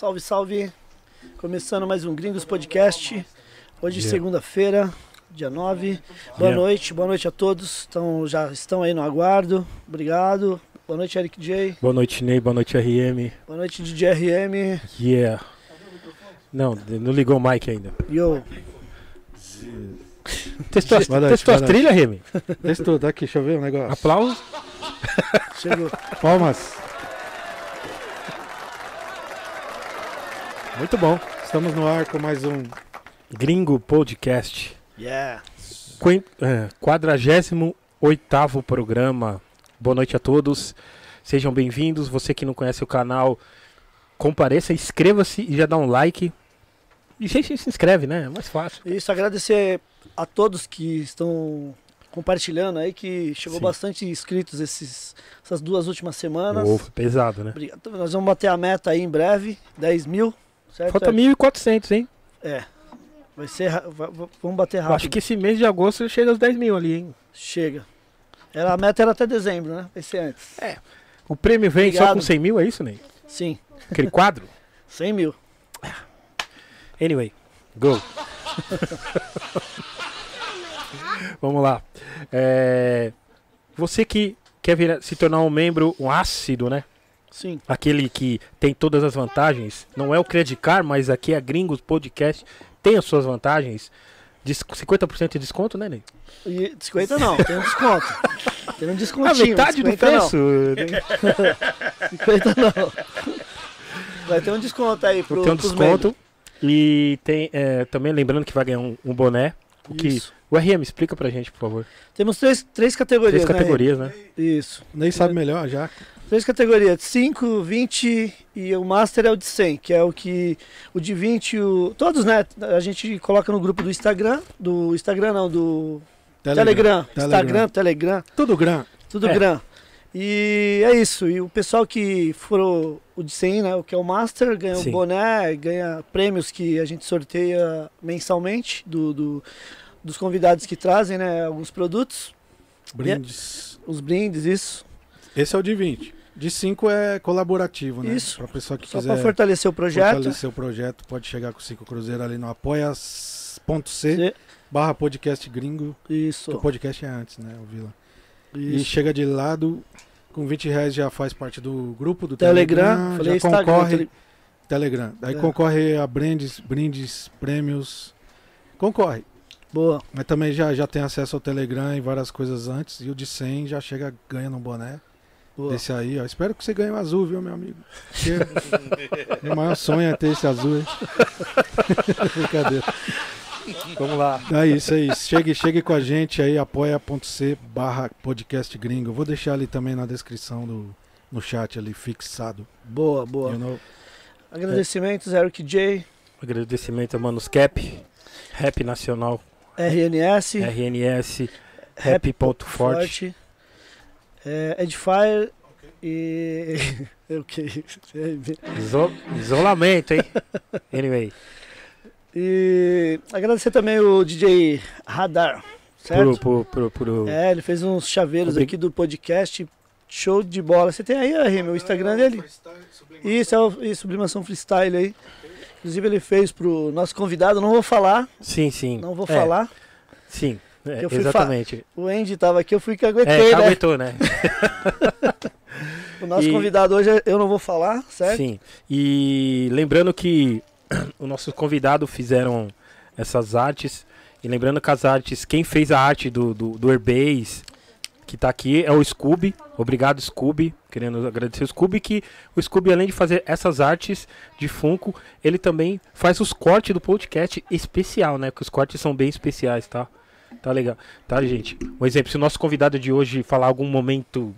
Salve, salve! Começando mais um Gringos Podcast. Hoje, yeah. segunda-feira, dia 9. Boa yeah. noite, boa noite a todos. Então, já estão aí no aguardo. Obrigado. Boa noite, Eric J. Boa noite, Ney. Boa noite, RM. Boa noite, DJ RM. Yeah. Não, não ligou o mic ainda. Yo. Testou, as, noite, testou as trilhas, Remy? Testou, tá aqui, deixa eu ver um negócio. Aplausos. Chegou. Palmas. Muito bom. Estamos no ar com mais um Gringo Podcast. Yeah. Quint... É, oitavo 48 programa. Boa noite a todos. Sejam bem-vindos. Você que não conhece o canal, compareça, inscreva-se e já dá um like. E se inscreve, né? É mais fácil. Isso, agradecer a todos que estão compartilhando aí, que chegou Sim. bastante inscritos esses, essas duas últimas semanas. Ufa, pesado, né? Obrigado. Nós vamos bater a meta aí em breve, 10 mil. Certo, Falta certo. 1.400, hein? É. Vai ser. Vamos bater rápido. acho que esse mês de agosto chega aos 10 mil ali, hein? Chega. Era, a meta era até dezembro, né? Vai ser antes. É. O prêmio vem Obrigado. só com 100 mil, é isso, Ney? Sim. Aquele quadro? 100 mil. É. Anyway, go. Vamos lá. É, você que quer vir se tornar um membro, um ácido, né? Sim. Aquele que tem todas as vantagens, não é o Credicar, mas aqui é a Gringos Podcast tem as suas vantagens. De 50% de desconto, né, Ney? 50 não, tem um desconto. Tem um descontinho. A metade do preço. Não. 50 não. Vai ter um desconto aí pro, Tem um desconto. E tem é, também, lembrando que vai ganhar um, um boné. O que Isso. O RM, explica pra gente, por favor. Temos três, três categorias. Três né, categorias, né? né? Isso. Nem sabe melhor já. Três categorias, de 5, 20 e o Master é o de 100, que é o que... O de 20, o, todos, né? A gente coloca no grupo do Instagram, do Instagram não, do... Telegram. Telegram. Instagram, Telegram. Tudo gran. Tudo é. E é isso. E o pessoal que for o de 100, né, o que é o Master, ganha o um boné, ganha prêmios que a gente sorteia mensalmente do, do dos convidados que trazem, né, alguns produtos. Brindes. E, os brindes, isso. Esse é o de 20. De cinco é colaborativo, né? Isso. Para pessoa que Só quiser. fortalecer o projeto. Fortalecer o projeto, pode chegar com 5 Cinco Cruzeiro ali no apoia.c barra podcast gringo. Isso. Que o podcast é antes, né? O Vila. Isso. E chega de lado, com 20 reais já faz parte do grupo do Telegram. Telegram falei, já concorre. Telegram. Aí é. concorre a brindes, brindes, prêmios. Concorre. Boa. Mas também já, já tem acesso ao Telegram e várias coisas antes. E o de 100 já chega, ganha no boné. Boa. Esse aí, ó. Espero que você ganhe o azul, viu, meu amigo? meu maior sonho é ter esse azul, hein? Brincadeira. Vamos lá. É isso, é isso. Chegue, chegue com a gente aí, apoia.c barra podcast gringo. Vou deixar ali também na descrição do no chat ali, fixado. Boa, boa. You know? Agradecimentos, Eric J. Agradecimento a Cap Rap Nacional. RNS. RNS, Rap.forte. É, é Fire e. ok. que é é, Isolamento, hein? Anyway. E agradecer também o DJ Radar, certo? É, ele fez uns chaveiros Obrig... aqui do podcast. Show de bola. Você tem aí, Arrim, o Instagram dele? Isso, é o e Sublimação Freestyle aí. Inclusive ele fez pro nosso convidado, não vou falar. Sim, sim. Não vou é. falar. Sim. É, exatamente. O Andy tava aqui, eu fui que aguentei, é, né? aguentou, né? o nosso e... convidado hoje, eu não vou falar, certo? Sim. E lembrando que o nosso convidado fizeram essas artes. E lembrando que as artes, quem fez a arte do, do, do Airbase, que está aqui, é o Scooby. Obrigado, Scooby. Querendo agradecer o Scooby, que o Scooby, além de fazer essas artes de Funko, ele também faz os cortes do podcast especial, né? Que os cortes são bem especiais, tá? Tá legal. Tá, gente? Um exemplo, se o nosso convidado de hoje falar algum momento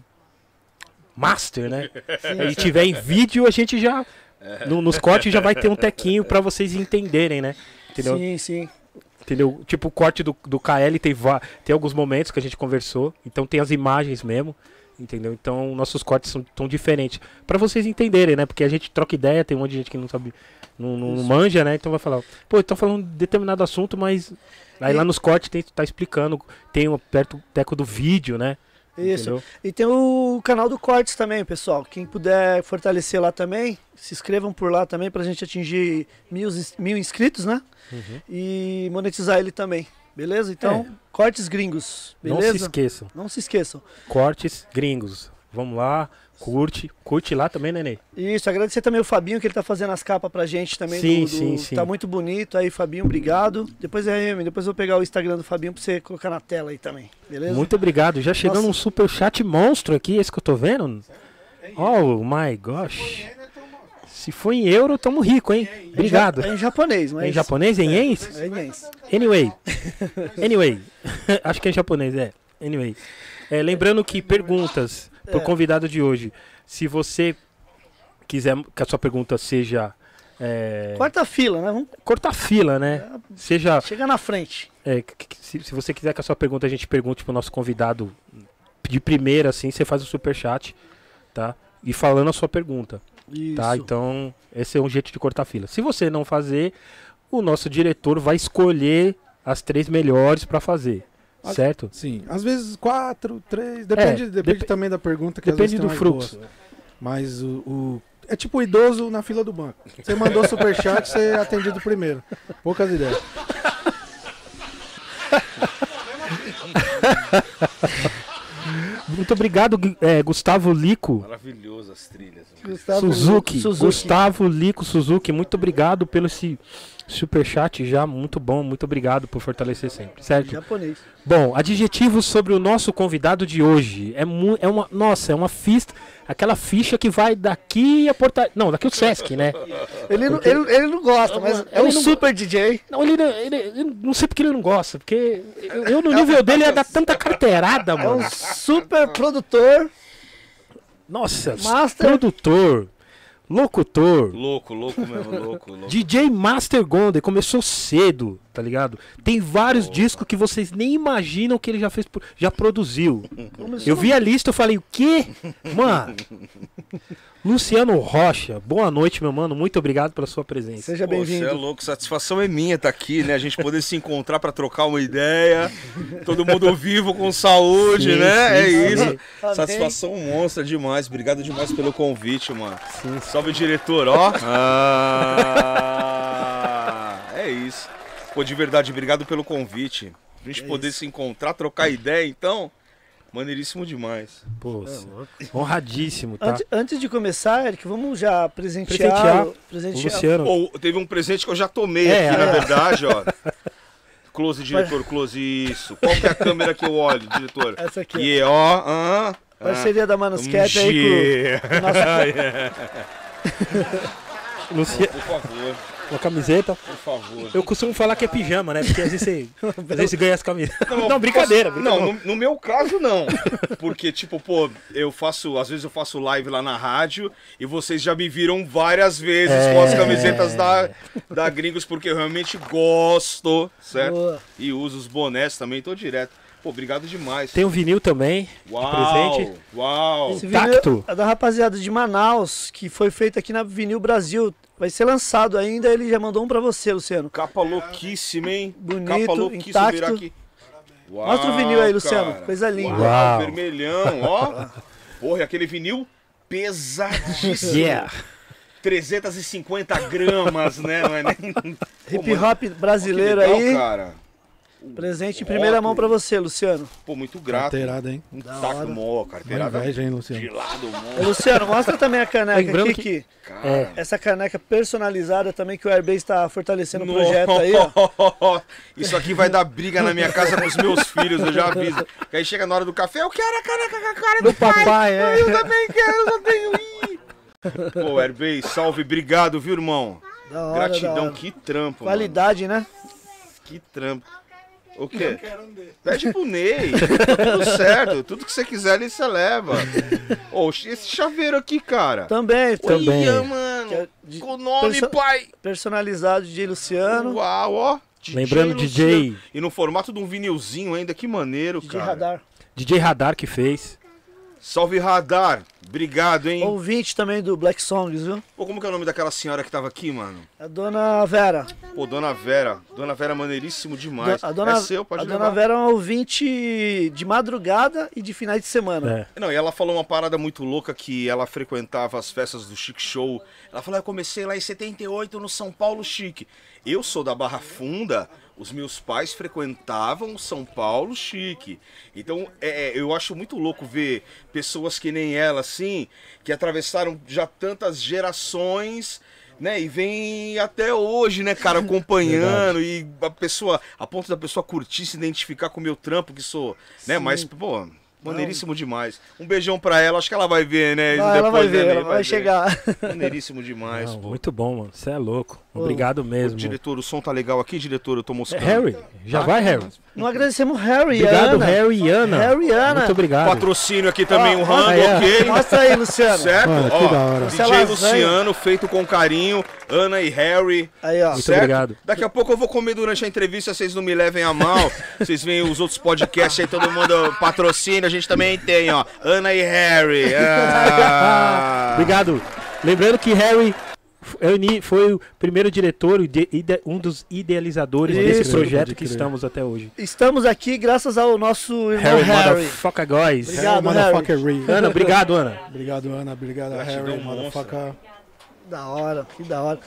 master, né? Sim. E tiver em vídeo, a gente já. É. No, nos cortes já vai ter um tequinho para vocês entenderem, né? Entendeu? Sim, sim. Entendeu? Tipo, o corte do, do KL tem, tem alguns momentos que a gente conversou, então tem as imagens mesmo, entendeu? Então nossos cortes são tão diferentes. para vocês entenderem, né? Porque a gente troca ideia, tem um monte de gente que não sabe, não, não manja, né? Então vai falar, pô, eu tô falando de determinado assunto, mas Aí e... lá nos cortes tem, tá explicando, tem o perto teco do vídeo, né? Isso. Entendeu? E tem o canal do Cortes também, pessoal. Quem puder fortalecer lá também, se inscrevam por lá também pra gente atingir mil, mil inscritos, né? Uhum. E monetizar ele também. Beleza? Então, é. cortes gringos. Beleza? Não se esqueçam. Não se esqueçam. Cortes gringos. Vamos lá, Curte, curte lá também, né, Isso, agradecer também o Fabinho, que ele tá fazendo as capas pra gente também. Sim, do, sim, do... sim. Tá muito bonito aí, Fabinho, obrigado. Depois é, depois eu vou pegar o Instagram do Fabinho pra você colocar na tela aí também, beleza? Muito obrigado. Já chegou Nossa. um super chat monstro aqui, esse que eu tô vendo. Oh my gosh. Se for em euro, tamo rico, hein? Obrigado. É em japonês, não é? Em japonês? Em é, ienes? É em Anyway. Anyway. Acho que é em japonês, é. Anyway. É, lembrando que perguntas pro é. convidado de hoje. Se você quiser que a sua pergunta seja. É... Corta fila, né? Vamos... Corta fila, né? É... Seja. Chega na frente. É, se, se, você quiser que a sua pergunta a gente pergunte pro nosso convidado de primeira, assim, você faz o super chat, tá? E falando a sua pergunta. Tá? Isso. Tá? Então, esse é um jeito de cortar fila. Se você não fazer, o nosso diretor vai escolher as três melhores para fazer certo? Sim. Às vezes quatro, três, depende, é, depende dep também da pergunta que Depende do fluxo. Mas o, o, É tipo o idoso na fila do banco. Você mandou superchat, você é atendido primeiro. Poucas ideias. Muito obrigado, é, Gustavo Lico. Maravilhoso as trilhas. Gustavo Suzuki. Suzuki. Gustavo Lico Suzuki, muito obrigado pelo esse Superchat já, muito bom, muito obrigado por fortalecer sempre, certo? Japonês. Bom, adjetivos sobre o nosso convidado de hoje. É, muito, é uma, nossa, é uma fista, aquela ficha que vai daqui a porta, não, daqui o Sesc, né? ele, não, ele, ele não gosta, mas é um não... super DJ. Não, ele, ele, ele, não sei porque ele não gosta, porque eu no é nível dele ia dar tanta carteirada, mano. É um super produtor. Nossa, Master... produtor, Locutor. Louco, louco mesmo, louco, louco. DJ Master Gonde começou cedo, tá ligado? Tem vários Opa. discos que vocês nem imaginam que ele já fez, já produziu. eu vi a lista, eu falei, o quê? Mano. Luciano Rocha, boa noite, meu mano. Muito obrigado pela sua presença. Seja bem-vindo. Você é louco, satisfação é minha estar tá aqui, né? A gente poder se encontrar para trocar uma ideia. Todo mundo vivo, com saúde, sim, né? Sim, é sim. isso. Satisfação monstra demais. Obrigado demais pelo convite, mano. Sim, Salve, diretor, ó. Ah, é isso. Pô, de verdade, obrigado pelo convite. A gente é poder isso. se encontrar, trocar ideia, então. Maneiríssimo demais. Pô, é honradíssimo, tá? Antes, antes, de começar, Eric, vamos já presentear, presentear, presentear. Luciano. Ou teve um presente que eu já tomei é, aqui, é. na verdade, ó. Close, diretor, close, isso. Qual que é a câmera que eu olho, diretor? Essa aqui. E ó, ah, Parceria da Manusquete um aí com, com nosso... É. Luciano. Por favor uma camiseta. Por favor. Eu costumo falar que é pijama, né? Porque às vezes você, às vezes você ganha as camisetas. Não, não brincadeira, posso... brincadeira, Não, no, no, meu caso não. Porque, tipo, pô, eu faço, às vezes eu faço live lá na rádio e vocês já me viram várias vezes é... com as é. camisetas da, da Gringos, porque eu realmente gosto, certo? Boa. E uso os bonés também, tô direto. Pô, obrigado demais. Tem um vinil também. Uau! Presente. Uau! Esse vinil Tacto. é da rapaziada de Manaus, que foi feito aqui na Vinil Brasil. Vai ser lançado ainda, ele já mandou um para você, Luciano. Capa louquíssima, hein? Bonito, Capa louquíssima, intacto. Aqui. Mostra o vinil aí, Luciano. Cara. Coisa linda. Uau, vermelhão, ó. Porra, aquele vinil pesadíssimo. yeah. 350 gramas, né? Não é nem... Hip hop brasileiro legal, aí. Cara. Presente em primeira mão pra você, Luciano. Pô, muito grato. Carteirada, hein? Um Da saco mó, carteirada. Uma inveja, hein, Luciano? De lado, mó. Luciano, mostra também a caneca Lembrando aqui, que- Cara. É, essa caneca personalizada também que o Airbase está fortalecendo o projeto aí, ó. Isso aqui vai dar briga na minha casa com os meus filhos, eu já aviso. Que aí chega na hora do café, eu quero a caneca com a cara do, Do pai. papai, é. Eu também quero, eu só tenho. Ih. Pô, Airbase, salve, obrigado, viu, irmão? Da hora, da Gratidão, hora. que trampo, mano. Qualidade, né? Que trampo. O quê? Não quero um D. Pede pro Ney. tá tudo certo. Tudo que você quiser, ele você leva. Ô, esse chaveiro aqui, cara. Também, também. mano. É de... Com o nome, Perso... pai. Personalizado de Luciano. Uau, ó. DJ Lembrando Luciano. DJ. E no formato de um vinilzinho ainda, que maneiro, DJ cara. DJ Radar. DJ Radar que fez. Salve Radar, obrigado, hein? Ouvinte também do Black Songs, viu? Pô, como que é o nome daquela senhora que tava aqui, mano? A Dona Vera. Pô, Dona Vera. Dona Vera é maneiríssimo demais. Do, a dona, é seu, pode A levar. Dona Vera é uma ouvinte de madrugada e de finais de semana. É. Não, e ela falou uma parada muito louca que ela frequentava as festas do Chic Show. Ela falou, eu comecei lá em 78 no São Paulo Chique. Eu sou da Barra Funda os meus pais frequentavam São Paulo chique. Então, é, é, eu acho muito louco ver pessoas que nem ela, assim, que atravessaram já tantas gerações né? E vem até hoje, né, cara, acompanhando e a pessoa, a ponto da pessoa curtir, se identificar com o meu trampo, que sou, né, Sim. né? Mas, pô, maneiríssimo demais. Um beijão pra ela, acho que ela vai ver, né? Não, Depois, ela vai né, ver, ela vai, vai chegar. Maneiríssimo demais, Não, Muito bom, mano, você é louco. Obrigado mesmo. O diretor, o som tá legal aqui, diretor, eu tô mostrando. Harry, já tá? vai, Harry. Não agradecemos Harry Obrigado, Ana. Harry e Ana. Harry e Ana. Muito obrigado. Patrocínio aqui também, o oh, Rando, ok. Mostra aí, Luciano. Certo? Mano, ó, que da hora. DJ Luciano, Luciano, feito com carinho, Ana e Harry. Aí, ó. Muito certo? obrigado. Daqui a pouco eu vou comer durante a entrevista, vocês não me levem a mal. vocês veem os outros podcasts aí, todo mundo patrocina, a gente também tem, ó. Ana e Harry. Ah. obrigado. Lembrando que Harry Euni foi o primeiro diretor, um dos idealizadores Isso. desse projeto que estamos até hoje. Estamos aqui graças ao nosso irmão Harry. Harry. Motherfucker guys. Obrigado, Harry. Ana, obrigado, Ana. obrigado, Ana. Obrigado, Harry. Motherfucker. Da hora, que da hora.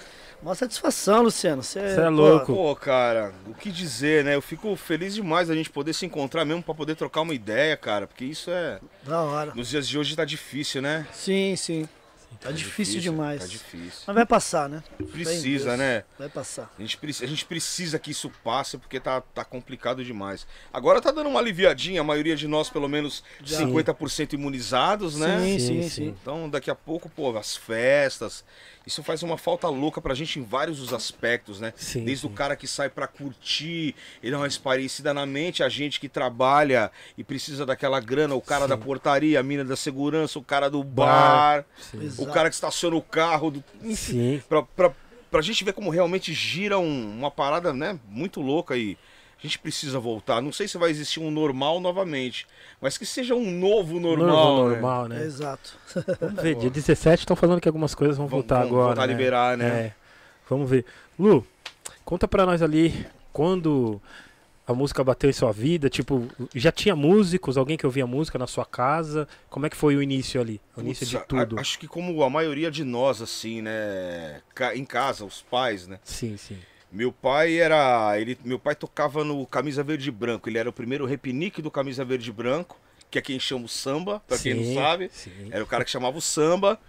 Uma satisfação, Luciano. Você é louco. Pô, cara, o que dizer, né? Eu fico feliz demais a gente poder se encontrar mesmo para poder trocar uma ideia, cara. Porque isso é. Da hora. Nos dias de hoje tá difícil, né? Sim, sim. Tá, tá difícil, difícil, tá demais. Tá difícil. Mas vai passar, né? Precisa, né? Vai passar. A gente, precisa, a gente precisa que isso passe, porque tá, tá complicado demais. Agora tá dando uma aliviadinha, a maioria de nós, pelo menos Já. 50% imunizados, né? Sim sim, sim, sim, sim. Então, daqui a pouco, pô, as festas. Isso faz uma falta louca pra gente em vários os aspectos, né? Sim, Desde sim. o cara que sai pra curtir, ele dá uma esparecida na mente, a gente que trabalha e precisa daquela grana, o cara sim. da portaria, a mina da segurança, o cara do bar, bar o cara que estaciona o carro, do... enfim, pra, pra, pra gente ver como realmente gira um, uma parada, né? Muito louca aí. E a gente precisa voltar. Não sei se vai existir um normal novamente, mas que seja um novo normal. Novo né? normal, né? Exato. Vamos ver, dia 17 estão falando que algumas coisas vão, voltar vão, agora. Voltar a né? liberar, né? É. Vamos ver. Lu, conta pra nós ali quando a música bateu em sua vida? Tipo, já tinha músicos, alguém que ouvia música na sua casa? Como é que foi o início ali? O início de tudo? A, acho que como a maioria de nós, assim, né? Em casa, os pais, né? Sim, sim. Meu pai era. Ele, meu pai tocava no Camisa Verde e Branco. Ele era o primeiro repinique do Camisa Verde e Branco, que é quem chama o samba, pra sim, quem não sabe. Sim. Era o cara que chamava o samba.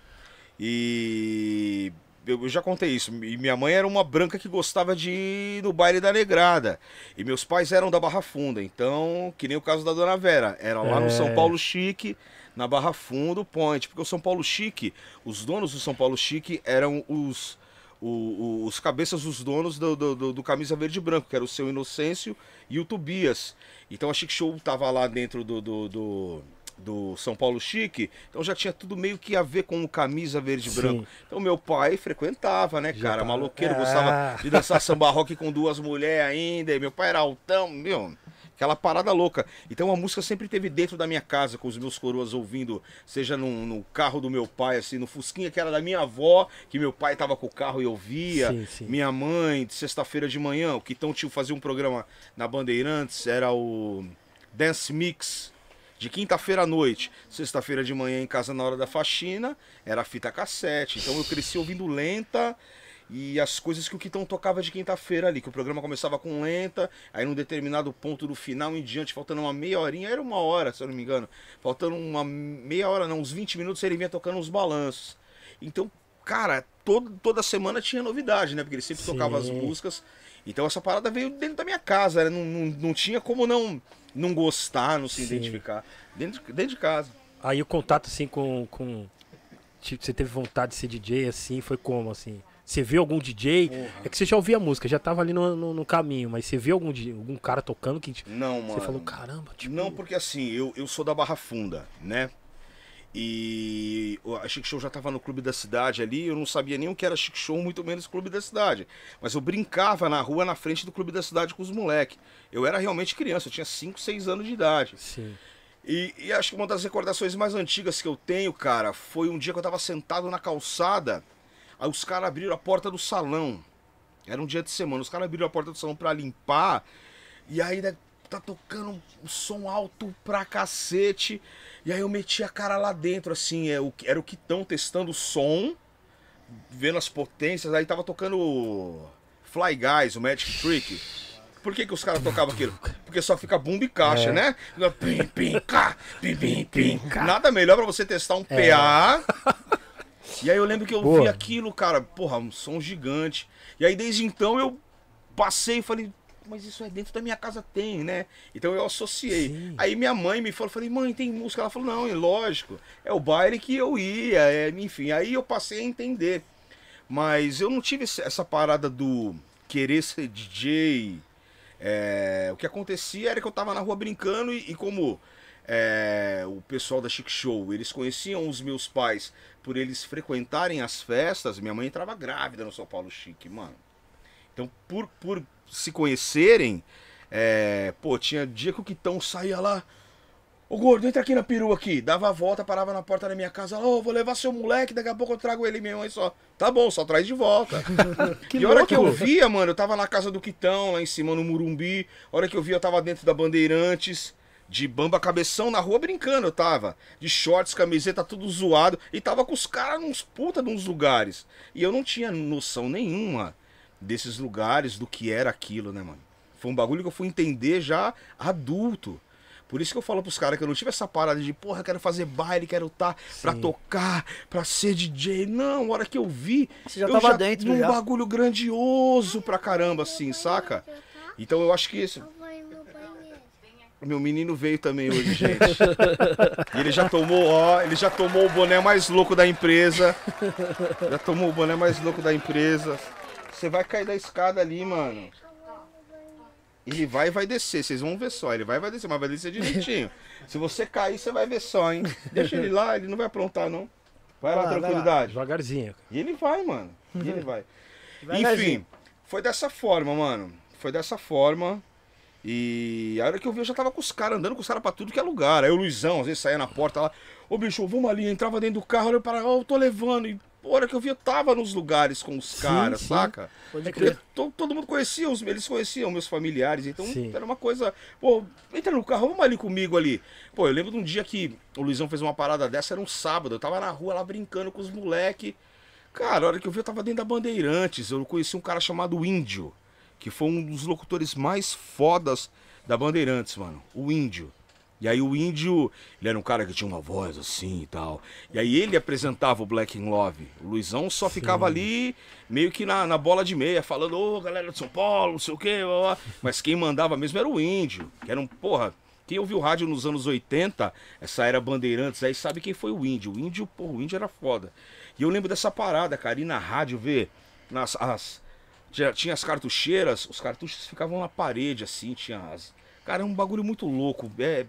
E eu, já contei isso. E minha mãe era uma branca que gostava de ir no baile da negrada. E meus pais eram da Barra Funda. Então, que nem o caso da Dona Vera. Era lá é. no São é. Paulo Chique, na Barra Funda, o Point. Porque o São Paulo Chique, os donos do São Paulo Chique eram os o, os cabeças, os donos do, do, do, do Camisa Verde e Branco, que era o seu Inocêncio e o Tobias. Então a Chic Show tava lá dentro do, do, do do São Paulo Chique, então já tinha tudo meio que a ver com o camisa verde e branco. Então meu pai frequentava, né, já cara? Tava... Tá- Maloqueiro, é. gostava ah. de dançar samba rock com duas mulheres ainda. meu pai era altão, meu aquela parada louca. Então a música sempre teve dentro da minha casa, com os meus coroas ouvindo, seja no, no carro do meu pai, assim, no Fusquinha, que era da minha avó, que meu pai tava com o carro e ouvia. Sim, sim. Minha mãe, de sexta-feira de manhã, o Quitão Tio fazia um programa na Bandeirantes, era o Dance Mix. De quinta-feira à noite, sexta-feira de manhã em casa na hora da faxina, era fita cassete. Então eu cresci ouvindo lenta e as coisas que o Quitão tocava de quinta-feira ali, que o programa começava com lenta, aí num determinado ponto do final em diante, faltando uma meia horinha, era uma hora, se eu não me engano, faltando uma meia hora, não, uns 20 minutos, ele vinha tocando uns balanços. Então, cara, todo, toda semana tinha novidade, né? Porque ele sempre Sim. tocava as músicas. Então essa parada veio dentro da minha casa, né? não, não, não tinha como não não gostar, não se Sim. identificar. Dentro, dentro de casa. Aí o contato, assim, com, com. Tipo, você teve vontade de ser DJ, assim, foi como, assim? Você vê algum DJ? Porra. É que você já ouvia a música, já tava ali no, no, no caminho, mas você vê algum, algum cara tocando que Não, mano. Você falou, caramba, tipo... Não, porque assim, eu, eu sou da Barra Funda, né? E a Chic Show já estava no Clube da Cidade ali, eu não sabia nem o que era Chic Show, muito menos Clube da Cidade. Mas eu brincava na rua, na frente do Clube da Cidade com os moleques. Eu era realmente criança, eu tinha 5, 6 anos de idade. Sim. E, e, acho que uma das recordações mais antigas que eu tenho, cara, foi um dia que eu estava sentado na calçada Aí os caras abriram a porta do salão. Era um dia de semana. Os caras abriram a porta do salão pra limpar. E aí né, tá tocando um som alto pra cacete. E aí eu meti a cara lá dentro, assim. É era o Quitão testando o som, vendo as potências. Aí tava tocando Fly Guys, o Magic Trick. Por que, que os caras tocavam aquilo? Porque só fica bumbo e caixa, é. né? Pim, pim, cá, pim, pim, pim, Nada melhor pra você testar um é. PA e aí eu lembro que eu vi aquilo, cara, porra, um som gigante. E aí desde então eu passei e falei, mas isso é dentro da minha casa tem, né? Então eu associei. Sim. Aí minha mãe me falou, falei, mãe, tem música? Ela falou, não, é lógico, é o baile que eu ia, é, enfim. Aí eu passei a entender. Mas eu não tive essa parada do querer ser DJ. É, o que acontecia era que eu tava na rua brincando e, e como é, o pessoal da Chic Show, eles conheciam os meus pais por eles frequentarem as festas, minha mãe entrava grávida no São Paulo Chique, mano. Então, por, por se conhecerem, é, pô, tinha dia que o Quitão saía lá. Ô gordo, entra aqui na perua aqui. Dava a volta, parava na porta da minha casa. Ô, oh, vou levar seu moleque, daqui a pouco eu trago ele mesmo aí só. Tá bom, só traz de volta. que e a hora que eu via, mano, eu tava na casa do Quitão, lá em cima no Murumbi. A hora que eu via, eu tava dentro da Bandeirantes de bamba cabeção na rua brincando, eu tava. De shorts, camiseta, tudo zoado. E tava com os caras nos puta de uns lugares. E eu não tinha noção nenhuma desses lugares, do que era aquilo, né, mano? Foi um bagulho que eu fui entender já adulto. Por isso que eu falo pros caras que eu não tive essa parada de, porra, quero fazer baile, quero estar tá pra tocar, pra ser DJ. Não, a hora que eu vi. Você já eu tava já, dentro, num já. bagulho grandioso pra caramba, assim, saca? Então eu acho que isso meu menino veio também hoje, gente. E ele já tomou, ó, ele já tomou o boné mais louco da empresa. Já tomou o boné mais louco da empresa. Você vai cair da escada ali, mano. Ele vai e vai descer, vocês vão ver só. Ele vai e vai descer, mas vai descer direitinho. Se você cair, você vai ver só, hein? Deixa ele lá, ele não vai aprontar, não. Vai lá, ah, tranquilidade. Lá, devagarzinho. E ele vai, mano. E ele vai. Enfim, foi dessa forma, mano. Foi dessa forma. E a hora que eu vi, eu já tava com os caras, andando com os caras pra tudo que é lugar. Aí o Luizão, às vezes, saía na porta lá. Ô, bicho, vamos ali. Eu entrava dentro do carro, olha para ó, oh, eu tô levando. E a hora que eu vi, eu tava nos lugares com os caras, saca? Pode é crer. Todo, todo mundo conhecia, os, eles conheciam meus familiares. Então, sim. era uma coisa... Pô, entra no carro, vamos ali comigo ali. Pô, eu lembro de um dia que o Luizão fez uma parada dessa, era um sábado. Eu tava na rua lá brincando com os moleque. Cara, a hora que eu vi, eu tava dentro da Bandeirantes. Eu conheci um cara chamado Índio que foi um dos locutores mais fodas da Bandeirantes, mano. O Índio. E aí o Índio, ele era um cara que tinha uma voz assim e tal. E aí ele apresentava o Black in Love. O Luizão só Sim. ficava ali, meio que na, na bola de meia, falando, ô oh, galera de São Paulo, não sei o quê. Blá, blá. Mas quem mandava mesmo era o Índio. Que era um, porra, quem ouviu rádio nos anos 80, essa era Bandeirantes, aí sabe quem foi o Índio. O Índio, porra, o Índio era foda. E eu lembro dessa parada, cara, ir na rádio ver nas, as tinha, tinha as cartucheiras, os cartuchos ficavam na parede, assim, tinha as. Cara, é um bagulho muito louco. É,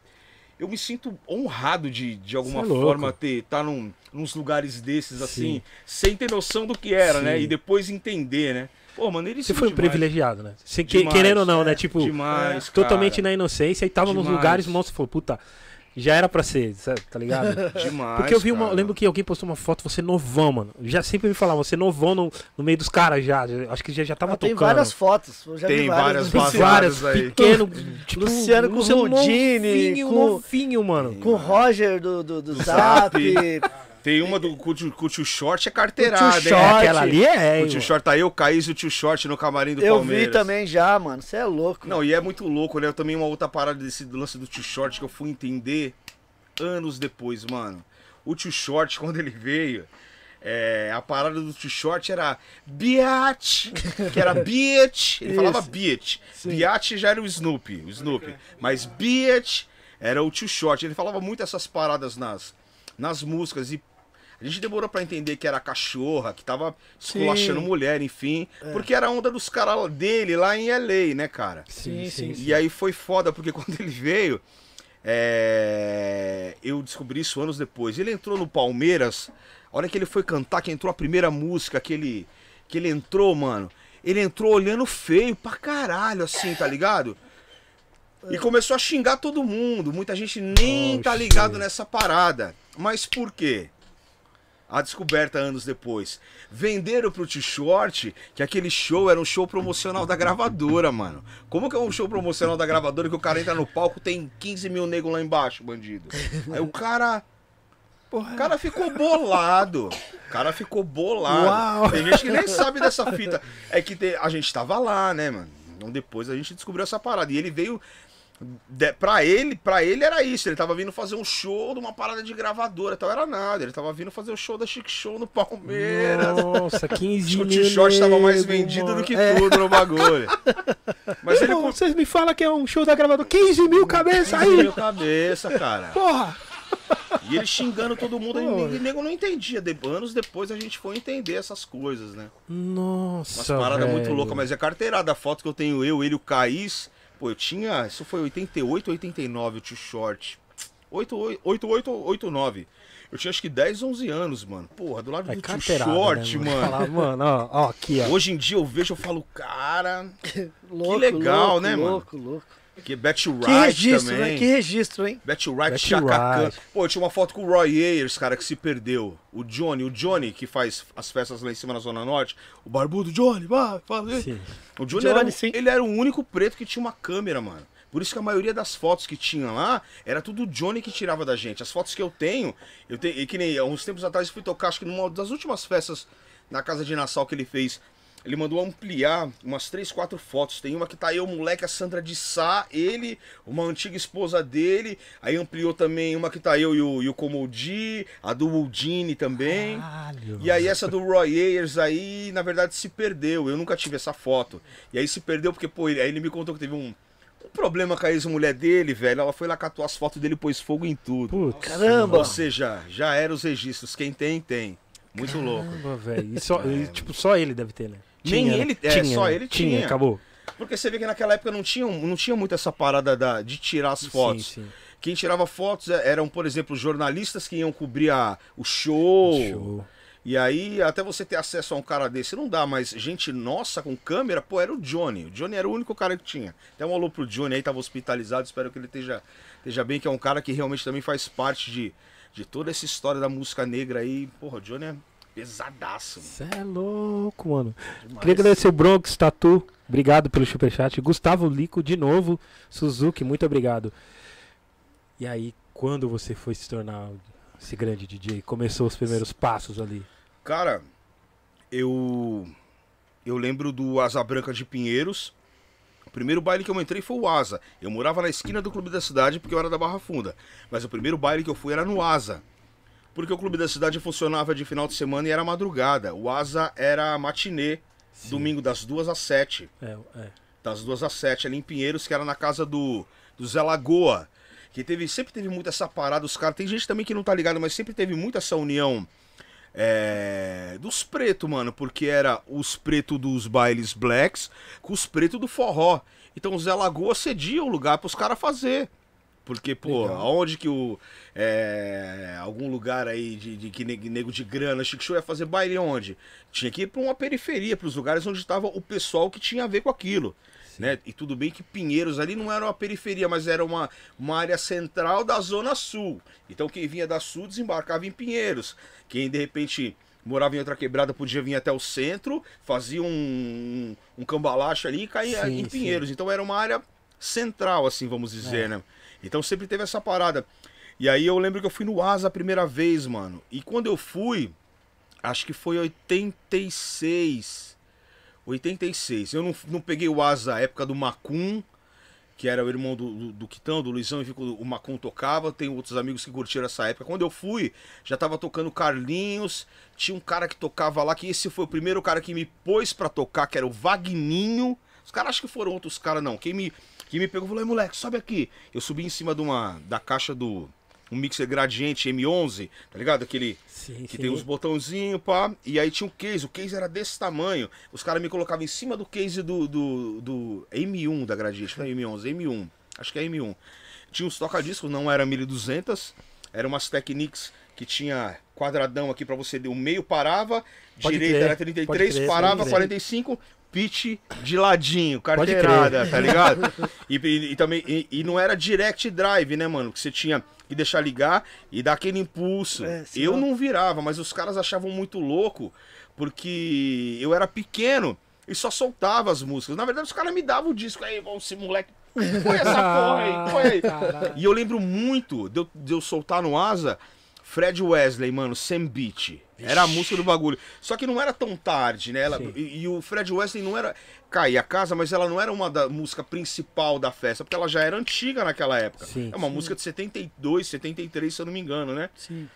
eu me sinto honrado de, de alguma é forma, ter estar tá num, nos lugares desses, assim, sem ter noção do que era, Sim. né? E depois entender, né? Pô, mano, ele Você foi um privilegiado, né? Sem demais, querendo ou não, né, é, né? Tipo, demais, totalmente na inocência e tava demais. nos lugares, o monstro falou, puta, já era pra ser, tá ligado? Demais. Porque eu vi uma. Cara. Lembro que alguém postou uma foto, você novão, mano. Já sempre me falava você novão no, no meio dos caras já, Acho que já, já tava ah, tocando. Tem várias fotos. tem várias, várias, várias, aí. Pequeno, tipo, Luciano com o Rondini. Novinho, com, novinho, mano. Com o Roger do, do, do Zap. Tem uma do com o Tio Short, é carteirada, o hein? Short. É, aquela ali é, O Tio Short, tá eu, Caís e o Tio Short no camarim do Eu Palmeiras. vi também já, mano. Você é louco. Não, e é muito louco, né? Eu também uma outra parada desse lance do Tio Short que eu fui entender anos depois, mano. O Tio Short, quando ele veio, é, a parada do Tio Short era Biat, que era Biat. Ele Isso. falava Biat. Biat já era o Snoopy, o Snoopy. Mas Biat era o Tio Short. Ele falava muito essas paradas nas, nas músicas. E a gente demorou para entender que era cachorra, que tava esculachando mulher, enfim. É. Porque era a onda dos caras dele lá em LA, né, cara? Sim, sim. E sim. aí foi foda, porque quando ele veio, é... eu descobri isso anos depois. Ele entrou no Palmeiras, a hora que ele foi cantar, que entrou a primeira música que ele, que ele entrou, mano. Ele entrou olhando feio pra caralho, assim, tá ligado? E é. começou a xingar todo mundo. Muita gente nem oh, tá ligado shit. nessa parada. Mas por quê? a descoberta anos depois. Venderam pro T-Short que aquele show era um show promocional da gravadora, mano. Como que é um show promocional da gravadora que o cara entra no palco tem 15 mil negros lá embaixo, bandido? Aí o cara. Porra. O cara ficou bolado. O cara ficou bolado. Uau. Tem gente que nem sabe dessa fita. É que te... a gente tava lá, né, mano? Então depois a gente descobriu essa parada. E ele veio de, pra ele, para ele era isso. Ele tava vindo fazer um show de uma parada de gravadora tal. Era nada. Ele tava vindo fazer o show da Chic Show no Palmeiras. Nossa, 15 mil. o T-shirt tava mais vendido mano. do que é. tudo no bagulho. Mas ele... Vocês me falam que é um show da gravadora. 15 mil cabeça 15 aí. 15 mil cabeça, cara. Porra. E ele xingando todo mundo, e e nego não entendia. De, anos depois a gente foi entender essas coisas, né? Nossa. Umas paradas muito louca, mas é carteirada. A foto que eu tenho eu, ele, o Caís, Pô, eu tinha. Isso foi 88, 89 o tio short 8889. Eu tinha acho que 10, 11 anos, mano. Porra, do lado é do tio short né, mano. mano. Falar, mano ó, ó, aqui, ó. Hoje em dia eu vejo, eu falo, cara, louco, que legal, louco, né, louco, mano? Louco, louco. Que back to que registro, né? também. Né? Que registro, hein? Back to right, back Chacacan. Pô, eu tinha uma foto com o Roy Ayers, cara, que se perdeu. O Johnny, o Johnny que faz as festas lá em cima na Zona Norte. O barbudo Johnny, vai, fala. Sim. O Johnny, Johnny era, sim. ele era o único preto que tinha uma câmera, mano. Por isso que a maioria das fotos que tinha lá era tudo o Johnny que tirava da gente. As fotos que eu tenho, eu tenho, que nem há uns tempos atrás eu fui tocar, acho que numa das últimas festas na casa de Nassau que ele fez ele mandou ampliar umas três, quatro fotos. Tem uma que tá aí o moleque, a Sandra de Sá, ele, uma antiga esposa dele. Aí ampliou também uma que tá eu e o, e o Comodi, a do Woldini também. Caralho. E aí essa do Roy Ayers aí, na verdade, se perdeu. Eu nunca tive essa foto. E aí se perdeu porque, pô, ele, aí ele me contou que teve um um problema com a ex-mulher dele, velho. Ela foi lá catou as fotos dele pôs fogo em tudo. Putz, Caramba! Ou seja, já era os registros. Quem tem, tem. Muito Caramba, louco. velho. E só, e, tipo, só ele deve ter, né? Nem né? ele, é, tinha, só né? ele tinha. tinha. acabou. Porque você vê que naquela época não tinha, não tinha muito essa parada da, de tirar as fotos. Sim, sim. Quem tirava fotos é, eram, por exemplo, jornalistas que iam cobrir a, o show. O show. E aí, até você ter acesso a um cara desse, não dá, mas gente nossa com câmera, pô, era o Johnny. O Johnny era o único cara que tinha. Até um alô pro Johnny aí, tava hospitalizado, espero que ele esteja, esteja bem, que é um cara que realmente também faz parte de, de toda essa história da música negra aí. Porra, o Johnny é Pesadaço. Você é louco, mano. Demais. Queria agradecer o Bronx, Tatu. Obrigado pelo superchat. Gustavo Lico, de novo. Suzuki, muito obrigado. E aí, quando você foi se tornar esse grande DJ? Começou os primeiros passos ali? Cara, eu. Eu lembro do Asa Branca de Pinheiros. O primeiro baile que eu entrei foi o Asa. Eu morava na esquina do clube da cidade porque eu era da Barra Funda. Mas o primeiro baile que eu fui era no Asa porque o clube da cidade funcionava de final de semana e era madrugada. O Asa era matinê, domingo das duas às sete. É, é. Das duas às sete, ali em Pinheiros, que era na casa do, do Zé Lagoa. Que teve, sempre teve muito essa parada, os caras. Tem gente também que não tá ligado, mas sempre teve muito essa união é, dos pretos, mano. Porque era os pretos dos bailes blacks com os pretos do forró. Então o Zé Lagoa cedia o lugar pros caras fazer. Porque, pô, Legal. aonde que o. É, algum lugar aí de, de que nego de grana, Chico Show ia fazer baile onde? Tinha que ir pra uma periferia, pros lugares onde estava o pessoal que tinha a ver com aquilo. Né? E tudo bem que Pinheiros ali não era uma periferia, mas era uma, uma área central da Zona Sul. Então quem vinha da Sul desembarcava em Pinheiros. Quem de repente morava em outra quebrada, podia vir até o centro, fazia um, um cambalacho ali e caía sim, em Pinheiros. Sim. Então era uma área central, assim, vamos dizer, é. né? Então sempre teve essa parada. E aí eu lembro que eu fui no Asa a primeira vez, mano. E quando eu fui, acho que foi 86. 86. Eu não, não peguei o Asa na época do Macum, que era o irmão do, do, do Quitão, do Luizão, e o Macum tocava. Tem outros amigos que curtiram essa época. Quando eu fui, já tava tocando Carlinhos. Tinha um cara que tocava lá, que esse foi o primeiro cara que me pôs para tocar, que era o Vagninho. Os caras acham que foram outros caras, não. Quem me, quem me pegou falou, moleque, sobe aqui. Eu subi em cima de uma, da caixa do um mixer gradiente M11, tá ligado? Aquele sim, que sim. tem uns botãozinhos, pá. E aí tinha um case, o case era desse tamanho. Os caras me colocavam em cima do case do, do, do M1 da gradiente, não é M11, M1. Acho que é M1. Tinha uns toca-discos, não era 1200, eram umas Technics que tinha quadradão aqui para você, o meio parava, Pode direita crer. era 33, crer, parava 45, pitch de ladinho, carteirada, tá ligado? E, e, e também, e, e, não era direct drive, né, mano? Que você tinha que deixar ligar e dar aquele impulso. É, eu não... não virava, mas os caras achavam muito louco, porque eu era pequeno e só soltava as músicas. Na verdade, os caras me davam o disco aí, esse moleque. Põe essa porra aí, põe aí. E eu lembro muito de eu, de eu soltar no asa Fred Wesley, mano, Sem Beach. Era a música do bagulho. Só que não era tão tarde, né? Ela, e, e, o Fred Wesley não era. Caía a casa, mas ela não era uma da música principal da festa, porque ela já era antiga naquela época. Sim, é uma sim. música de 72, 73, se eu não me engano, né? Sim.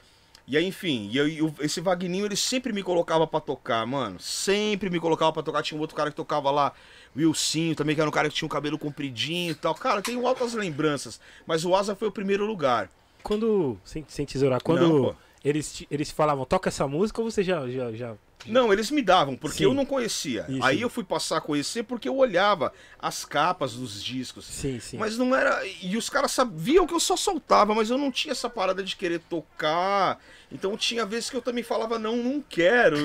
E aí, enfim, e eu, eu, esse Vagninho ele sempre me colocava para tocar, mano. Sempre me colocava para tocar. Tinha um outro cara que tocava lá, Wilson, também, que era um cara que tinha um cabelo compridinho e tal. Cara, tenho altas lembranças. Mas o Asa foi o primeiro lugar quando. Sem, sem tesourar, quando não, eles, eles falavam, toca essa música, você já, já, já... Não, eles me davam, porque sim. eu não conhecia. Isso. Aí eu fui passar a conhecer porque eu olhava as capas dos discos. Sim, sim. Mas não era. E os caras sabiam que eu só soltava, mas eu não tinha essa parada de querer tocar. Então tinha vezes que eu também falava, não, não quero.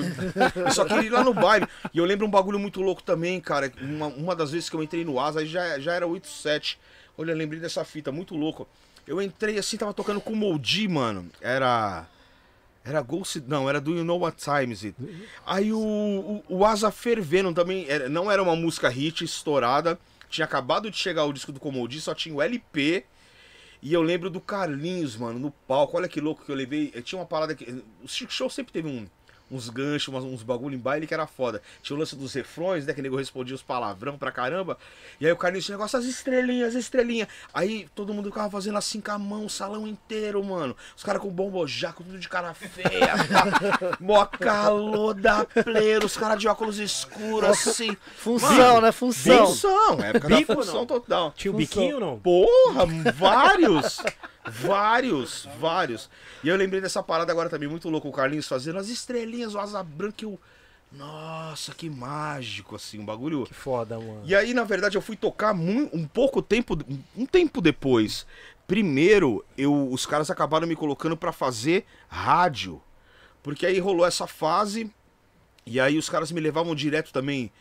eu só queria ir lá no baile. E eu lembro um bagulho muito louco também, cara. Uma, uma das vezes que eu entrei no Asa, aí já, já era 8-7. Olha, lembrei dessa fita, muito louco. Eu entrei assim, tava tocando com o Moldi, mano. Era. Era Ghost. Não, era do You Know What Times It. Aí o, o, o Asa Fervendo também. Era, não era uma música hit, estourada. Tinha acabado de chegar o disco do Comodi, só tinha o LP. E eu lembro do Carlinhos, mano, no palco. Olha que louco que eu levei. Eu tinha uma parada que. O Chico Show sempre teve um, uns ganchos, umas, uns bagulho em baile que era foda. Tinha o lance dos refrões, né? Que o nego respondia os palavrão pra caramba. E aí o cara tinha negócio, as estrelinhas, as estrelinhas. Aí todo mundo ficava fazendo assim com a mão, o salão inteiro, mano. Os caras com bombojaco, tudo de cara feia. Mó calor da pleira, os caras de óculos escuros, assim. Função, mano, né? Função. Função, é época Bico, da função não. total. Tinha o um biquinho, não? Porra, vários. Vários, vários. E eu lembrei dessa parada agora também, muito louco, o Carlinhos fazendo as estrelinhas, o asa branca e o. Nossa, que mágico, assim, um bagulho. Que foda, mano. E aí, na verdade, eu fui tocar um pouco tempo, um tempo depois. Primeiro, eu, os caras acabaram me colocando para fazer rádio. Porque aí rolou essa fase, e aí os caras me levavam direto também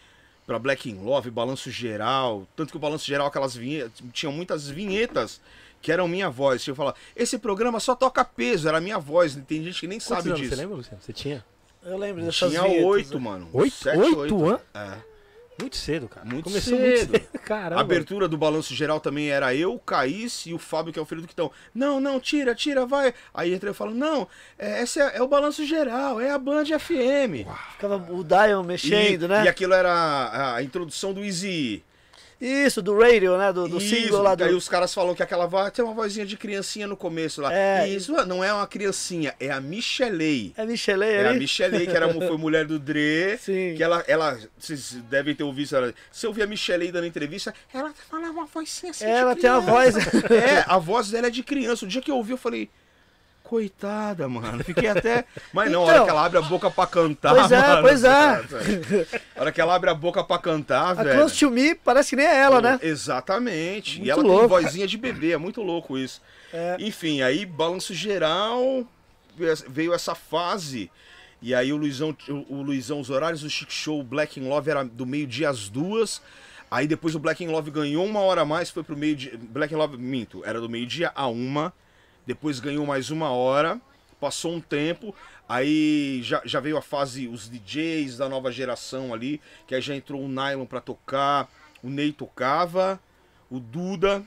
pra Black in Love, Balanço Geral. Tanto que o Balanço Geral, aquelas vinhetas, tinham muitas vinhetas que eram minha voz. Tipo, eu falar, esse programa só toca peso, era minha voz. Tem gente que nem Quantos sabe disso. Você lembra, Luciano? Você tinha? Eu lembro eu Tinha né? oito, mano. Oito? Oito anos? É. Muito cedo, cara. Muito Começou cedo. muito cedo. Caramba. A abertura do balanço geral também era eu, o Caís e o Fábio, que é o filho do Quitão. Não, não, tira, tira, vai. Aí entra eu fala, não, é, esse é, é, o balanço geral, é a Band FM. Uau. Ficava o Dion mexendo, e, né? E aquilo era a, a introdução do Easy. Isso, do radio, né? Do, do isso, single lá do... Aí os caras falam que aquela voz tem uma vozinha de criancinha no começo lá. É, isso ah, não é uma criancinha, é a Michelei. É Michelei, é? É a Michelei, que era, foi mulher do Dre. Sim. Que ela, ela, vocês devem ter ouvido ela. Se eu vi a Michelei dando entrevista, ela tá falava uma voz assim. Ela tem a voz. é, a voz dela é de criança. O dia que eu ouvi, eu falei coitada, mano. Fiquei até. Mas não, então... a hora então, que ela abre a boca pra cantar. Pois é, mano, pois é. A hora que ela abre a boca pra cantar, a velho. A Close to Me parece que nem é ela, né? Exatamente. Muito e ela louco. tem vozinha de bebê, é muito louco isso. É. Enfim, aí balanço geral veio essa fase. E aí o Luizão, o Luizão, os horários do Chic Show, Black in Love era do meio-dia às duas. Aí depois o Black in Love ganhou uma hora a mais, foi pro meio-dia. Black in Love, minto, era do meio-dia a uma depois ganhou mais uma hora, passou um tempo, aí já, já veio a fase, os DJs da nova geração ali, que aí já entrou o Nylon pra tocar, o Ney tocava, o Duda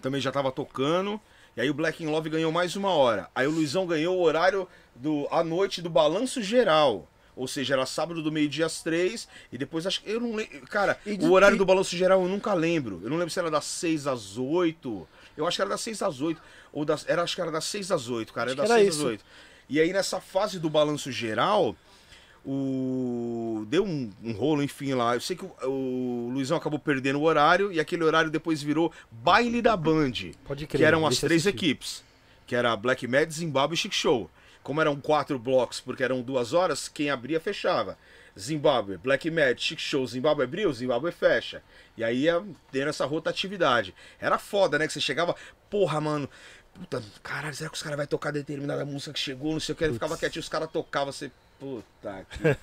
também já tava tocando. E aí o Black in Love ganhou mais uma hora. Aí o Luizão ganhou o horário do à noite do balanço geral. Ou seja, era sábado do meio-dia às três. E depois acho que. Eu não lembro. Cara, de, o horário e... do balanço geral eu nunca lembro. Eu não lembro se era das seis às oito. Eu acho que era das 6 às 8. Ou das, era, acho que era das 6 às 8, cara. Era acho das 6 isso. às 8. E aí nessa fase do balanço geral, o deu um, um, rolo, enfim, lá. Eu sei que o, o, Luizão acabou perdendo o horário e aquele horário depois virou baile da Band. Pode crer. Que eram as três assistir. equipes, que era Black Mad, Zimbabwe e Chic Show. Como eram quatro blocos, porque eram duas horas, quem abria fechava. Zimbábue, Black Magic, Chic Show, Zimbábue abriu, Zimbábue fecha. E aí ia é, tendo essa rotatividade. Era foda, né? Que você chegava, porra, mano. Puta, caralho, será que os caras vão tocar determinada música que chegou? Não sei o que, ele ficava quietinho, os caras tocavam, você. Puta que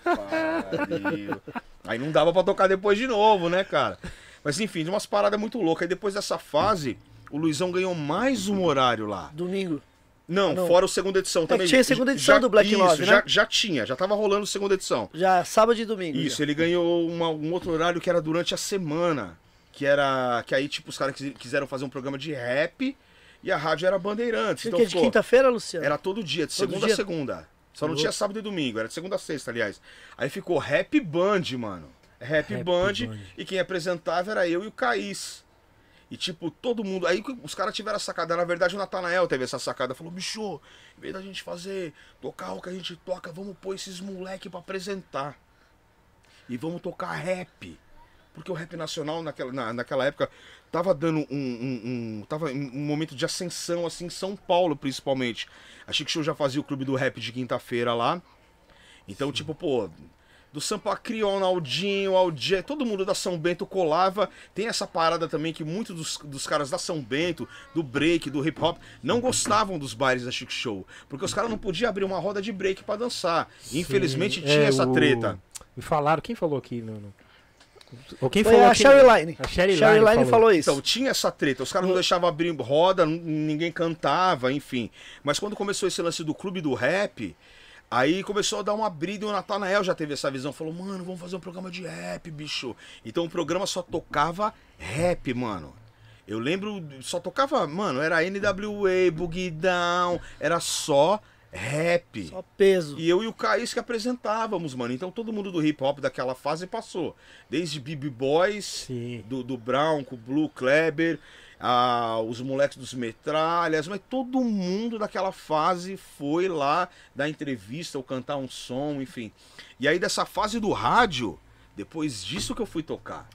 pariu. Aí não dava pra tocar depois de novo, né, cara? Mas enfim, de umas paradas muito loucas. Aí depois dessa fase, o Luizão ganhou mais um horário lá. Domingo. Não, não, fora o segunda edição é, também. tinha a segunda edição já, do Black isso, Love, né? Já, tinha, já tava rolando a segunda edição. Já, sábado e domingo. Isso, já. ele ganhou uma, um outro horário que era durante a semana. Que era. Que aí, tipo, os caras quiseram fazer um programa de rap e a rádio era bandeirante Então, que é de quinta-feira, Luciano? Era todo dia, de todo segunda dia? a segunda. Só não tinha sábado e domingo, era de segunda a sexta, aliás. Aí ficou Rap Band, mano. Rap, rap Band, Band, E quem apresentava era eu e o Caís. E, tipo, todo mundo. Aí os caras tiveram a sacada. Na verdade, o Natanael teve essa sacada. Falou, bicho, em vez da gente fazer tocar o que a gente toca, vamos pôr esses moleque para apresentar. E vamos tocar rap. Porque o rap nacional naquela, na, naquela época tava dando um, um, um tava um momento de ascensão, assim, em São Paulo, principalmente. A o Show já fazia o clube do rap de quinta-feira lá. Então, Sim. tipo, pô, do sampa ao Naldinho, todo mundo da São Bento colava. Tem essa parada também que muitos dos, dos caras da São Bento, do break, do hip hop, não gostavam dos bailes da Chic Show. Porque os caras não podiam abrir uma roda de break para dançar. Sim, Infelizmente é, tinha é, essa o... treta. Me falaram, quem falou aqui, não, não. Ou quem Foi falou a Sherryline. A Sherryline falou. falou. isso. Então, tinha essa treta. Os caras não hum. deixavam abrir roda, ninguém cantava, enfim. Mas quando começou esse lance do clube do rap, Aí começou a dar uma brida e o Natanael já teve essa visão. Falou, mano, vamos fazer um programa de rap, bicho. Então o programa só tocava rap, mano. Eu lembro, só tocava, mano, era NWA, Boogie Down, era só rap. Só peso. E eu e o Caís que apresentávamos, mano. Então todo mundo do hip hop daquela fase passou. Desde BB Boys, Sim. do, do Brown, com o Blue Kleber, ah, os moleques dos metralhas, mas todo mundo daquela fase foi lá dar entrevista ou cantar um som, enfim. E aí dessa fase do rádio, depois disso que eu fui tocar.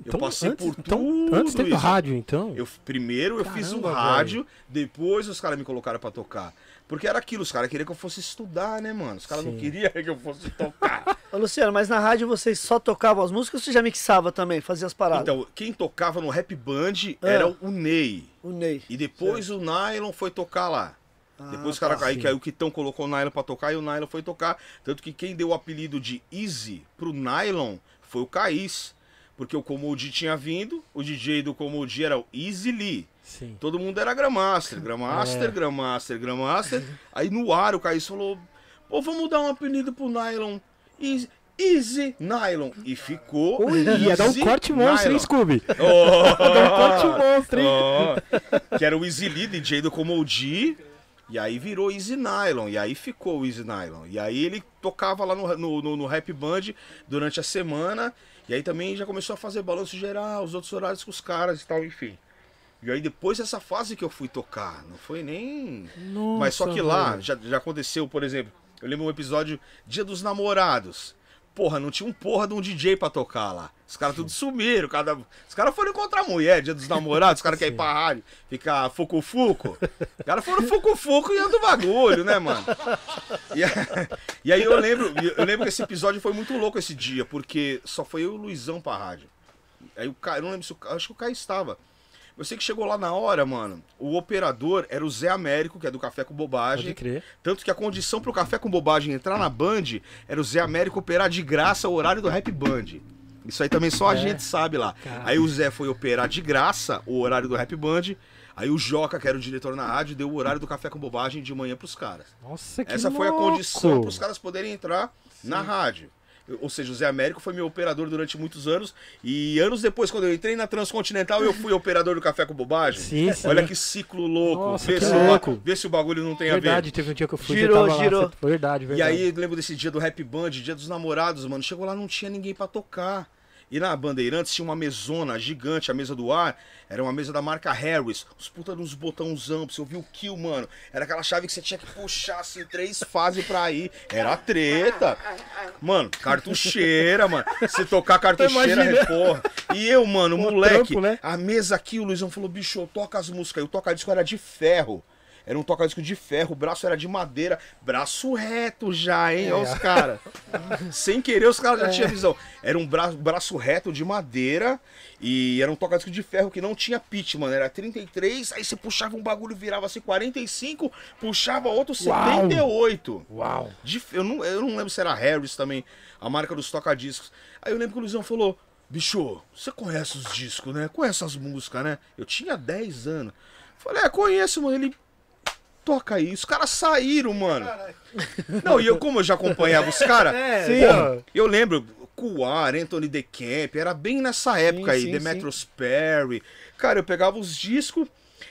Então, eu passei antes, por então, tudo. Antes teve isso. rádio, então? Eu, primeiro eu Caramba, fiz o um rádio, depois os caras me colocaram para tocar. Porque era aquilo, os caras queriam que eu fosse estudar, né, mano? Os caras não queriam que eu fosse tocar. Ô, Luciano, mas na rádio vocês só tocavam as músicas ou você já mixava também, fazia as paradas? Então, quem tocava no rap band ah. era o Ney. O Ney. E depois certo. o Nylon foi tocar lá. Ah, depois os caras tá, aí, que aí o Quitão colocou o Nylon pra tocar e o Nylon foi tocar. Tanto que quem deu o apelido de Easy pro Nylon foi o Caís. Porque o Comodi tinha vindo, o DJ do Comodi era o Easy Lee. Sim. Todo mundo era Gramaster, Gramaster, é. Gramaster, Gramaster. Aí no ar o Caís falou: pô, vamos dar um apelido pro Nylon. Easy Nylon. E ficou. Ui, ia dar um corte monstro, hein, Scooby? Oh, dar um corte monstro, hein? Oh, que era o Easy Lee, DJ do Comodi. E aí virou Easy Nylon. E aí ficou o Easy Nylon. E aí ele tocava lá no, no, no, no Rap Band durante a semana. E aí também já começou a fazer balanço geral, os outros horários com os caras e tal, enfim. E aí depois dessa fase que eu fui tocar, não foi nem. Nossa, Mas só que lá já, já aconteceu, por exemplo, eu lembro um episódio Dia dos Namorados. Porra, não tinha um porra de um DJ pra tocar lá. Os caras tudo sumiram. Cada... Os caras foram encontrar mulher, dia dos namorados, os caras querem ir pra rádio, ficar fucu-fuco. Os caras foram fucu-fuco e é do bagulho, né, mano? E, e, aí eu lembro, eu lembro que esse episódio foi muito louco esse dia, porque só foi eu e o Luizão pra rádio. Aí o cara, eu não lembro se o acho que o Caio estava. Você que chegou lá na hora, mano, o operador era o Zé Américo, que é do Café com Bobagem. Pode crer. Tanto que a condição pro Café com Bobagem entrar na Band era o Zé Américo operar de graça o horário do Rap Band. Isso aí também só a é. gente sabe lá. Caramba. Aí o Zé foi operar de graça o horário do Rap Band. Aí o Joca, que era o diretor na rádio, deu o horário do café com bobagem de manhã pros caras. Nossa, que Essa louco. foi a condição pros caras poderem entrar Sim. na rádio. Ou seja, o Zé Américo foi meu operador durante muitos anos. E anos depois, quando eu entrei na Transcontinental, eu fui operador do Café com Bobagem. Sim, sim. Olha que ciclo louco. Nossa, vê, que se, louco. vê se o bagulho não tem verdade, a ver. Verdade, teve um dia que eu fui. Girou, eu girou. Lá, verdade, verdade. E aí, lembro desse dia do Rap Band, dia dos namorados, mano. Chegou lá, não tinha ninguém para tocar. E na Bandeirantes tinha uma mesona gigante, a mesa do ar. Era uma mesa da marca Harris. Os puta uns botãozão você ouviu o kill, mano. Era aquela chave que você tinha que puxar, assim, três fases pra ir. Era treta. Mano, cartucheira, mano. Se tocar cartucheira, é porra. E eu, mano, o moleque, trampo, né? a mesa aqui, o Luizão falou, bicho, eu toco as músicas. Eu toco a disco, era de ferro. Era um toca-disco de ferro, o braço era de madeira, braço reto já, hein? É. Olha os é. caras. Sem querer, os caras já é. tinham visão. Era um braço, braço reto de madeira e era um toca-disco de ferro que não tinha pitch, mano. Era 33, aí você puxava um bagulho, virava assim 45, puxava outro Uau. 78. Uau! De, eu, não, eu não lembro se era Harris também, a marca dos toca-discos. Aí eu lembro que o Luizão falou. Bicho, você conhece os discos, né? Conhece as músicas, né? Eu tinha 10 anos. Falei, é, conheço, mano. Ele toca aí. Os caras saíram, mano. Não, e eu, como eu já acompanhava os caras, é, eu lembro, Kuar, Anthony The Camp, era bem nessa época sim, aí, sim, The sim. Metros Perry. Cara, eu pegava os discos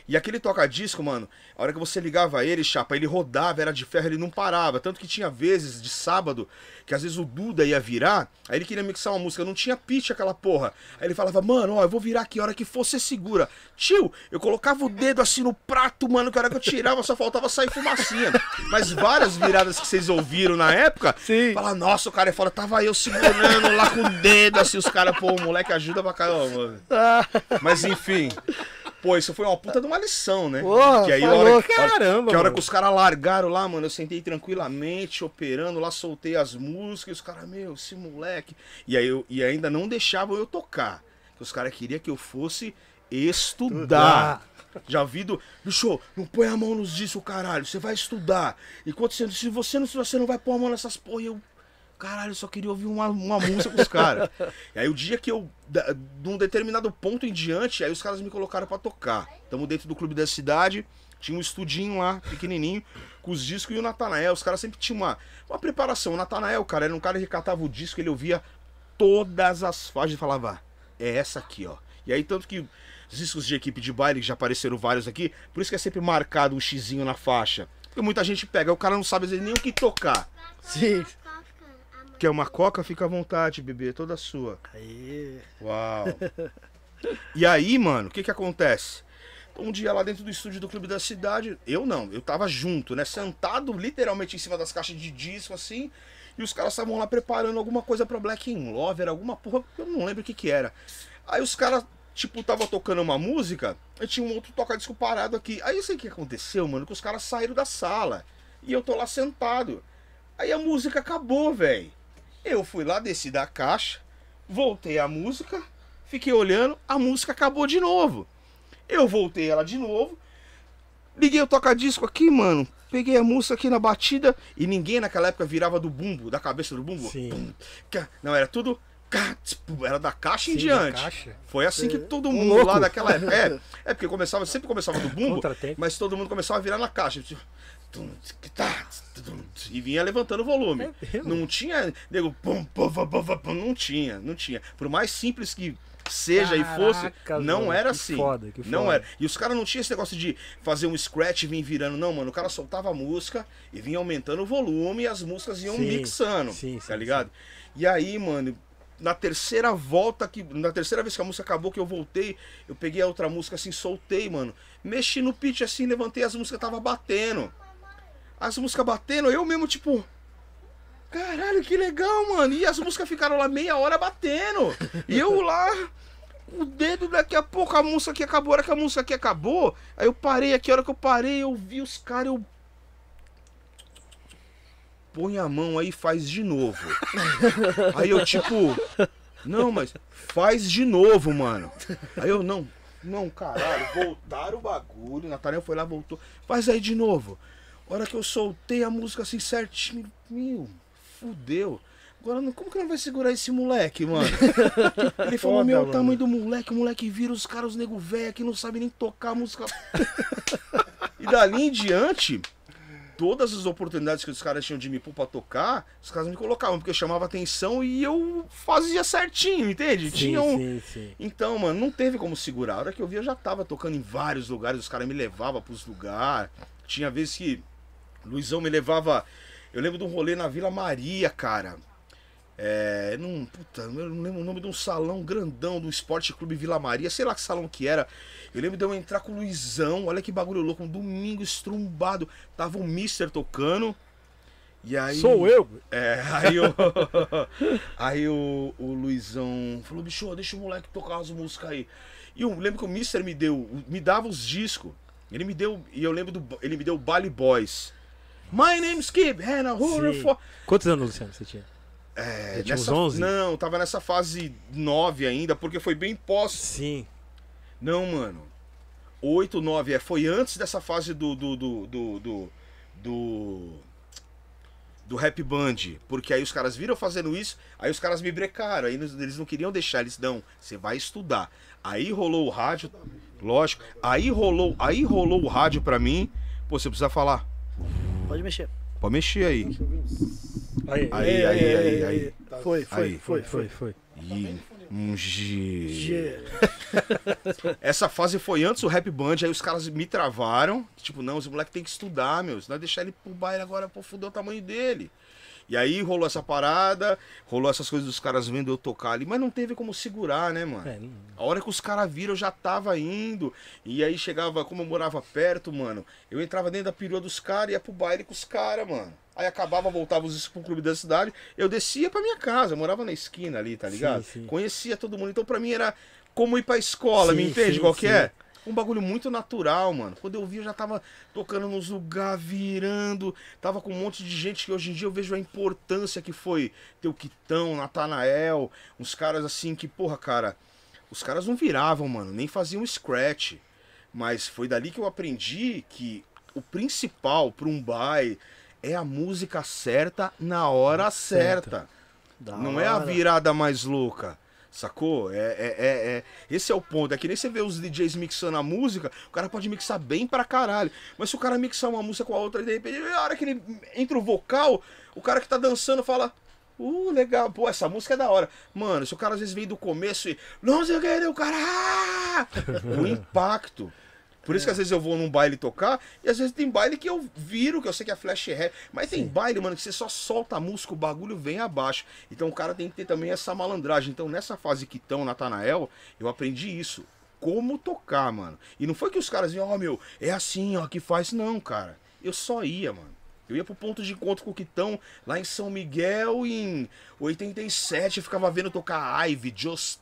e aquele toca-disco, mano, a hora que você ligava ele, chapa, ele rodava, era de ferro, ele não parava. Tanto que tinha vezes de sábado, que às vezes o Duda ia virar, aí ele queria mixar uma música, não tinha pitch aquela porra. Aí ele falava, mano, ó, eu vou virar aqui, a hora que for, você segura. Tio, eu colocava o dedo assim no prato, mano, que a hora que eu tirava só faltava sair fumacinha. Mas várias viradas que vocês ouviram na época, fala, nossa, o cara é foda, tava eu segurando lá com o dedo, assim, os caras, pô, o moleque ajuda pra caramba. Ah. Mas enfim. Pô, isso foi uma puta de uma lição, né? Porra, que aí falou, hora que, caramba. Que hora que os caras largaram lá, mano, eu sentei tranquilamente, operando lá, soltei as músicas, os caras, meu, esse moleque. E aí eu, e ainda não deixavam eu tocar. Os caras queriam que eu fosse estudar. Já vi do. Bicho, não põe a mão nos disso, caralho. Você vai estudar. Enquanto você. Se você não, se você não vai pôr a mão nessas porra, eu Caralho, eu só queria ouvir uma, uma música com os caras. aí o dia que eu, de um determinado ponto em diante, aí os caras me colocaram para tocar. Tamo dentro do clube da cidade, tinha um estudinho lá, pequenininho, com os discos e o Natanael. Os caras sempre tinham uma, uma preparação. O Natanael, cara, era um cara que catava o disco, ele ouvia todas as faixas e falava, é essa aqui, ó. E aí, tanto que os discos de equipe de baile, que já apareceram vários aqui, por isso que é sempre marcado um xizinho na faixa. Porque muita gente pega, o cara não sabe nem o que tocar. Sim. Quer uma coca? Fica à vontade, bebê, é toda sua. Aí. Uau. E aí, mano, o que que acontece? Então, um dia lá dentro do estúdio do Clube da Cidade, eu não, eu tava junto, né? Sentado literalmente em cima das caixas de disco, assim. E os caras estavam lá preparando alguma coisa pra Black in Lover, alguma porra, eu não lembro o que que era. Aí os caras, tipo, tava tocando uma música e tinha um outro toca-disco parado aqui. Aí eu sei o que aconteceu, mano, que os caras saíram da sala. E eu tô lá sentado. Aí a música acabou, velho. Eu fui lá, desci da caixa, voltei a música, fiquei olhando, a música acabou de novo. Eu voltei ela de novo, liguei o toca-disco aqui, mano. Peguei a música aqui na batida e ninguém naquela época virava do bumbo, da cabeça do bumbo. Sim. Não, era tudo era da caixa Sim, em diante. Caixa. Foi assim que todo é mundo lá daquela época. É, é porque começava, sempre começava do bumbo, mas todo mundo começava a virar na caixa. E vinha levantando o volume. É não tinha. Nego, não tinha, não tinha. Por mais simples que seja Caraca, e fosse, não mano, era assim. Foda, foda. Não era. E os caras não tinham esse negócio de fazer um scratch e vir virando, não, mano. O cara soltava a música e vinha aumentando o volume e as músicas iam sim, mixando. Sim, tá sim, tá ligado? E aí, mano, na terceira volta que. Na terceira vez que a música acabou, que eu voltei, eu peguei a outra música assim, soltei, mano. Mexi no pitch assim, levantei, as músicas tava batendo as músicas batendo, eu mesmo, tipo. Caralho, que legal, mano. E as músicas ficaram lá meia hora batendo. E eu lá, o dedo daqui a pouco, a música aqui acabou, a hora que a música aqui acabou. Aí eu parei aqui, a hora que eu parei, eu vi os caras, eu. Põe a mão aí faz de novo. aí eu, tipo. Não, mas faz de novo, mano. Aí eu, não, não, caralho, voltaram o bagulho. Natalão foi lá, voltou. Faz aí de novo. A hora que eu soltei a música assim certinho, meu, fudeu. Agora, como que não vai segurar esse moleque, mano? Ele falou, Foda, meu, o tamanho do moleque, o moleque vira os caras, os nego velho, que não sabe nem tocar a música. e dali em diante, todas as oportunidades que os caras tinham de me pôr pra tocar, os caras me colocavam, porque eu chamava atenção e eu fazia certinho, entende? Sim, Tinha um... sim, sim. Então, mano, não teve como segurar. A hora que eu via, eu já tava tocando em vários lugares, os caras me levavam pros lugares. Tinha vezes que Luizão me levava. Eu lembro de um rolê na Vila Maria, cara. É, num, puta, eu não lembro o nome de um salão grandão do Esporte Clube Vila Maria, sei lá que salão que era. Eu lembro de eu entrar com o Luizão, olha que bagulho louco, um domingo estrumbado. Tava um mister tocando. E aí. Sou eu? É, aí aí o, o Luizão falou: bicho, deixa o moleque tocar as músicas aí. E eu lembro que o mister me deu, me dava os discos. Ele me deu, e eu lembro do, ele me deu o Bally Boys. My name Kip, Skip, and a Sim. for... Quantos anos, Luciano, você tinha? É, tinha nessa... uns 11? Não, tava nessa fase 9 ainda, porque foi bem pós... Sim. Não, mano. 8, 9, é, foi antes dessa fase do... do, do, do, do, do... do rap band, porque aí os caras viram fazendo isso, aí os caras me brecaram, aí eles não queriam deixar, eles não, você vai estudar. Aí rolou o rádio, lógico, aí rolou, aí rolou o rádio para mim, pô, você precisa falar, Pode mexer. Pode mexer aí. Aí, aí, aí, aí. aí. Foi, foi, foi, foi, foi. E um G. Essa fase foi antes do Rap Band, aí os caras me travaram. Tipo, não, os moleque tem que estudar, meu. não deixar ele pro baile agora, pô, fudeu o tamanho dele. E aí rolou essa parada, rolou essas coisas dos caras vendo eu tocar ali, mas não teve como segurar, né, mano? É, a hora que os caras viram, eu já tava indo. E aí chegava, como eu morava perto, mano, eu entrava dentro da perua dos caras, ia pro baile com os caras, mano. Aí acabava, voltava os pro clube da cidade, eu descia pra minha casa, eu morava na esquina ali, tá ligado? Sim, sim. Conhecia todo mundo. Então pra mim era como ir pra escola, sim, me entende qual que é? um bagulho muito natural, mano. Quando eu vi, eu já tava tocando nos zuga virando. Tava com um monte de gente que hoje em dia eu vejo a importância que foi ter o Quitão, Natanael, uns caras assim que, porra, cara, os caras não viravam, mano, nem faziam scratch. Mas foi dali que eu aprendi que o principal para um baile é a música certa na hora certa. certa. Não hora. é a virada mais louca. Sacou? É, é, é, é, Esse é o ponto. É que nem você vê os DJs mixando a música, o cara pode mixar bem pra caralho. Mas se o cara mixar uma música com a outra, de repente, na hora que ele entra o vocal, o cara que tá dançando fala. Uh, legal, pô, essa música é da hora. Mano, se o cara às vezes vem do começo e. Não sei o que, o cara. o impacto. Por isso que é. às vezes eu vou num baile tocar, e às vezes tem baile que eu viro, que eu sei que é flash rap, mas tem baile, mano, que você só solta a música, o bagulho vem abaixo. Então o cara tem que ter também essa malandragem. Então nessa fase que tão, Natanael, eu aprendi isso. Como tocar, mano. E não foi que os caras vinham, ó, oh, meu, é assim, ó, que faz. Não, cara. Eu só ia, mano. Eu ia pro ponto de encontro com o Quitão lá em São Miguel em 87, ficava vendo tocar Ive, Just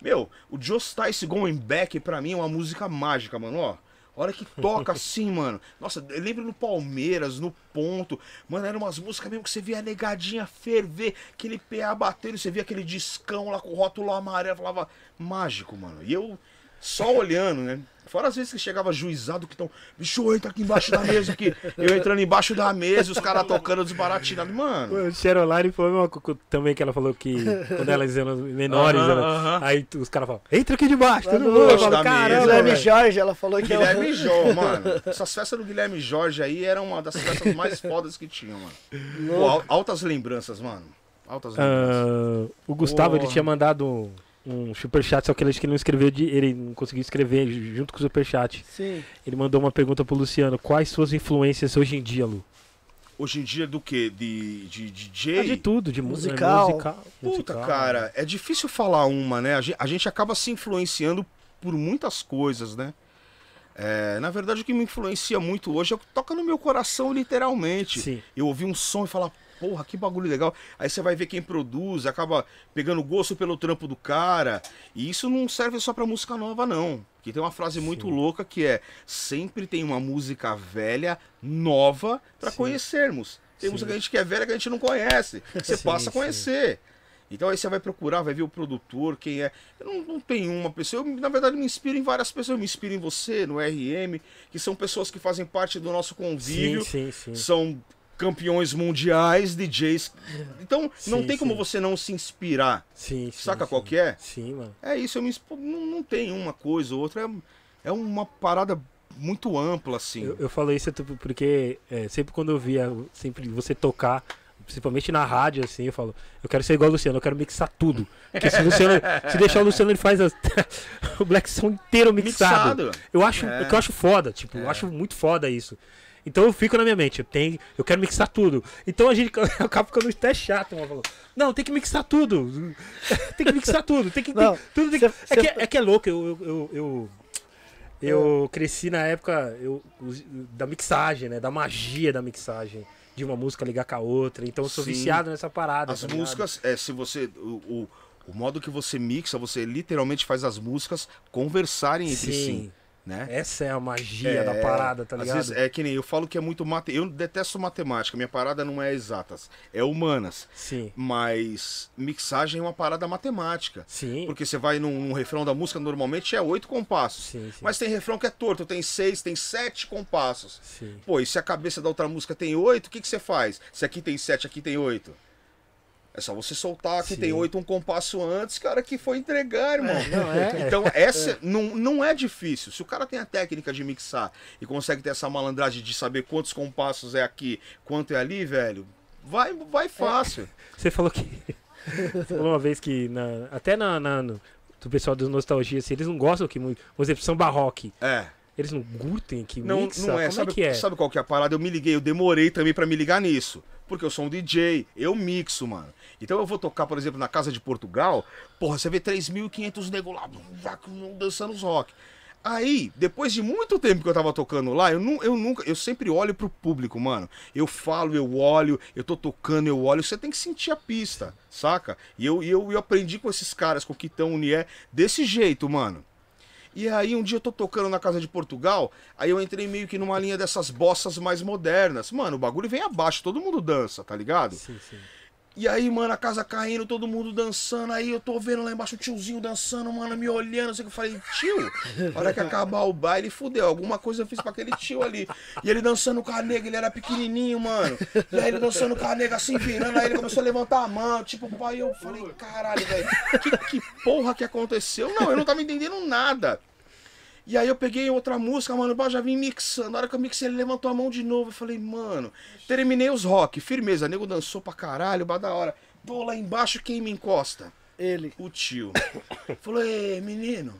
Meu, o Just Going Back pra mim é uma música mágica, mano, ó. olha que toca assim, mano. Nossa, eu lembro no Palmeiras, no ponto. Mano, eram umas músicas mesmo que você via a negadinha ferver, aquele PA batendo, você via aquele discão lá com o rótulo amarelo, falava mágico, mano. E eu só olhando, né? Fora as vezes que chegava juizado que estão. Bicho, entra tá aqui embaixo da mesa aqui. Eu entrando embaixo da mesa, os caras tocando desbaratinado, mano. O Cherolari foi uma também que ela falou que quando elas eram menores, uh -huh, uh -huh. aí os caras falam, entra aqui debaixo, todo mundo. Caramba, Guilherme Jorge, ela falou que. Guilherme Jorge, mano. Essas festas do Guilherme Jorge aí eram uma das festas mais fodas que tinham, mano. Pô, altas lembranças, mano. Altas ah, lembranças. Uh, o Gustavo, Porra. ele tinha mandado um superchat, só que ele acho que ele não escreveu, de, ele não conseguiu escrever junto com o superchat. Sim. Ele mandou uma pergunta pro Luciano: quais suas influências hoje em dia, Lu? Hoje em dia do que? De, de, de DJ? É ah, de tudo, de é, musical. musical. Puta, cara, é difícil falar uma, né? A gente, a gente acaba se influenciando por muitas coisas, né? É, na verdade, o que me influencia muito hoje é o que toca no meu coração, literalmente. Sim. Eu ouvi um som e falar, porra, que bagulho legal. Aí você vai ver quem produz, acaba pegando gosto pelo trampo do cara. E isso não serve só pra música nova, não. Porque tem uma frase Sim. muito louca que é: sempre tem uma música velha, nova, para conhecermos. Tem Sim. música que a gente quer é velha que a gente não conhece. Você sim, passa a conhecer. Sim. Então aí você vai procurar, vai ver o produtor, quem é. Eu não, não tenho uma pessoa. Eu, na verdade, me inspiro em várias pessoas. Eu me inspiro em você, no RM, que são pessoas que fazem parte do nosso convívio. Sim, sim, sim. São campeões mundiais, DJs. Então, sim, não tem sim. como você não se inspirar. Sim, Saca sim, qual que é? Sim, mano. É isso, eu me expo... não, não tem uma coisa ou outra. É, é uma parada muito ampla, assim. Eu, eu isso tipo porque é, sempre quando eu via sempre você tocar, principalmente na rádio, assim, eu falo, eu quero ser igual o Luciano, eu quero mixar tudo. Porque se, Luciano, se deixar o Luciano, ele faz as, o Black Sound inteiro mixado. mixado. Eu acho, é. eu é. acho foda, tipo, é. eu acho muito foda isso. Então eu fico na minha mente, eu, tenho, eu quero mixar tudo. Então a gente acaba ficando até chato, mano. não, tem que mixar tudo. tem que mixar tudo, tem que. Tem, tudo tem que... Cê, é, que, é, é que é louco, eu, eu, eu eu é. cresci na época eu, da mixagem, né? Da magia da mixagem. De uma música ligar com a outra. Então eu sou Sim. viciado nessa parada. As tá músicas, é, se você. O, o, o, modo que você mixa, você literalmente faz as músicas conversarem entre Sim. si. Né? Essa é a magia é, da parada, tá ligado? Às vezes é que nem eu falo que é muito mate... eu detesto matemática, minha parada não é exatas, é humanas. Sim. Mas mixagem é uma parada matemática. Sim. Porque você vai num, num refrão da música normalmente é oito compassos. Sim, sim, Mas tem refrão que é torto, tem seis, tem sete compassos. Sim. Pô, e se a cabeça da outra música tem oito, o que que você faz? Se aqui tem sete, aqui tem oito. É só você soltar que tem oito um compasso antes, cara, que foi entregar, irmão. É, não é? Então, é. essa é. Não, não é difícil. Se o cara tem a técnica de mixar e consegue ter essa malandragem de saber quantos compassos é aqui, quanto é ali, velho, vai, vai fácil. É. Você falou que. Você falou uma vez que na... até na, na, no... do pessoal dos Nostalgia, assim, eles não gostam que muito. Uma excepção barroque. É. Eles não curtem que não, mixa? Não é. Como é sabe, é que é? Sabe qual que é a parada? Eu me liguei, eu demorei também para me ligar nisso. Porque eu sou um DJ, eu mixo, mano. Então eu vou tocar, por exemplo, na Casa de Portugal, porra, você vê 3.500 nego lá dançando os rock. Aí, depois de muito tempo que eu tava tocando lá, eu, nu, eu nunca, eu sempre olho pro público, mano. Eu falo, eu olho, eu tô tocando, eu olho. Você tem que sentir a pista, saca? E eu, eu, eu aprendi com esses caras, com o Quitão Unier, desse jeito, mano. E aí um dia eu tô tocando na casa de Portugal, aí eu entrei meio que numa linha dessas bossas mais modernas. Mano, o bagulho vem abaixo, todo mundo dança, tá ligado? Sim, sim. E aí, mano, a casa caindo, todo mundo dançando. Aí eu tô vendo lá embaixo o tiozinho dançando, mano, me olhando. Assim, eu falei, tio, na hora que acabar o baile, fudeu. Alguma coisa eu fiz pra aquele tio ali. E ele dançando com a nega, ele era pequenininho, mano. E aí ele dançando com a nega, assim, virando. Aí ele começou a levantar a mão, tipo, pai. Eu falei, caralho, velho, que, que porra que aconteceu? Não, eu não tava entendendo nada. E aí eu peguei outra música, mano, já vim mixando. Na hora que eu mixei, ele levantou a mão de novo. Eu falei, mano, terminei os rock, firmeza. nego dançou pra caralho, bada hora. Pô, lá embaixo quem me encosta? Ele. O tio. Falou, ei, menino.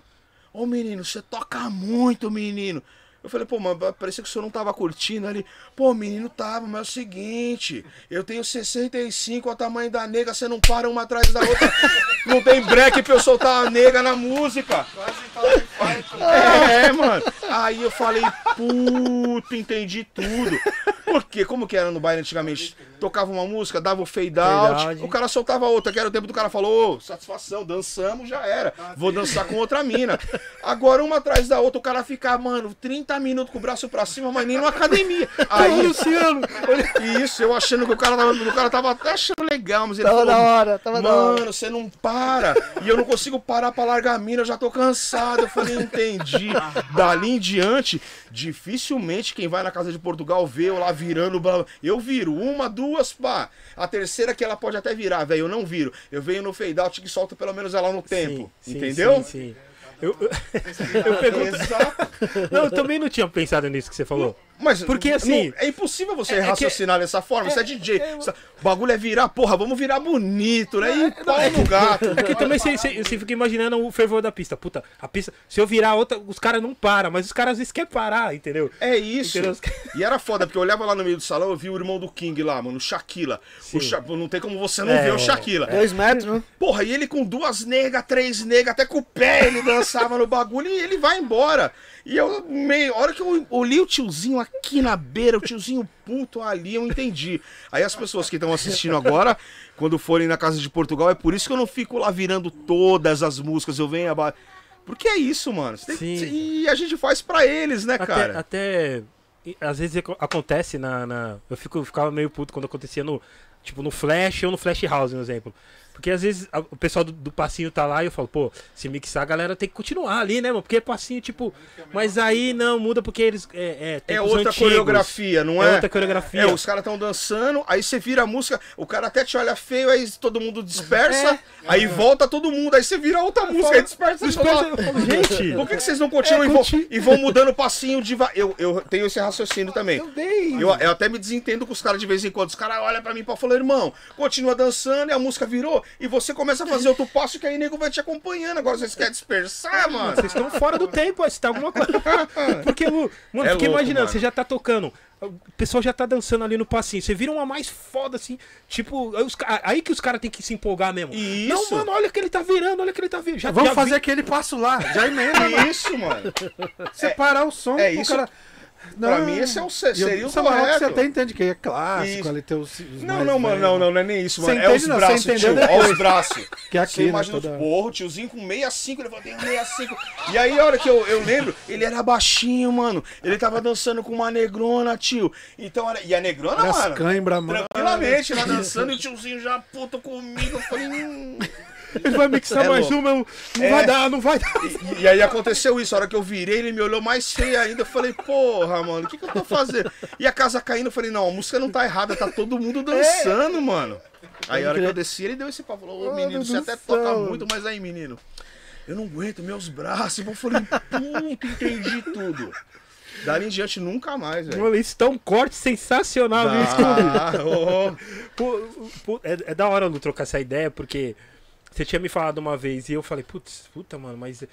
Ô menino, você toca muito, menino. Eu falei, pô, mano, parecia que o senhor não tava curtindo ali. Pô, menino, tava, mas é o seguinte, eu tenho 65, a o tamanho da nega, você não para uma atrás da outra. não tem break pra eu soltar a nega na música. Quase né? é, é, mano. Aí eu falei, puto entendi tudo. Porque, como que era no baile antigamente? Tocava uma música, dava o fade, out, o cara soltava outra, que era o tempo do cara falou, oh, satisfação, dançamos, já era. Tá Vou dançar com outra mina. Agora, uma atrás da outra, o cara ficava, mano, 30 30 minutos com o braço pra cima, mas nem na academia. Aí, Luciano, então, isso, eu achando que o cara tava, o cara tava até achando legal, mas ele tava falou, da hora, tava da hora. Mano, você não para. E eu não consigo parar pra largar a mina, eu já tô cansado. Eu falei, entendi. Dali em diante, dificilmente quem vai na casa de Portugal vê eu lá virando. Blá, blá. Eu viro uma, duas, pá. A terceira que ela pode até virar, velho, eu não viro. Eu venho no fade out que solto pelo menos ela no tempo. Sim, entendeu? Sim, sim. Eu, eu pergunto... Não, eu também não tinha pensado nisso que você falou. Mas porque assim. Não, é impossível você é, é raciocinar que, dessa forma. Você é, DJ. É, você, é, o bagulho é virar, porra, vamos virar bonito, né? É, e é, pau é, no gato. É que também você, fica imaginando o fervor da pista. Puta, a pista. Se eu virar outra, os caras não param, mas os caras às vezes querem parar, entendeu? É isso. Entendeu? E era foda, porque eu olhava lá no meio do salão, eu vi o irmão do King lá, mano, o Shaquila. O Sha... Não tem como você não ver o Shaquila. Dois metros, né? Porra, e ele com duas negas, três negas, até com o pé ele dançava no bagulho e ele vai embora. E eu meio. A hora que eu olhei o tiozinho aqui na beira, o tiozinho puto ali, eu entendi. Aí as pessoas que estão assistindo agora, quando forem na Casa de Portugal, é por isso que eu não fico lá virando todas as músicas. Eu venho abaixo. Porque é isso, mano. Tem... E a gente faz para eles, né, até, cara? Até. Às vezes acontece na. na... Eu, fico, eu ficava meio puto quando acontecia no. Tipo, no Flash ou no Flash House, por exemplo. Porque às vezes a, o pessoal do, do, passinho tá lá e eu falo, pô, se mixar a galera tem que continuar ali, né, mano? Porque passinho, tipo. Mas aí não, muda porque eles. É, é, é outra antigos, coreografia, não é? É outra coreografia. É, os caras tão dançando, aí você vira a música, o cara até te olha feio, aí todo mundo dispersa, é. aí volta todo mundo, aí você vira outra música, falo, aí dispersa. dispersa fala, falo, gente, por que, que vocês não continuam é, e, vão, e, vão, mudando o passinho de. Va... Eu, eu tenho esse raciocínio ah, também. Eu, dei. eu, eu até me desentendo com os caras de vez em quando. Os caras olham pra mim e falam, irmão, continua dançando e a música virou e você começa a fazer outro passo que aí o nego vai te acompanhando. Agora vocês querem dispersar, é, mano. Vocês estão fora do tempo, aí, é, você tá alguma coisa. Porque, Lu, mano, é fiquei louco, imaginando, mano. você já tá tocando. O pessoal já tá dançando ali no passinho. Você vira uma mais foda, assim. Tipo, aí, os, aí que os caras tem que se empolgar mesmo. Isso. Não, mano, olha que ele tá virando, olha que ele tá virando. Já, Vamos já fazer vi... aquele passo lá, já emenda. É isso, mano. Separar é, o som. É, é isso. Cara... Não, pra mim, esse é o seria o correto. Você até entende que é clássico, ali tem os. os não, não, mano, não, não, não é nem isso, mano. é o os braços, tio. Olha os braços. Que aqui, você né, imagina toda... os porro, tiozinho com 65, ele falou, 65. E aí, a hora que eu, eu lembro, ele era baixinho, mano. Ele tava dançando com uma negrona, tio. Então, olha, e a negrona, era mano. Cãibra, mano. Tranquilamente, lá dançando, e o tiozinho já puto comigo. Eu falei. Hum. Ele vai mixar é mais louco. uma, eu... não é... vai dar, não vai dar. E, e, aí aconteceu isso, a hora que eu virei, ele me olhou mais feio ainda. Eu falei, porra, mano, o que, que eu tô fazendo? E a casa caindo, eu falei, não, a música não tá errada, tá todo mundo é. dançando, é. mano. Aí a hora que eu desci, ele deu esse papo, falou, ô menino, você até toca muito, mas aí, menino, eu não aguento meus braços. Eu falei, puta, entendi tudo. Dali em diante, nunca mais, velho. Isso tá um corte sensacional, viu? Ah, oh. é, é, da hora, não trocar essa ideia, porque você tinha me falado uma vez e eu falei, putz, puta, mano, mas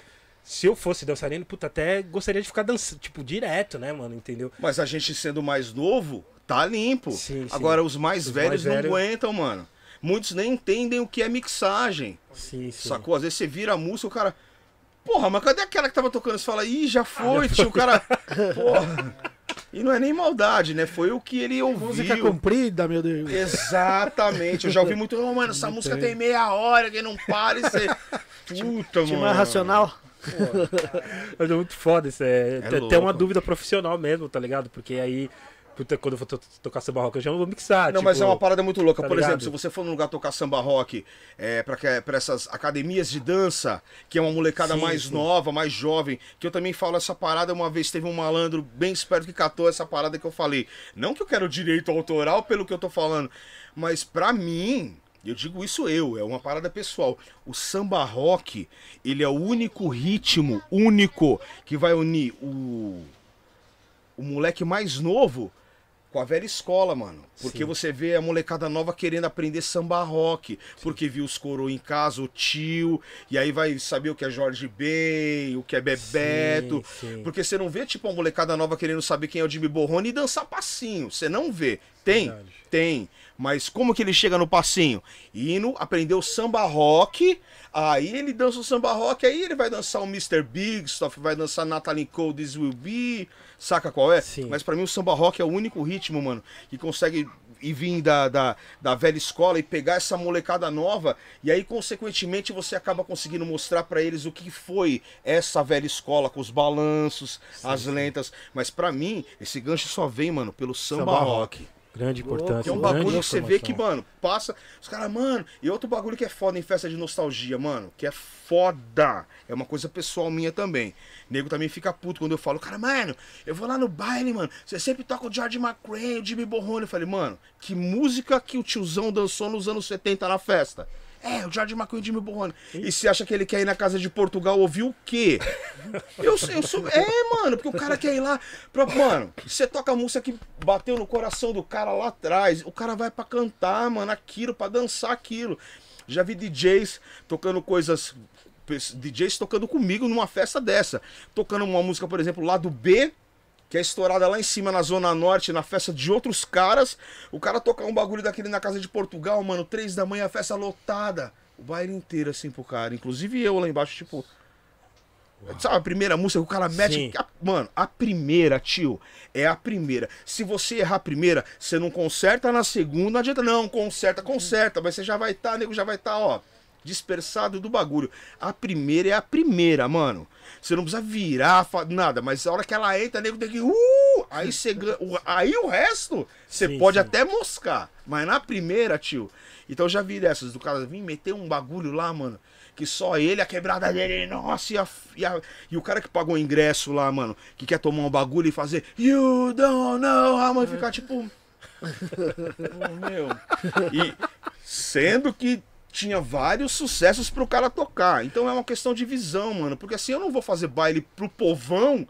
se eu fosse dançarino, puta, até gostaria de ficar dançando, tipo, direto, né, mano, entendeu? Mas a gente sendo mais novo, tá limpo. Sim, Agora, os mais os velhos mais não aguentam, mano. Muitos nem entendem o que é mixagem. Sim, sim. Sacou? Às vezes você vira a música, o cara. Porra, mas cadê aquela que tava tocando? Você fala, ih, já foi, ah, já tio. Foi. O cara. Porra. E não é nem maldade, né? Foi o que ele ouviu. Música comprida, meu Deus. Exatamente. Eu já ouvi muito, oh, mano, essa não música tem. tem meia hora, que não para e você. É- Puta, mano. Timão racional. Pô, é muito foda isso. É, é tem louco. uma dúvida profissional mesmo, tá ligado? Porque aí Puta, quando eu for tocar samba rock, eu já vou mixar. Não, tipo, mas é tipo, uma parada muito louca. Tá Por ligado? exemplo, se você for num lugar tocar samba rock é, pra, pra essas academias de dança, que é uma molecada sim, mais sim. nova, mais jovem, que eu também falo essa parada, uma vez teve um malandro bem esperto que catou essa parada que eu falei. Não que eu quero direito autoral pelo que eu tô falando, mas pra mim, eu digo isso eu, é uma parada pessoal. O samba rock, ele é o único ritmo único que vai unir o o moleque mais novo com a velha escola, mano. Porque Sim. você vê a molecada nova querendo aprender samba rock. Sim. Porque viu os coro em casa, o tio, e aí vai saber o que é Jorge Ben, o que é Bebeto. Sim, porque você não vê, tipo, a molecada nova querendo saber quem é o Jimmy Borrone e dançar passinho. Você não vê. Tem? Verdade. Tem. Mas como que ele chega no passinho? Hino, aprendeu samba rock, aí ele dança o samba rock, aí ele vai dançar o Mr. Big Stuff, vai dançar Natalie Cole, This Will Be. Saca qual é? Sim. Mas para mim o samba rock é o único ritmo, mano, que consegue ir vir da, da, da, velha escola e pegar essa molecada nova, e aí, consequentemente, você acaba conseguindo mostrar para eles o que foi essa velha escola, com os balanços, Sim. as lentas. Mas para mim, esse gancho só vem, mano, pelo samba, samba rock. rock. Grande importância. É um bagulho que você vê que, mano, passa. Os caras, mano. E outro bagulho que é foda em festa de nostalgia, mano. Que é foda. É uma coisa pessoal minha também. O nego também fica puto quando eu falo, cara, mano, eu vou lá no baile, mano. Você sempre toca o George McRae, o Jimmy Borrone. Eu falei, mano, que música que o tiozão dançou nos anos 70 na festa? É, o George McQueen é e Jimmy Borrone. E você acha que ele quer ir na casa de Portugal ouvir o quê? eu, eu sou. É, mano, porque o cara quer ir lá. Pra, mano, você toca a música que bateu no coração do cara lá atrás. O cara vai pra cantar, mano, aquilo, pra dançar aquilo. Já vi DJs tocando coisas DJs tocando comigo numa festa dessa. Tocando uma música, por exemplo, lá do B que é estourada lá em cima na Zona Norte, na festa de outros caras. O cara tocar um bagulho daquele na casa de Portugal, mano, três da manhã, festa lotada. O baile inteiro, assim, pro cara. Inclusive eu lá embaixo, tipo. Uau. Sabe a primeira música que o cara mete? A, mano, a primeira, tio, é a primeira. Se você errar a primeira, você não conserta na segunda, não adianta. Não, conserta, conserta. Mas você já vai estar, tá, nego, já vai estar, tá, ó dispersado do bagulho. A primeira é a primeira, mano. Você não precisa virar nada, mas a hora que ela entra, nego tem que. Uh! Aí, você, aí o resto você pode sim. até moscar. Mas na primeira, tio. Então eu já vi dessas do cara vir meter um bagulho lá, mano. Que só ele, a quebrada dele, nossa, e, a, e, a, e o cara que pagou o ingresso lá, mano, que quer tomar um bagulho e fazer You don't know, a mãe ficar tipo. oh, meu. E sendo que tinha vários sucessos pro cara tocar. Então é uma questão de visão, mano. Porque assim, eu não vou fazer baile pro povão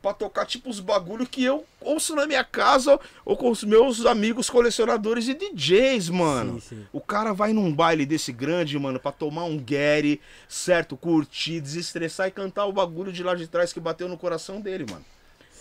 pra tocar tipo os bagulho que eu ouço na minha casa ou com os meus amigos colecionadores e DJs, mano. Sim, sim. O cara vai num baile desse grande, mano, pra tomar um Gary, certo? Curtir, desestressar e cantar o bagulho de lá de trás que bateu no coração dele, mano.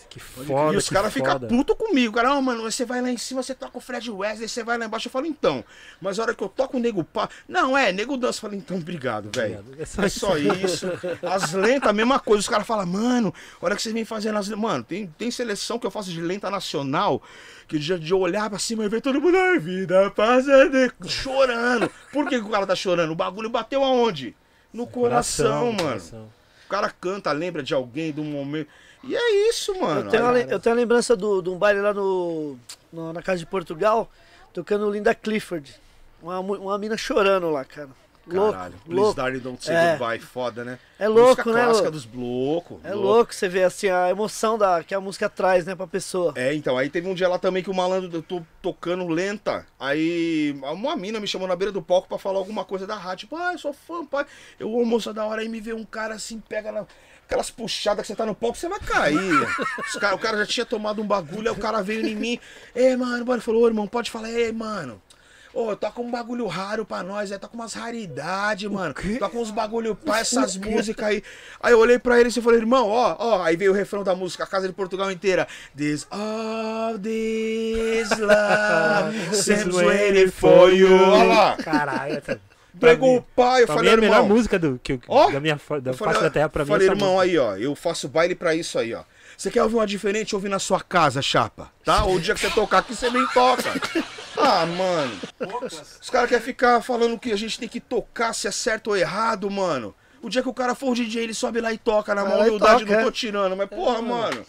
Que foda. E os caras ficam putos comigo. Cara, oh, mano, você vai lá em cima, você toca o Fred Wesley, você vai lá embaixo. Eu falo, então. Mas a hora que eu toco o nego pá. Não, é, nego dança. Eu falo, então, obrigado, velho. É só, é só isso. as lentas, a mesma coisa. Os caras falam, mano, a hora que vocês vêm fazendo as. Mano, tem, tem seleção que eu faço de lenta nacional, que de, de olhar pra cima e ver todo mundo, na vida, passa de... chorando. Por que, que o cara tá chorando? O bagulho bateu aonde? No coração, coração mano. Coração. O cara canta, lembra de alguém, de um momento. E é isso, mano. Eu tenho, a, eu tenho a lembrança de do, do um baile lá no, no, na casa de Portugal, tocando Linda Clifford. Uma, uma mina chorando lá, cara. Louco, Caralho, louco. Please Darling Don't Say é. Goodbye, foda, né? É louco, música né? clássica dos blocos. É louco. você ver, assim, a emoção da, que a música traz, né, pra pessoa. É, então, aí teve um dia lá também que o malandro, eu tô tocando lenta, aí uma mina me chamou na beira do palco pra falar alguma coisa da rádio, tipo, ah, eu sou fã, pai, eu moço da hora, aí me vê um cara assim, pega na aquelas puxadas que você tá no palco, você vai cair. Cara, o cara já tinha tomado um bagulho, aí o cara veio em mim. Ei, mano, bora. falou, ô, irmão, pode falar, ei, mano. Ô, tá com um bagulho raro pra nós, aí tá com umas raridades, mano. Tá com uns bagulho pá, essas músicas aí. Aí eu olhei pra ele e falei, irmão, ó, ó. Aí veio o refrão da música, a casa de Portugal inteira. This all this love, sempre waiting for you. Olha lá. Caralho, pegou o pai, eu pra falei, irmão é a melhor música do, que, ó, da minha da face falei, da terra pra mim. Eu é falei, irmão, aí, ó, eu faço baile pra isso aí, ó. Você quer ouvir uma diferente? Ouvir na sua casa, chapa, tá? Ou o dia que você tocar aqui, você nem toca. Ah, mano. Os caras querem ficar falando que a gente tem que tocar se é certo ou errado, mano. O dia que o cara for DJ, ele sobe lá e toca. Na mão, humildade, toca, não tô é. tirando. Mas, porra, é, mano.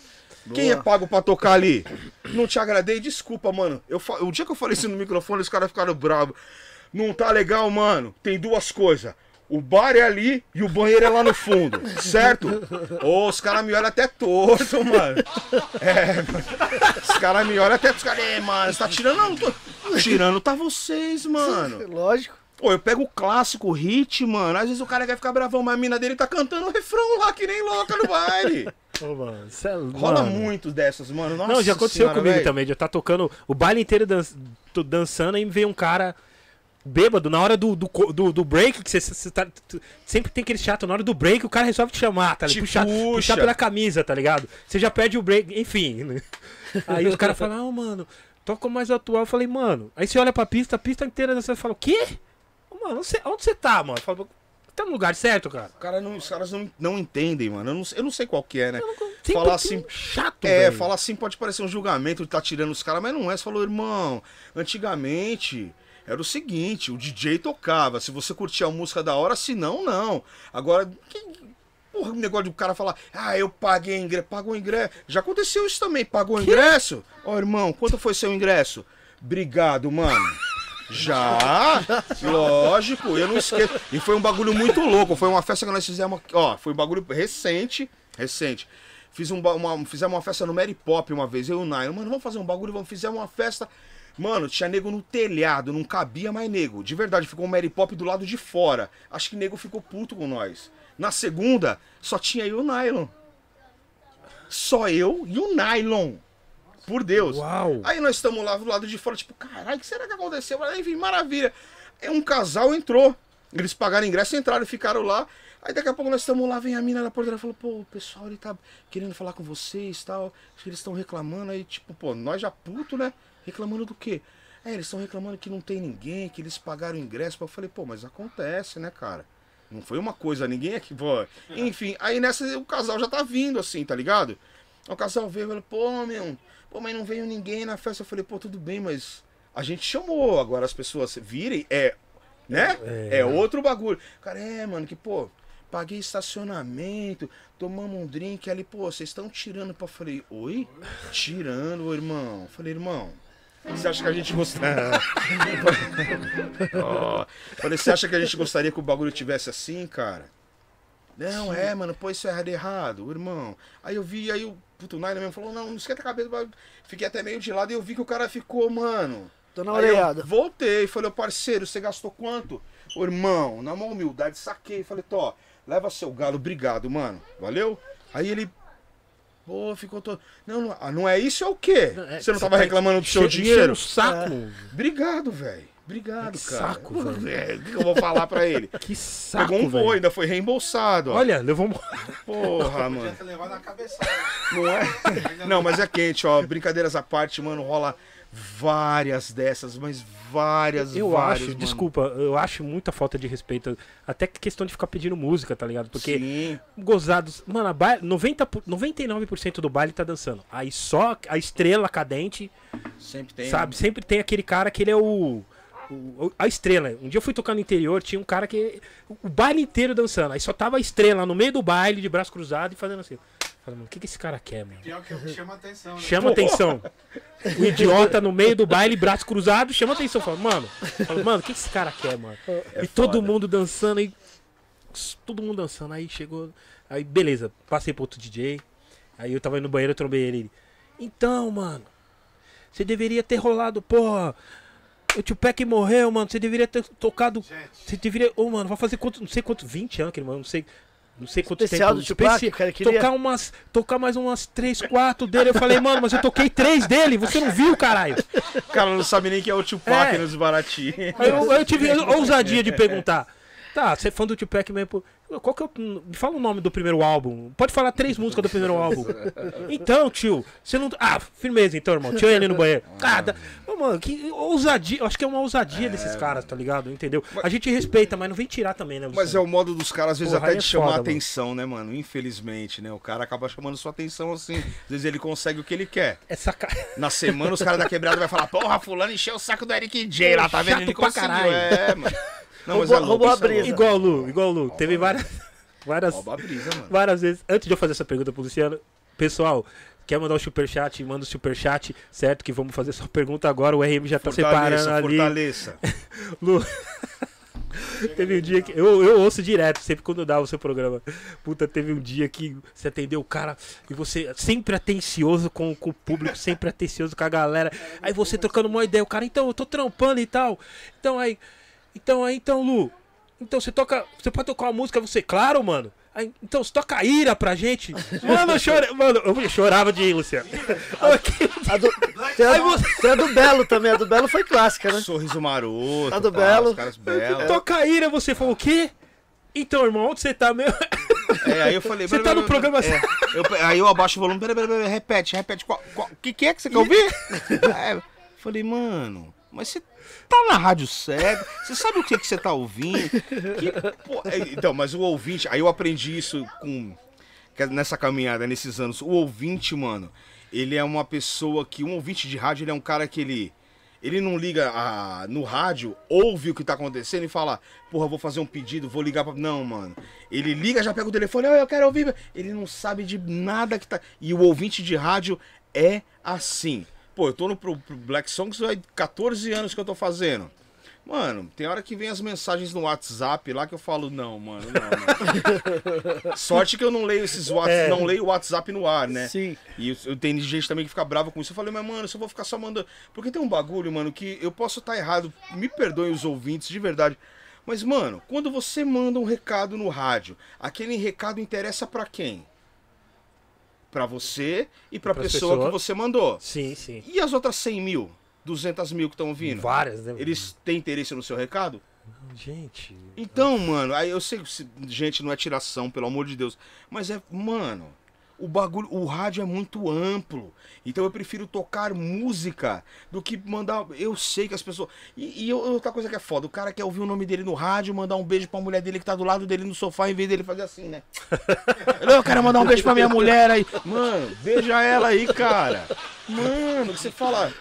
Quem é pago pra tocar ali? Não te agradei? Desculpa, mano. Eu, o dia que eu falei isso no microfone, os caras ficaram bravos não tá legal, mano, tem duas coisas. O bar é ali e o banheiro é lá no fundo, certo? Ô, oh, os caras me olham até torto, mano. É, mano. Os caras me olham até. Os caras, é, mano, você tá tirando. Não, tô... Tirando tá vocês, mano. Lógico. Pô, eu pego o clássico, o hit, mano. Às vezes o cara quer ficar bravão, mas a mina dele tá cantando o refrão lá que nem louca no baile. Ô, mano, é... Rola mano. muito dessas, mano. Nossa Não, já aconteceu senhora, comigo véio. também. Já tá tocando o baile inteiro dan... dançando e me veio um cara bêbado, na hora do, do, do, do break, que você, você tá, sempre tem aquele chato, na hora do break o cara resolve te chamar, tá ligado? Puxa, puxa. puxar pela camisa, tá ligado? Você já perde o break, enfim. Né? Aí os caras falam, ah, mano, toca mais atual. Eu falei, mano. Aí você olha pra pista, a pista inteira, você fala, o quê? Mano, você, onde você tá, mano? Fala, tá no lugar certo, cara? cara não, os caras não, não entendem, mano. Eu não, eu não sei qual que é, né? Não, falar assim. Chato, É, falar assim pode parecer um julgamento de tá tirando os caras, mas não é. Você falou, irmão, antigamente. Era o seguinte, o DJ tocava, se você curtia a música da hora, se não, não. Agora, porra, o negócio do cara falar, ah, eu paguei ingresso, pagou ingresso. Já aconteceu isso também, pagou ingresso? Ó, oh, irmão, quanto foi seu ingresso? Obrigado, mano. Já, lógico, eu não esqueço. E foi um bagulho muito louco. Foi uma festa que nós fizemos. Ó, foi um bagulho recente. Recente. Fiz um, uma, fizemos uma festa no Mary Pop uma vez, eu e o Nairo. Mano, vamos fazer um bagulho, vamos fazer uma festa. Mano, tinha nego no telhado, não cabia mais nego. De verdade, ficou o Mary Pop do lado de fora. Acho que nego ficou puto com nós. Na segunda, só tinha eu o Nylon. Só eu e o Nylon. Por Deus. Uau. Aí nós estamos lá do lado de fora, tipo, caralho, o que será que aconteceu? Enfim, maravilha. Aí é um casal entrou. Eles pagaram ingresso, entraram e ficaram lá. Aí daqui a pouco nós estamos lá, vem a mina da porta e falou, pô, o pessoal ele tá querendo falar com vocês tal. Acho que eles estão reclamando. Aí, tipo, pô, nós já puto, né? Reclamando do quê? É, eles estão reclamando que não tem ninguém, que eles pagaram ingresso. Eu falei, pô, mas acontece, né, cara? Não foi uma coisa, ninguém aqui, pô. Enfim, aí nessa o casal já tá vindo, assim, tá ligado? O casal veio e falou, pô, meu, pô, mas não veio ninguém na festa. Eu falei, pô, tudo bem, mas a gente chamou, agora as pessoas virem, é, né? É, é outro bagulho. Cara, é, mano, que, pô, paguei estacionamento, tomamos um drink ali, pô, vocês estão tirando. Para falei, oi? Tirando, irmão. falei, irmão. Você acha que a gente gostaria. É. oh. Falei, você acha que a gente gostaria que o bagulho tivesse assim, cara? Não, Sim. é, mano, pô, isso é errado, irmão. Aí eu vi, aí o puto Naira mesmo falou, não, não esquenta a cabeça. Fiquei até meio de lado e eu vi que o cara ficou, mano. Tô na orelhada. Voltei, falei, parceiro, você gastou quanto? Ô, irmão, na mão humildade, saquei. Falei, Tó, leva seu galo, obrigado, mano. Valeu? Aí ele Pô, ficou todo. Não, não, ah, não é isso, é o quê? Não, é, você não estava tava tá reclamando do seu dinheiro? saco. É. Obrigado, velho. Obrigado, que cara. Saco, velho. É, o que eu vou falar pra ele? Que saco. Pegou um voo, ainda foi reembolsado. Ó. Olha, levou um. Porra, mano. Podia ter levado na Não é? Não, mas é quente, ó. Brincadeiras à parte, mano, rola várias dessas, mas várias, eu várias. Acho, mano. desculpa, eu acho muita falta de respeito. Até questão de ficar pedindo música, tá ligado? Porque Sim. gozados. Mano, a baile, 90, 99% do baile tá dançando. Aí só a estrela cadente. Sempre tem. Sabe? Né? Sempre tem aquele cara que ele é o. o a estrela. Um dia eu fui tocar no interior, tinha um cara que. O baile inteiro dançando. Aí só tava a estrela no meio do baile, de braço cruzado e fazendo assim falei, mano, o que, que esse cara quer, mano? Pior que chama atenção. Né? Chama atenção. O idiota no meio do baile, braço cruzado, chama atenção. Fala, mano, mano, o que, que esse cara quer, mano? É e todo mundo dançando aí. Todo mundo dançando. Aí chegou. Aí, beleza, passei pro outro DJ. Aí eu tava indo no banheiro, eu trombei ele. então, mano, você deveria ter rolado, porra. O Tupac morreu, mano. Você deveria ter tocado. Gente. Você deveria. Ô, oh, mano, vai fazer quanto. Não sei quanto. 20 anos que ele mano não sei não sei quanto Especial tempo. Do Tupac, Especi... cara queria... tocar, é- umas, tocar mais umas três, quatro dele. Eu falei, mano, mas eu toquei três dele, você não viu, caralho. O cara não sabe nem que é o Tupac é. nos baratinhos. Eu, eu tive ousadia de perguntar. Tá, você é fã do Tupac mesmo. Qual que é eu Fala o nome do primeiro álbum. Pode falar três músicas do primeiro álbum. então, tio, você não. Ah, firmeza então, irmão. Tio ele no banheiro. Ah, ah tá. Mano, que ousadia. Eu acho que é uma ousadia é... desses caras, tá ligado? Entendeu? Mas... A gente respeita, mas não vem tirar também, né? Mas é o modo dos caras, às vezes, Porra, até de é chamar foda, atenção, mano. né, mano? Infelizmente, né? O cara acaba chamando sua atenção assim. Às vezes ele consegue o que ele quer. Essa Na semana, os caras da quebrada vai falar: Porra, Fulano encheu o saco do Eric J lá, tá vendo? Ele conseguiu. Caralho. É, mano. Não, roubou, é roubou a brisa. igual Lu, igual Lu. Teve várias. Várias, brisa, várias vezes. Antes de eu fazer essa pergunta pro Luciano, pessoal, quer mandar o um superchat, manda o um superchat, certo? Que vamos fazer sua pergunta agora. O RM já tá separando ali. Fortaleça. Lu. teve um dia que. Eu, eu ouço direto, sempre quando dá o seu programa. Puta, teve um dia que você atendeu o cara e você sempre atencioso com, com o público, sempre atencioso com a galera. Aí você trocando uma ideia, o cara, então, eu tô trampando e tal. Então aí. Então aí, então, Lu. Então você toca. Você pode tocar uma música, você, claro, mano. Aí, então você toca ira pra gente. Mano, eu chorei. Mano, eu chorava de ir, Luciano. A, a do, tem, a, tem a do Belo também. A do Belo foi clássica, né? Sorriso maroto. A do tá, Belo. Os caras belos. Toca ira, você falou o quê? Então, irmão, onde você tá mesmo? É, aí eu falei. Você tá no programa é, eu, Aí eu abaixo o volume, pera, pera, pera, repete, repete. O que, que é que você quer ouvir? É, falei, mano, mas você tá na rádio cega? você sabe o que, que você tá ouvindo. Que, pô, é, então, mas o ouvinte, aí eu aprendi isso com é nessa caminhada, nesses anos. O ouvinte, mano, ele é uma pessoa que. Um ouvinte de rádio, ele é um cara que ele. Ele não liga a, no rádio, ouve o que tá acontecendo e fala, porra, vou fazer um pedido, vou ligar pra. Não, mano. Ele liga, já pega o telefone, oh, eu quero ouvir. Ele não sabe de nada que tá. E o ouvinte de rádio é assim. Pô, eu tô no pro, pro Black Songs há 14 anos que eu tô fazendo. Mano, tem hora que vem as mensagens no WhatsApp lá que eu falo, não, mano, não, Sorte que eu não leio esses WhatsApp, é. não leio o WhatsApp no ar, né? Sim. E eu, eu tenho gente também que fica brava com isso. Eu falei, mas, mano, eu vou ficar só mandando. Porque tem um bagulho, mano, que eu posso estar tá errado, me perdoem os ouvintes, de verdade. Mas, mano, quando você manda um recado no rádio, aquele recado interessa para quem? para você e para a pessoa, pessoa, que você mandou. Sim, sim. E as outras 100 mil, 200 mil que estão ouvindo? Várias, né? Eles têm interesse no seu recado? Gente. Então, mano, aí eu sei que gente não é tiração, pelo amor de Deus. Mas é, mano, o bagulho, o rádio é muito amplo. Então eu prefiro tocar música do que mandar. Eu sei que as pessoas. E, e outra coisa que é foda, o cara quer ouvir o nome dele no rádio, mandar um beijo pra mulher dele que tá do lado dele no sofá, em vez dele fazer assim, né? Não, eu quero mandar um beijo pra minha mulher aí. Mano, beija ela aí, cara. Mano, que você fala.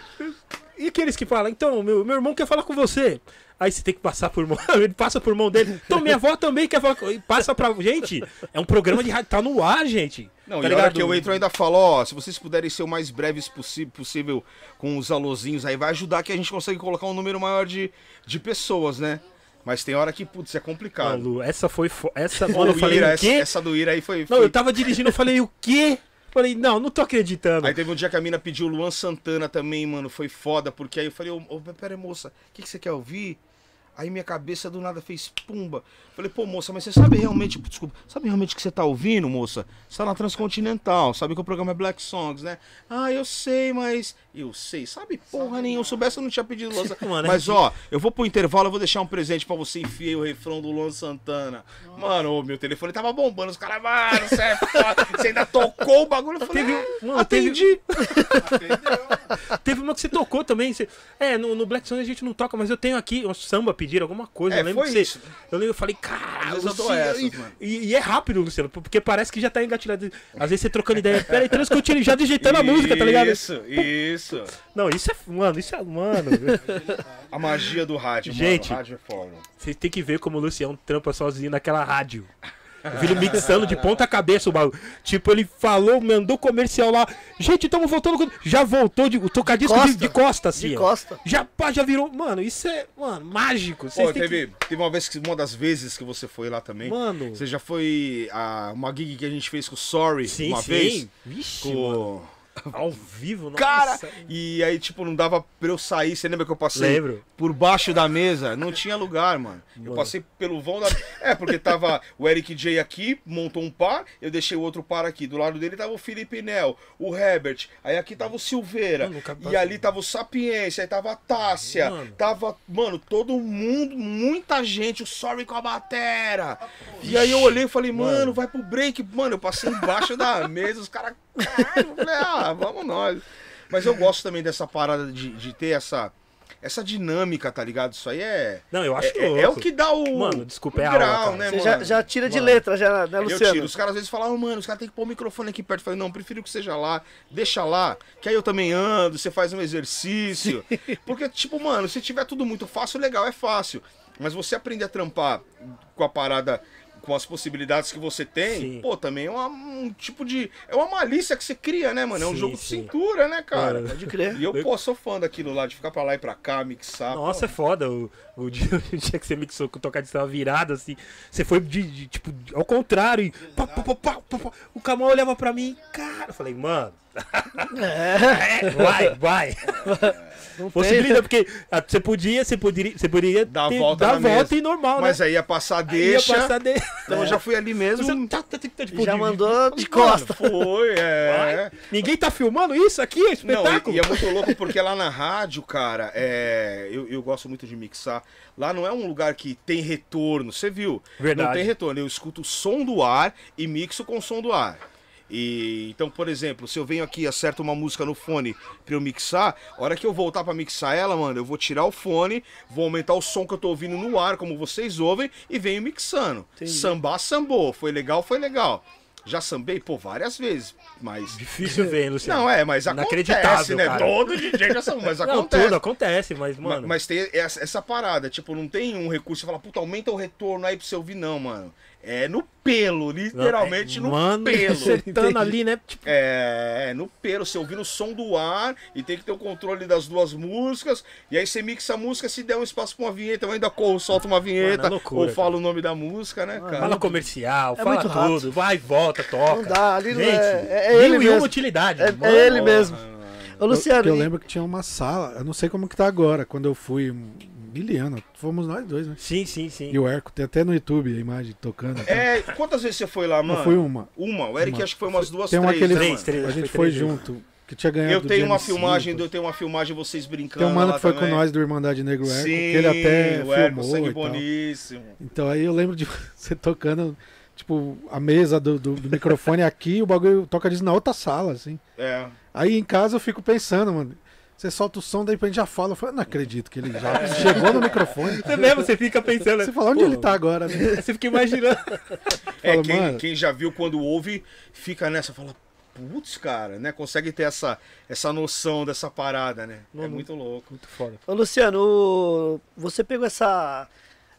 E aqueles que falam, então, meu, meu irmão quer falar com você. Aí você tem que passar por mão. Ele passa por mão dele. Então minha avó também quer falar. Passa pra. Gente, é um programa de rádio. Tá no ar, gente. Não, tá e hora que eu entro ainda falo, ó, se vocês puderem ser o mais breves possível com os alôzinhos aí, vai ajudar que a gente consegue colocar um número maior de, de pessoas, né? Mas tem hora que, putz, é complicado. Não, essa foi. Fo... Essa, mano, eu falei, Ira, essa, essa do Ira aí foi, foi. Não, eu tava dirigindo, eu falei, o quê? Falei, não, não tô acreditando. Aí teve um dia que a mina pediu o Luan Santana também, mano. Foi foda, porque aí eu falei, ô, oh, pera aí, moça, o que, que você quer ouvir? Aí minha cabeça do nada fez pumba. Falei, pô, moça, mas você sabe realmente, desculpa, sabe realmente que você tá ouvindo, moça? Você tá na Transcontinental, sabe que o programa é Black Songs, né? Ah, eu sei, mas. Eu sei, sabe porra sabe, nenhuma. Eu soubesse, eu não tinha pedido Luan Santana. É mas ó, eu vou pro intervalo, eu vou deixar um presente para você, enfiei o refrão do Luan Santana. Nossa. Mano, ô, meu telefone tava bombando, os caras, mano, você é você ainda tocou o bagulho. Eu falei, teve, é, mano, atendi. Teve... teve uma que você tocou também. Você... É, no, no Black Songs a gente não toca, mas eu tenho aqui, um samba pedindo pedir alguma coisa. É, eu lembro foi você, isso. Eu, lembro, eu falei, cara, Luciano, eu essas, e, e, e, é rápido, Luciano, porque parece que já tá engatilhado. Às vezes você trocando ideia, peraí, transcutindo, já digitando a música, tá ligado? Isso, isso. Não, isso é, mano, isso é, mano. a magia do rádio, Gente, mano, rádio é foda. Vocês têm que ver como o Luciano trampa sozinho naquela rádio. Eu vi ele mixando de ponta cabeça o bagulho. Tipo, ele falou, mandou comercial lá. Gente, estamos voltando. Com... Já voltou de tocar disco De, de costa, assim. De ó. costa. Já, pá, já virou. Mano, isso é, mano, mágico. Pô, teve, que... teve uma vez que uma das vezes que você foi lá também. Mano. Você já foi a uma gig que a gente fez com o Sorry sim, uma sim. vez. Vixe, com... mano. Ao vivo, nossa. Cara! E aí, tipo, não dava pra eu sair. Você lembra que eu passei Lembro. por baixo da mesa? Não tinha lugar, mano. mano. Eu passei pelo vão da. É, porque tava o Eric J aqui, montou um par, eu deixei o outro par aqui. Do lado dele tava o Felipe Nel, o Herbert, aí aqui tava o Silveira. Mano, e ali tava o Sapiência, aí tava a Tássia, mano. tava, mano, todo mundo, muita gente, o Sorry com a batera. Ah, e aí eu olhei e falei, mano, vai pro break. Mano, eu passei embaixo da mesa, os caras Falei, ah, vamos nós. Mas eu gosto também dessa parada de, de ter essa essa dinâmica, tá ligado? Isso aí é. Não, eu acho que. É, é, é, o que dá o. Mano, desculpa, o grau, é grau, aula, né, Você mano? Já, já tira mano. de letra, já, né, Luciano? Eu tiro. Os caras às vezes falavam, ah, mano, os caras têm que pôr o microfone aqui perto. Eu falei, não, prefiro que seja lá, deixa lá, que aí eu também ando, você faz um exercício. Porque, tipo, mano, se tiver tudo muito fácil, legal, é fácil. Mas você aprender a trampar com a parada com as possibilidades que você tem, sim. pô, também é uma, um tipo de. É uma malícia que você cria, né, mano? É um sim, jogo sim. de cintura, né, cara? Pode crer. E eu, pô, sou fã daquilo lá, de ficar pra lá e pra cá, mixar. Nossa, pô. é foda. O, o, dia, o dia que você mixou com o tocadinho estava virado, assim. Você foi de, de tipo, ao contrário. E pá, pá, pá, o Camão olhava pra mim, cara. Eu falei, mano. é, vai, vai. Não Possibilidade, porque ah, você podia, você poderia, você poderia dar a volta, dar volta e normal, Mas né? aí ia passar deixa. Aí ia passar de... Então é. eu já fui ali mesmo. Você tipo, já de... mandou de costa. Foi, é. Vai. Ninguém tá filmando isso aqui, é espetáculo. Não, e, e, é muito louco porque lá na rádio, cara, é, eu, eu gosto muito de mixar. Lá não é um lugar que tem retorno, você viu? Verdade. Não tem retorno. Eu escuto o som do ar e mixo com o som do ar. E, então, por exemplo, se eu venho aqui e acerto uma música no fone pra eu mixar, a hora que eu voltar pra mixar ela, mano, eu vou tirar o fone, vou aumentar o som que eu tô ouvindo no ar, como vocês ouvem, e venho mixando. Entendi. Sambar, sambou. Foi legal, foi legal. Já sambei, pô, várias vezes, mas... Difícil ver, Luciano. Não, é, mas acontece, né? Cara. Todo DJ já sambou, mas não, acontece. Tudo acontece, mas, mano... Mas, mas tem essa, essa, parada, tipo, não tem um recurso, você fala, puta, aumenta o retorno aí pra você ouvir, não, mano. É no pelo, literalmente Mano, no Mano, pelo. Acertando ali, né? Tipo... É, é, no pelo. Você ouvindo o som do ar e tem que ter o controle das duas músicas. E aí você mixa a música, se der um espaço pra uma vinheta, eu ainda corro, solto uma vinheta. Mano, é loucura, ou falo cara. o nome da música, né, Mano, cara? Fala comercial, é fala tudo. Rato. Vai, volta, toca. Não dá, ali é, Gente, é, é, é ele mesmo. utilidade. É, é ele mesmo. Ô, Luciano. Eu, eu, lembro que tinha uma sala, eu não sei como que tá agora, quando eu fui Biliana, fomos nós dois, né? Sim, sim, sim. E o Erco, tem até no YouTube a imagem tocando. É, quantas vezes você foi lá, mano? Não, foi uma. Uma, o Eric uma. acho que foi umas duas, tem três, aquele... Né, três, três. A gente foi, três, né? junto. Que tinha ganhado eu tenho uma filmagem, eu tenho uma filmagem vocês brincando. Tem um mano que foi também. com nós do Irmandade Negro Erco, Sim, que ele até o Erco, filmou. Sangue boníssimo. Então aí eu lembro de você tocando tipo, a mesa do, do, do microfone aqui e o bagulho toca disso na outra sala, assim. É. Aí em casa eu fico pensando, mano, você solta o som, daí a gente já fala. Eu falo, não acredito que ele já é. chegou no microfone. Você mesmo, você fica pensando. Você fala, onde ele tá agora? Né? Você fica imaginando. É, quem, quem, já viu quando ouve, fica nessa, fala, putz, cara, né? Consegue ter essa, essa noção dessa parada, né? Não, é muito louco. Muito foda. Ô, Luciano, você pegou essa,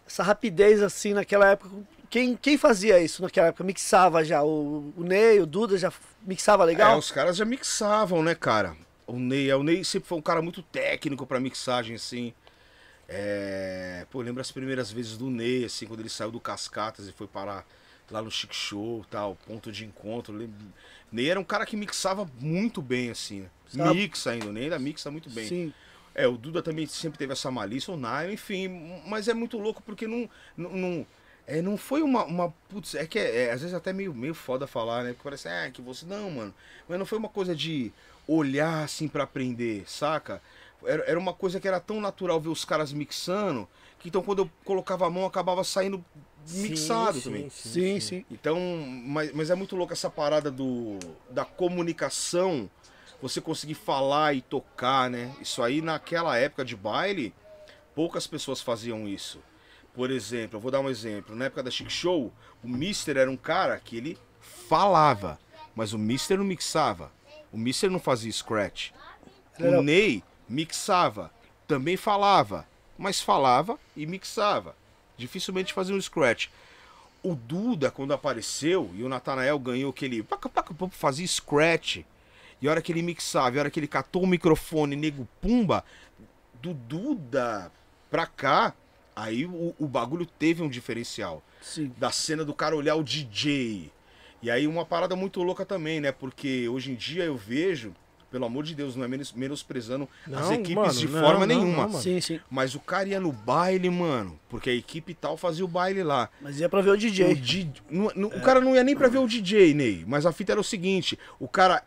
essa rapidez assim naquela época. Quem, quem fazia isso naquela época? Mixava já? O, o Ney, o Duda já mixava legal? É, os caras já mixavam, né, cara? o Ney. É, o Ney sempre foi um cara muito técnico para mixagem, assim. É... Pô, lembro as primeiras vezes do Ney, assim, quando ele saiu do Cascatas e foi parar lá no Chic Show, tal, ponto de encontro. Lembro... Ney era um cara que mixava muito bem, assim. Né? Mixa ainda, o Ney ainda mixa muito bem. Sim. É, o Duda também sempre teve essa malícia, o Nayo, enfim. Mas é muito louco porque não. não, não é, não foi uma. uma putz, é que é, é, às vezes é até meio, meio foda falar, né? Porque parece, é que você. Não, mano. Mas não foi uma coisa de olhar assim para aprender, saca? Era, era uma coisa que era tão natural ver os caras mixando, que então quando eu colocava a mão acabava saindo mixado sim, também. Sim sim, sim, sim. Então, mas, mas é muito louco essa parada do, da comunicação, você conseguir falar e tocar, né? Isso aí naquela época de baile, poucas pessoas faziam isso. Por exemplo, eu vou dar um exemplo. Na época da Chic Show, o Mister era um cara que ele falava, mas o Mister não mixava. O Mister não fazia scratch. O Ney mixava, também falava, mas falava e mixava. Dificilmente fazia um scratch. O Duda, quando apareceu e o Natanael ganhou aquele. Fazia scratch. E a hora que ele mixava, e a hora que ele catou o microfone, nego pumba, do Duda pra cá, aí o, o bagulho teve um diferencial. Sim. Da cena do cara olhar o DJ e aí uma parada muito louca também, né? Porque hoje em dia eu vejo, pelo amor de Deus, não é menos, menosprezando não, as equipes mano, de não, forma não, nenhuma. Sim, sim. Mas o cara ia no baile, mano, porque a equipe tal fazia o baile lá. Mas ia pra ver o DJ. O, di... é. o cara não ia nem pra ver o DJ, Ney. Mas a fita era o seguinte: o cara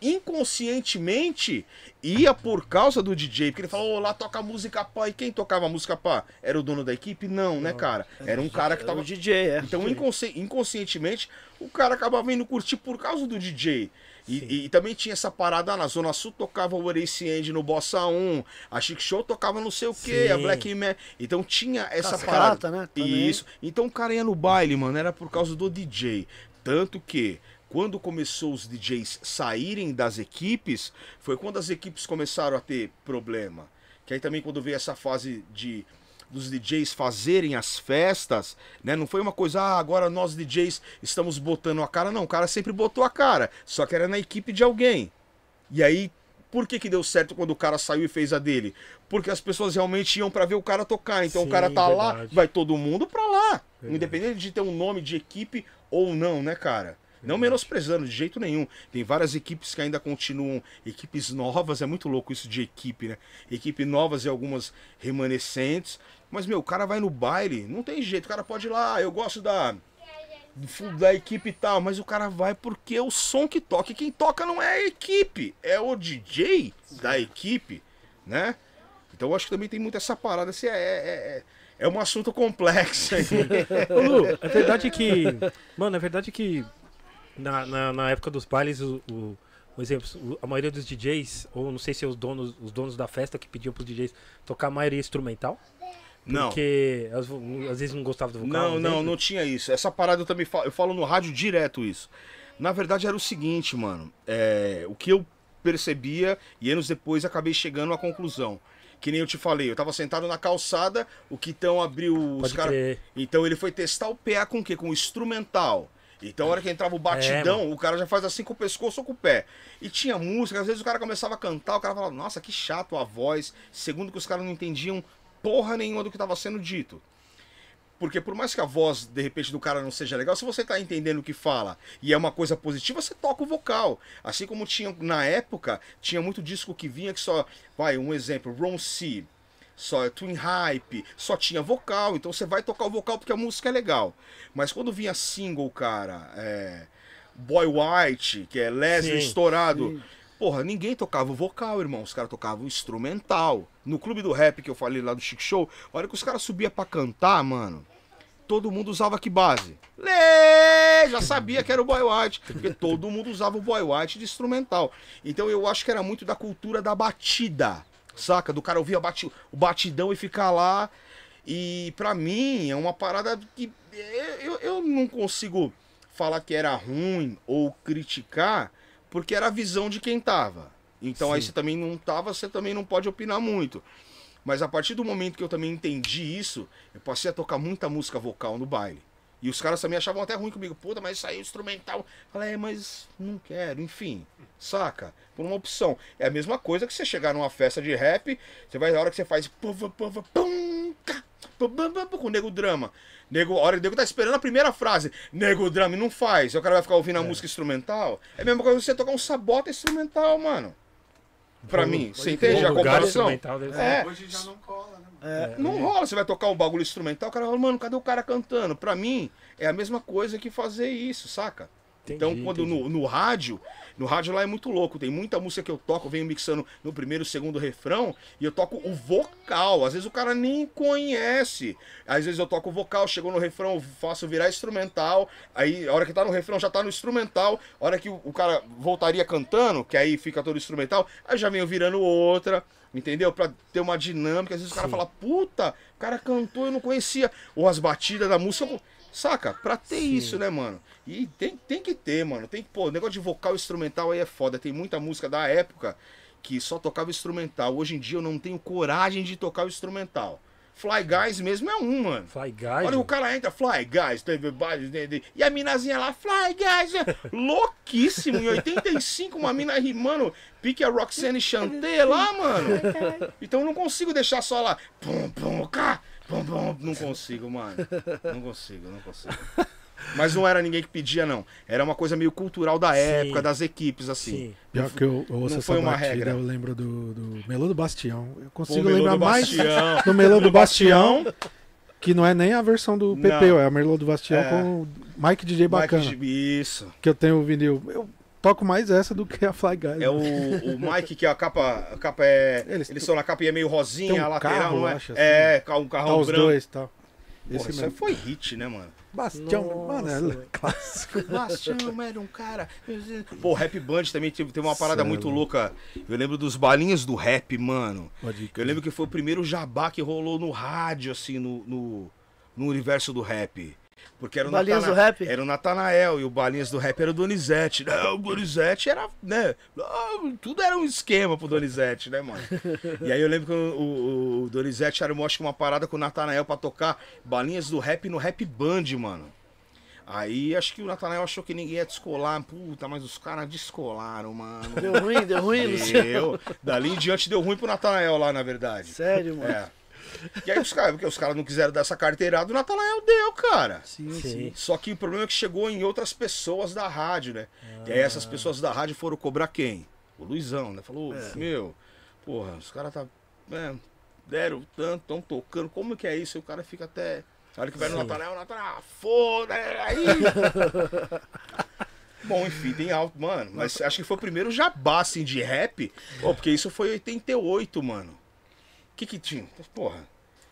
inconscientemente ia por causa do DJ, porque ele falou, oh, lá toca música pá, e quem tocava música pá? Era o dono da equipe? Não, né, cara? Era um cara que tava... DJ, é. Então inconsci... inconscientemente, o cara acabava indo curtir por causa do DJ. E, e, e, também tinha essa parada ah, na Zona Sul, tocava o Erase End no Bossa 1, a Chic Show tocava não sei o que, a Black Man. Então tinha essa Cascata, parada. Né? Isso. Então o cara ia no baile, mano, era por causa do DJ. Tanto que quando começou os DJs saírem das equipes, foi quando as equipes começaram a ter problema. Que aí também quando veio essa fase de dos DJs fazerem as festas, né? Não foi uma coisa, ah, agora nós DJs estamos botando a cara, não. O cara sempre botou a cara, só que era na equipe de alguém. E aí por que, que deu certo quando o cara saiu e fez a dele? Porque as pessoas realmente iam para ver o cara tocar. Então Sim, o cara tá verdade. lá, vai todo mundo para lá. Verdade. Independente de ter um nome de equipe ou não, né, cara? Não menosprezando de jeito nenhum. Tem várias equipes que ainda continuam, equipes novas, é muito louco isso de equipe, né? Equipe novas e algumas remanescentes. Mas, meu, o cara vai no baile, não tem jeito. O cara pode ir lá, eu gosto da da equipe e tal, mas o cara vai porque é o som que toca. E quem toca não é a equipe, é o DJ da equipe, né? Então eu acho que também tem muito essa parada. Assim, é, é, é, é um assunto complexo. Ô, Lu, a verdade é que. Mano, a verdade é que na, na, na época dos bailes, o, o, exemplo, a maioria dos DJs, ou não sei se é os donos, os donos da festa que pediam pros DJs tocar a maioria é instrumental. Não. Porque às, às vezes não gostava do vocal. Não, não, não, não tinha isso. Essa parada eu também falo, eu falo no rádio direto isso. Na verdade era o seguinte, mano. É, o que eu percebia e anos depois acabei chegando à conclusão. Que nem eu te falei, eu tava sentado na calçada, o Quitão abriu os caras. Então ele foi testar o PA com o quê? Com o instrumental. Então, a hora que entrava o é, batidão, é, o cara já faz assim com o pescoço ou com o pé. E tinha música, às vezes o cara começava a cantar, o cara falava, nossa, que chato a voz. Segundo que os caras não entendiam porra nenhuma do que estava sendo dito. Porque por mais que a voz, de repente, do cara não seja legal, se você está entendendo o que fala e é uma coisa positiva, você toca o vocal. Assim como tinha, na época, tinha muito disco que vinha que só. Vai, um exemplo, Ron C só é twin hype, só tinha vocal, então você vai tocar o vocal porque a música é legal. Mas quando vinha single, cara, é, Boy White, que é Leslie estourado. Sim. Porra, ninguém tocava o vocal, irmão. Os caras tocavam o instrumental. No clube do rap que eu falei lá do Chic Show, a hora que os caras subiam pra cantar, mano, todo mundo usava que base? Lê! Já sabia que era o Boy White, porque todo mundo usava o Boy White de instrumental. Então eu acho que era muito da cultura da batida. Saca? Do cara ouvir o, o batidão e ficar lá. E para mim é uma parada que é, eu, eu não consigo falar que era ruim ou criticar, porque era a visão de quem tava. Então Sim. aí você também não tava, você também não pode opinar muito. Mas a partir do momento que eu também entendi isso, eu passei a tocar muita música vocal no baile. E os caras também achavam até ruim comigo. Puta, mas saiu é instrumental. Falei, é, mas não quero. Enfim, saca? Por uma opção. É a mesma coisa que você chegar numa festa de rap, você vai na hora que você faz. Com o nego drama. Nego, a hora que o nego tá esperando a primeira frase. Nego drama e não faz. o cara vai ficar ouvindo a é. música instrumental. É a mesma coisa que você tocar um sabota instrumental, mano. Pra Bom, mim. Você entende a comparação? É. Hoje já não cola. É, é, não é. rola, você vai tocar um bagulho instrumental, o cara fala, mano, cadê o cara cantando? Pra mim, é a mesma coisa que fazer isso, saca? Então, entendi, então, quando no, no, rádio, no rádio lá é muito louco, tem muita música que eu toco, eu venho mixando no primeiro, segundo refrão, e eu toco o vocal. Às vezes o cara nem conhece. Às vezes eu toco o vocal, chegou no refrão, faço virar instrumental, aí a hora que tá no refrão já tá no instrumental, a hora que o, cara voltaria cantando, que aí fica todo instrumental, aí já venho virando outra entendeu? Pra ter uma dinâmica. Às vezes Sim. o cara fala, puta, o cara cantou, eu não conhecia. Ou as batidas da música. Saca? Pra ter Sim. isso, né, mano? E tem, tem que ter, mano. Tem que, pô, negócio de vocal instrumental aí é foda. Tem muita música da época que só tocava instrumental. Hoje em dia eu não tenho coragem de tocar o instrumental. Fly Guys mesmo é um, mano. Fly Guys? Olha, o cara entra, Fly Guys, né, e a minazinha lá, Fly Guys, né? louquíssimo. Em 85, uma mina rimando, pique a Roxanne Chanté lá, mano. Então eu não consigo deixar só lá, pum, pum, cá. Bom, bom, não consigo, mano. Não consigo, não consigo. Mas não era ninguém que pedia, não. Era uma coisa meio cultural da época, Sim. das equipes, assim. Sim. Pior que eu, eu ouço não essa foi uma batida, regra. eu lembro do, do Melô do Bastião. Eu consigo Pô, lembrar do mais Bastião. do Melô do Bastião, que não é nem a versão do PP, é a Melô do Bastião é. com Mike DJ Bacana. Mike, isso. Que eu tenho o vinil. Eu toco mais essa do que a Fly Guys. É o, o Mike, que a capa, a capa é. Eles, eles são na capa e é meio rosinha, um a lateral, carro, não é? Acho, é, assim, é, um carrão tá os dois, dois tal. Porra, isso aí foi hit, né, mano? Bastião, Nossa, mano, é clássico. Bastião era um cara. Pô, Rap Band também teve, teve uma parada é muito louca. Eu lembro dos balinhas do rap, mano. Eu lembro que foi o primeiro jabá que rolou no rádio, assim, no, no, no universo do rap. Porque era o Balinhas Natana... do Rap? Era o Natanael e o Balinhas do Rap era o Donizete. Né? O Donizete era, né? Ah, tudo era um esquema pro Donizete, né, mano? e aí eu lembro que o, o, Donizete era, acho que uma parada com o Natanael pra tocar Balinhas do Rap no Rap Band, mano. Aí acho que o Natanael achou que ninguém ia descolar. Puta, mas os caras descolaram, mano. Deu ruim, deu ruim, Luciano. Deu. Dali em diante deu ruim pro Natanael lá, na verdade. Sério, mano? É. E aí os caras, porque os caras não quiseram dar essa carteirada, o Natanael deu, cara. Sim, sim, sim. Só que o problema é que chegou em outras pessoas da rádio, né? Ah. E aí essas pessoas da rádio foram cobrar quem? O Luizão, né? Falou, é. meu, porra, os caras tá. É, deram tanto, tão tocando, como que é isso? E o cara fica até. A hora que vai no Natanael, o Natanael, ah, foda aí! Bom, enfim, tem alto, mano. Mas acho que foi o primeiro jabá, assim, de rap. Oh, porque isso foi 88, mano que que tinha? Então, porra,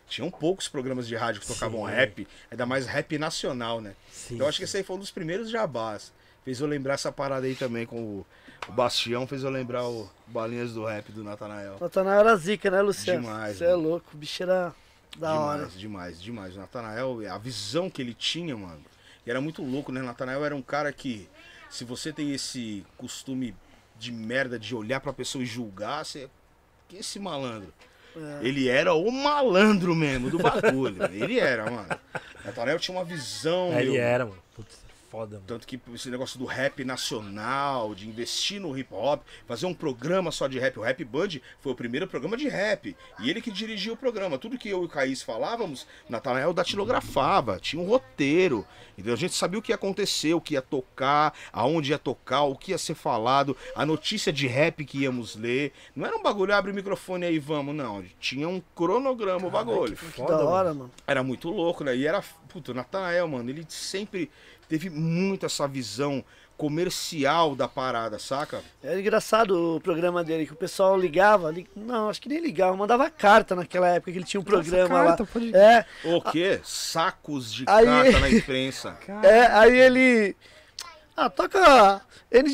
tinham poucos programas de rádio que tocavam Sim. rap, ainda mais rap nacional, né? Sim, então eu acho que esse aí foi um dos primeiros jabás. Fez eu lembrar essa parada aí também com o, o Bastião, fez eu lembrar o Balinhas do Rap do Natanael. Natanael era zica, né, Luciano? Demais. Você é louco, o bicho era da demais, hora. Demais, demais. O Natanael, a visão que ele tinha, mano, era muito louco, né? Natanael era um cara que, se você tem esse costume de merda de olhar pra pessoa e julgar, você. Que esse malandro? É. Ele era o malandro mesmo do bagulho. ele era, mano. Natanel tinha uma visão. É, ele meu, era, mano. Putz, foda, mano. Tanto que esse negócio do rap nacional, de investir no hip hop, fazer um programa só de rap. O Rap Band foi o primeiro programa de rap. E ele que dirigiu o programa. Tudo que eu e o Caís falávamos, Natanael datilografava, tinha um roteiro. Então a gente sabia o que ia acontecer, o que ia tocar, aonde ia tocar, o que ia ser falado, a notícia de rap que íamos ler. Não era um bagulho, abre o microfone aí, vamos, não. Tinha um cronograma o bagulho. Que, que foda, da hora, mano. mano. Era muito louco, né? E era, puto, Natanael, mano, ele sempre teve muito essa visão comercial da parada, saca? Era é engraçado o programa dele, que o pessoal ligava, li... não, acho que nem ligava, mandava carta naquela época que ele tinha um programa Nossa, carta, lá. Pode... É. O quê? Sacos de aí... carta na imprensa. é, aí ele. Ah, toca N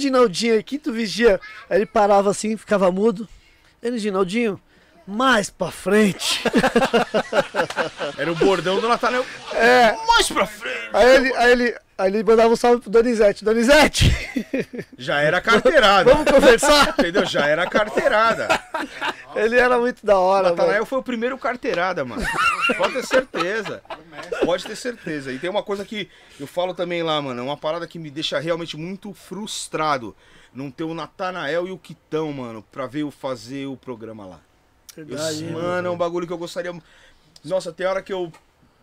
aqui, tu vigia. Aí ele parava assim, ficava mudo. N mais pra frente. Era o bordão do Natal É. Mais pra frente. Aí ele, aí ele, Aí ele mandava um salve pro Donizete. Donizete! Já era carteirada. Vamos conversar? Entendeu? Já era carteirada. ele era muito da hora, Natanael mano. foi o primeiro carteirada, mano. Pode ter certeza. Pode ter certeza. E tem uma coisa que eu falo também lá, mano. É uma parada que me deixa realmente muito frustrado. Não ter o Natanael e o Quitão, mano, pra ver eu fazer o programa lá. Verdade, eu, mano, é um bagulho que eu gostaria. Nossa, tem hora que eu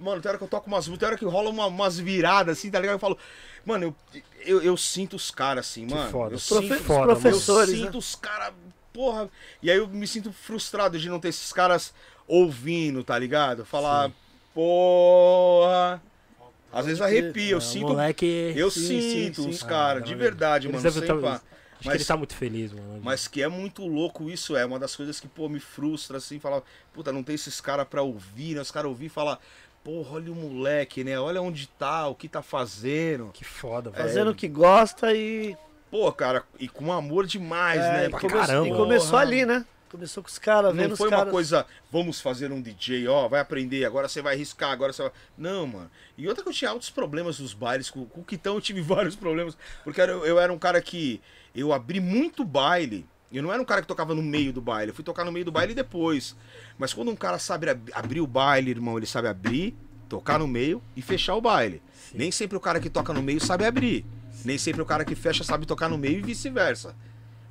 Mano, tem hora que eu toco umas tem hora que rola uma, umas viradas, assim, tá ligado? Eu falo, mano, eu, eu, eu sinto os caras, assim, mano. foda. Eu Profe sinto, foda, os professores, eu né? sinto os caras, porra. E aí eu me sinto frustrado de não ter esses caras ouvindo, tá ligado? Falar, Sim. porra. Às vezes arrepia, eu é, sinto. Moleque... Eu sim, sinto sim, os caras, ah, de verdade, mano. Sem tá, pá. mas, ele tá muito feliz, mano. Mas que é muito louco isso, é uma das coisas que, pô, me frustra, assim, falar, puta, não tem esses caras pra ouvir, né? Os caras ouvir e falar, porra, olha o moleque, né? Olha onde tá, o que tá fazendo. Que foda, é. velho. Fazendo o que gosta e. Pô, cara, e com amor demais, é, né? E come... caramba. E começou porra. ali, né? Começou com os caras, vendo Não foi caras... uma coisa, vamos fazer um DJ, ó, vai aprender, agora você vai riscar, agora você vai. Não, mano. E outra que eu tinha altos problemas nos bailes, com, com o Quitão eu tive vários problemas, porque eu, eu era um cara que eu abri muito baile eu não era um cara que tocava no meio do baile. Eu fui tocar no meio do baile depois. Mas quando um cara sabe ab abrir o baile, irmão, ele sabe abrir, tocar no meio e fechar o baile. Sim. Nem sempre o cara que toca no meio sabe abrir. Sim. Nem sempre o cara que fecha sabe tocar no meio e vice-versa.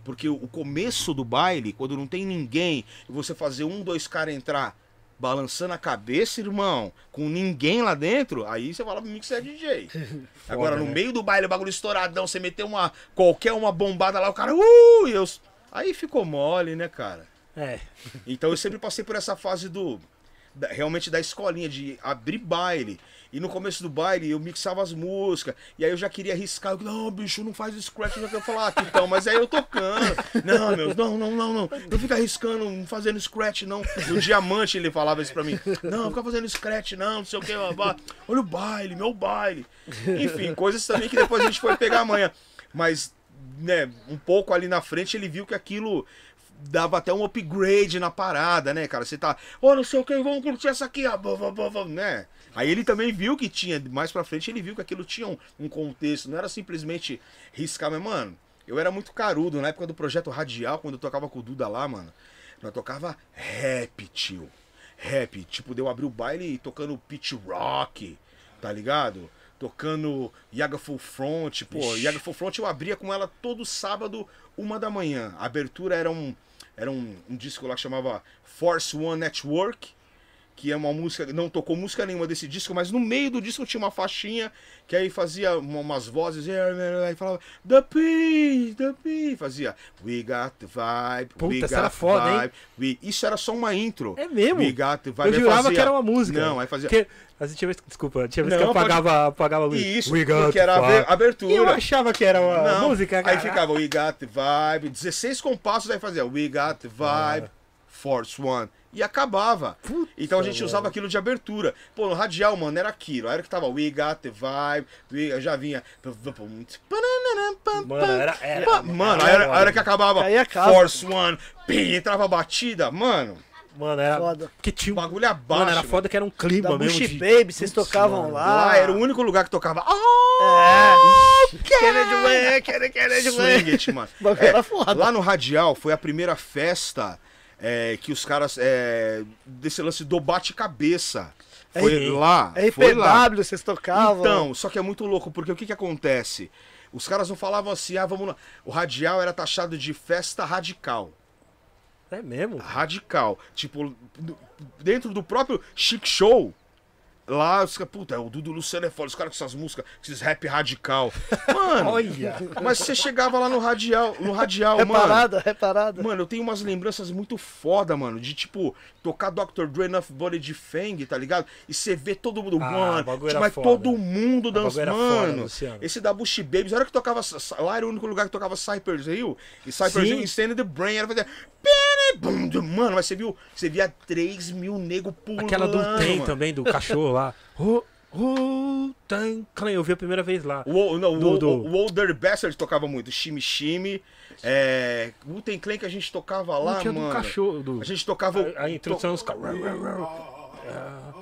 Porque o começo do baile, quando não tem ninguém, você fazer um, dois caras entrar balançando a cabeça, irmão, com ninguém lá dentro, aí você fala pra mim que você é DJ. Foda, Agora, no né? meio do baile, o bagulho estouradão, você meter uma, qualquer uma bombada lá, o cara, uh, e eu Aí ficou mole, né, cara? É. Então eu sempre passei por essa fase do. Da, realmente da escolinha, de abrir baile. E no começo do baile eu mixava as músicas. E aí eu já queria arriscar. Eu, não, bicho, não faz scratch. Eu já queria falar, ah, então, mas aí eu tocando. Não, meu, não, não, não, não. Não fica arriscando, não fazendo scratch, não. o diamante ele falava isso pra mim. Não, não fica fazendo scratch, não, não sei o que. Olha o baile, meu baile. Enfim, coisas também que depois a gente foi pegar amanhã. Mas né, um pouco ali na frente, ele viu que aquilo dava até um upgrade na parada, né, cara? Você tá, ô, oh, não sei o que, vamos curtir essa aqui, ah, blá, blá, blá, né? Aí ele também viu que tinha, mais pra frente, ele viu que aquilo tinha um, um contexto, não era simplesmente riscar, mas, mano, eu era muito carudo na época do projeto Radial, quando eu tocava com o Duda lá, mano. Nós tocava rap, tio. Rap, tipo, deu abrir o baile tocando pitch rock, tá ligado? tocando Yaga Full Front. Pô, Ixi. Yaga Full Front eu abria com ela todo sábado, uma da manhã. A abertura era um, era um, um disco lá que chamava Force One Network que é uma música, não tocou música nenhuma desse disco, mas no meio do disco tinha uma faixinha que aí fazia umas vozes e falava The Peace, The Peace, fazia We got the vibe, Puta, we got era foda, vibe. Hein? We... Isso era só uma intro. É mesmo? We got the vibe. Eu jurava fazia... que era uma música. Não, aí fazia. que Mas tinha vez, desculpa, tinha vez não, que eu apagava, pode... apagava a luz. Isso, we got porque era a abertura. Eu achava que era uma não. música, cara. Aí ficava We got the vibe, 16 compassos, aí fazia We got the vibe, ah. Force One e acabava. Puta então a gente usava aquilo de abertura. Pô, no radial, mano, era aquilo. Era que tava We Got The Vibe, já vinha... Mano, era... era mano, era, era, era que acabava. Aí acaba. Force One, pim, entrava a batida, mano... Mano, era. Foda. Que tinha. Bagulho abaixo. Mano, era foda que era um clima da mesmo. Bush de... Baby, vocês Putz, tocavam mano. lá. lá. Era o único lugar que tocava. Oh, é. querer querer Kennedy Way. Swing it, mano. É, era foda. Lá no Radial foi a primeira festa é, que os caras. É, desse lance do bate-cabeça. Foi é, lá. É foi lá. vocês tocavam. Então, só que é muito louco, porque o que, que acontece? Os caras não falavam assim, ah, vamos lá. O radial era taxado de festa radical. É mesmo? Radical. Tipo, dentro do próprio Chic Show, Lá, os caras, puta, o Dudu Luciano é foda, os caras com essas músicas, esses rap radical. Mano, Olha. mas você chegava lá no radial, no radial, é mano. Reparada, reparada. Mano, eu tenho umas lembranças muito foda, mano, de tipo, tocar Dr. Dre Enough Body de Fang, tá ligado? E você vê todo mundo, ah, mano, tipo, mas foda. todo mundo dançando. Mano, foda, esse da Bush Babies, a hora que tocava, lá era o único lugar que tocava Cypress Hill, e Cypress Hill, Stand in the Brain, era fazer... Né? Mano, mas você viu? Você via 3 mil negros pulando. Aquela do trem também, do cachorro lá. Oh, oh, Clan, eu vi a primeira vez lá. O, não, do, o, do... o Older Bastard tocava muito. Chimichimi. É, o tem Clan que a gente tocava lá, tinha mano. Do cachorro, do... A gente tocava. A, a introdução to... Ah.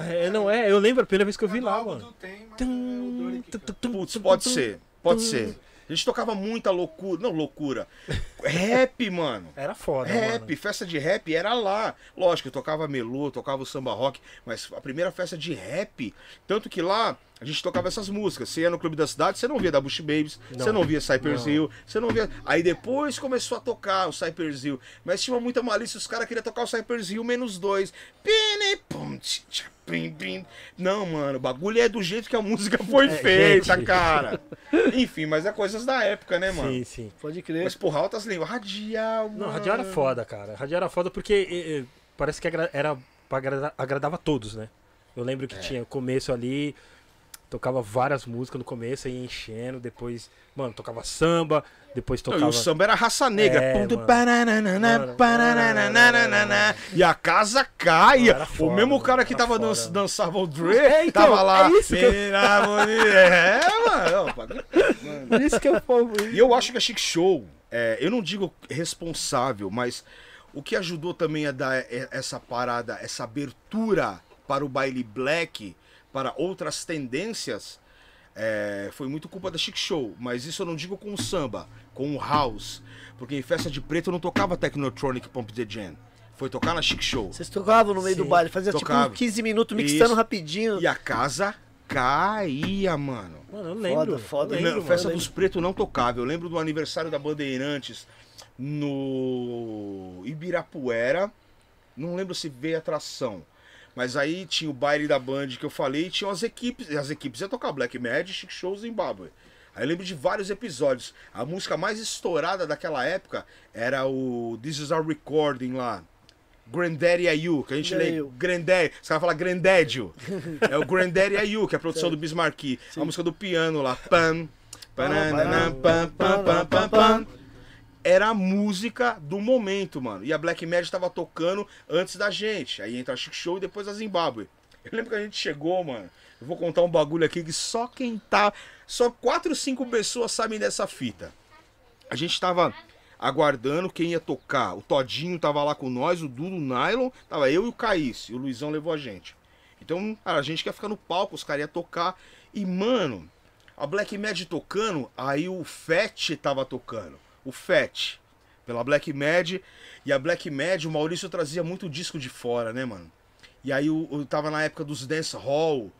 é, não é, eu lembro a primeira vez que eu vi lá, mano. Putz, pode ser, pode ser. A gente tocava muita loucura. Não, loucura. Rap, mano. Era foda, Rap, mano. festa de rap era lá. Lógico, eu tocava melô, tocava o samba rock, mas a primeira festa de rap, tanto que lá a gente tocava essas músicas. Você ia no Clube da Cidade, você não via da Bush Babies, não. você não via Cypress Hill, você não via... Aí depois começou a tocar o Cypress Hill, mas tinha muita malícia, os caras queriam tocar o Cypress Hill menos dois. Não, mano, o bagulho é do jeito que a música foi é, feita, gente. cara. Enfim, mas é coisas da época, né, mano? Sim, sim. Pode crer. Mas, porra, altas brasileiro. Radial. Mano. Não, Radial era foda, cara. Radial era foda porque e, eh, e, eh, parece que era agradava, agradava todos, né? Eu lembro que é. tinha começo ali, tocava várias músicas no começo, aí enchendo, depois, mano, tocava samba, depois tocava. Não, e o samba era raça negra. É, e a casa caia. Foda, o mesmo cara que tava dançando dançava o Dre, é, então, tava lá. É, isso que eu... é mano. É mano. Isso que E eu acho que é Chic Show é, eu não digo responsável, mas o que ajudou também a dar essa parada, essa abertura para o baile black, para outras tendências, é, foi muito culpa da Chic Show. Mas isso eu não digo com o samba, com o house. Porque em festa de preto eu não tocava Technotronic Pump the Jam. Foi tocar na Chic Show. Vocês tocavam no meio Sim. do baile, fazia tipo tocava. tipo 15 minutos mixando isso. rapidinho. E a casa caía, mano. Mano, eu lembro. Foda, foda. Eu lembro, Festa mano, dos Pretos não tocava. Eu lembro do aniversário da Bandeirantes no Ibirapuera. Não lembro se veio atração. Mas aí tinha o baile da Band que eu falei e tinha as equipes. As equipes ia tocar Black Magic, Show Zimbabwe. Aí eu lembro de vários episódios. A música mais estourada daquela época era o This Is Our Recording lá. Granddaddy Ayu, que a gente lê Granddaddy, os caras falam Granddaddy. é o Granddaddy Ayu, que é a produção do Bismarck. A música do piano lá. Pam, pananana, ah, pam, pam, pam, pam, pam. Era a música do momento, mano. E a Black Magic tava tocando antes da gente. Aí entra a Chic Show e depois a Zimbábue. Eu lembro que a gente chegou, mano. Eu vou contar um bagulho aqui que só quem tá. Só ou cinco pessoas sabem dessa fita. A gente tava aguardando quem ia tocar. O Todinho tava lá com nós, o Dudu, Nylon, tava eu e o Caís, e o Luizão levou a gente. Então, a gente quer ficar no palco, os caras iam tocar. E, mano, a Black Mad tocando, aí o Fett tava tocando. O Fett, pela Black Mad. E a Black Mad, o Maurício trazia muito disco de fora, né, mano? E aí eu, eu tava na época dos dance hall.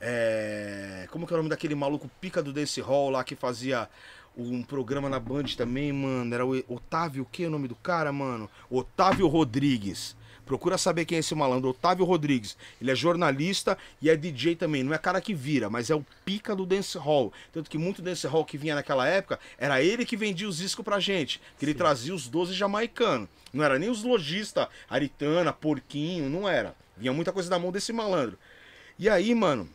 É... Como que é o nome daquele maluco pica do dance hall lá que fazia um programa na Band também, mano. Era o Otávio, o que é o nome do cara, mano? Otávio Rodrigues. Procura saber quem é esse malandro, Otávio Rodrigues. Ele é jornalista e é DJ também. Não é cara que vira, mas é o pica do dance hall. Tanto que muito dance hall que vinha naquela época, era ele que vendia os discos pra gente. Que ele trazia os 12 jamaicanos. Não era nem os lojistas, Aritana, Porquinho, não era. Vinha muita coisa da mão desse malandro. E aí, mano,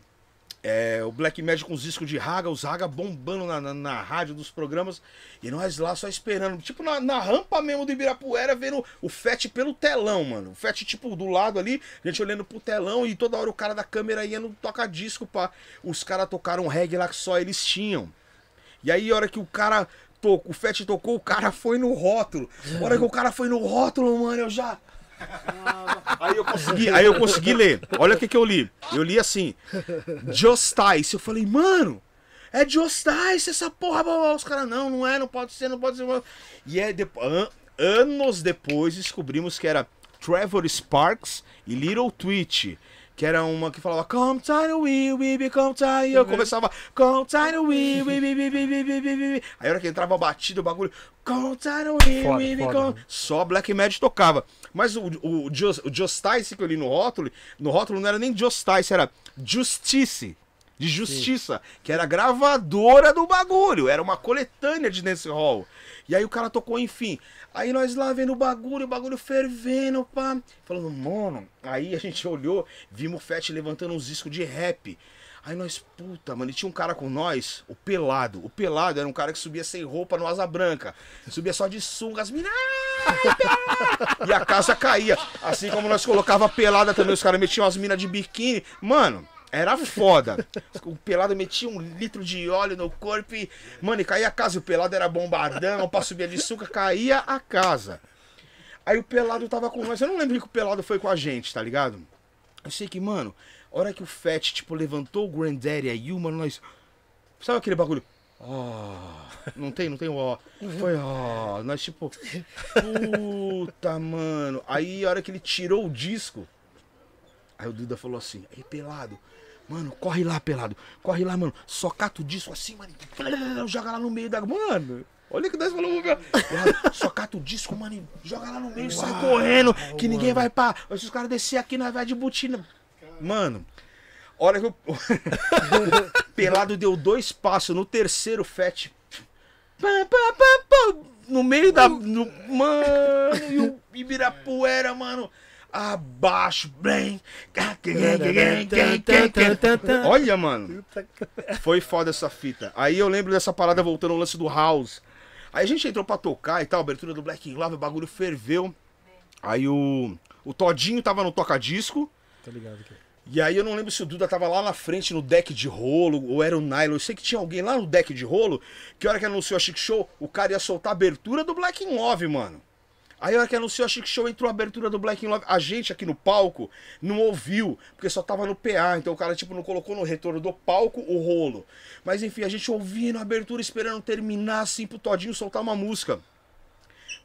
é, o Black Magic com os discos de Raga, os Raga bombando na, na, na, rádio dos programas, e nós lá só esperando, tipo na, na rampa mesmo do Ibirapuera, vendo o FET pelo telão, mano. O FET, tipo, do lado ali, a gente olhando pro telão e toda hora o cara da câmera ia no toca-disco, pá. Os caras tocaram um reggae lá que só eles tinham. E aí, a hora que o cara tocou, o FET tocou, o cara foi no rótulo. A hora que o cara foi no rótulo, mano, eu já. Aí eu consegui, aí eu consegui ler. Olha o que, que eu li. Eu li assim: Justice. Eu falei, mano, é Justice essa porra. Os caras, não, não é, não pode ser, não pode ser. E é de, an, anos depois descobrimos que era Trevor Sparks e Little Twitch que era uma que falava Come time we, we come time. eu começava Come time we, we, we, we, we, we, we, Aí a hora que entrava a batida, o bagulho Come time we, foda, we Só Black Magic tocava. Mas o, Just, o Justice que eu li no rótulo, no rótulo não era nem Justice, era Justice. De Justiça, Sim. que era gravadora do bagulho, era uma coletânea de dance hall. E aí o cara tocou, enfim. Aí nós lá vendo o bagulho, o bagulho fervendo, pá. Falando, mano. Aí a gente olhou, vimos o Fett levantando uns discos de rap. Aí nós, puta, mano, e tinha um cara com nós, o Pelado. O Pelado era um cara que subia sem roupa no Asa Branca. Subia só de sunga, as minas. e a casa caía. Assim como nós colocava pelada também, os caras metiam as minas de biquíni. Mano, era foda. O pelado metia um litro de óleo no corpo e. Mano, e caía a casa. O pelado era bombardão pra subir de suca, caía a casa. Aí o pelado tava com nós. Eu não lembro que o pelado foi com a gente, tá ligado? Eu sei que, mano, a hora que o Fat, tipo, levantou o Granddaddy aí, mano, nós. Sabe aquele bagulho? Ó. Oh, não tem, não tem ó. Oh. Foi ó. Oh. Nós, tipo. Puta, mano. Aí a hora que ele tirou o disco. Aí o Duda falou assim: aí pelado, Mano, corre lá, pelado. Corre lá, mano. Só cata o disco assim, mano. Joga lá no meio da. Mano. Olha que Deus falou, meu. Só cata o disco, mano, joga lá no meio e sai correndo. Que mano. ninguém vai pá. Se os caras descer aqui, nós vai de botina. Mano, olha que eu. Pelado deu dois passos no terceiro fat. No meio da. No... Mano, e o Ibirapuera, mano abaixo, bem. Olha, mano. Foi foda essa fita. Aí eu lembro dessa parada voltando ao lance do House. Aí a gente entrou pra tocar e tal, abertura do Black Love, o bagulho ferveu. Aí o, o Todinho tava no toca-disco. Tá ligado aqui. E aí eu não lembro se o Duda tava lá na frente no deck de rolo, ou era o Nylon. Eu sei que tinha alguém lá no deck de rolo, que a hora que anunciou a Chic Show, o cara ia soltar a abertura do Black in Love, mano. Aí a hora que anunciou a Chic Show, entrou a abertura do Black in Love. A gente aqui no palco não ouviu, porque só tava no PA, então o cara tipo não colocou no retorno do palco o rolo. Mas enfim, a gente ouvindo a abertura, esperando terminar assim pro Todinho soltar uma música.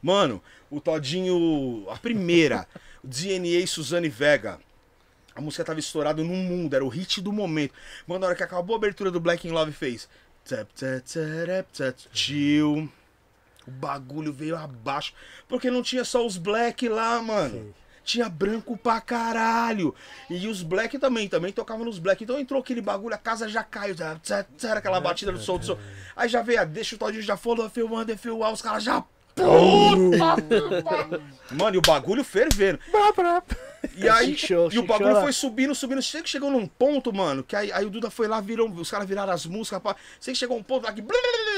Mano, o Todinho, a primeira, DNA Suzane Vega. A música tava estourada no mundo, era o hit do momento. Mano, na hora que acabou a abertura do Black in Love fez. Tap, tap, tap, tap, tap, chill. O bagulho veio abaixo. Porque não tinha só os black lá, mano. Sim. Tinha branco pra caralho. E os black também, também tocavam nos black. Então entrou aquele bagulho, a casa já caiu. Tsa, aquela batida do som, do som. Aí já veio a deixa o Todinho já falou, fio, manda, fio, ah", os caras já Puta! Mano, e o bagulho fervendo. E aí, e o bagulho foi subindo, subindo. Sei que chegou num ponto, mano, que aí, aí o Duda foi lá, virou, os caras viraram as músicas. rapaz. Sei que chegou um ponto lá que.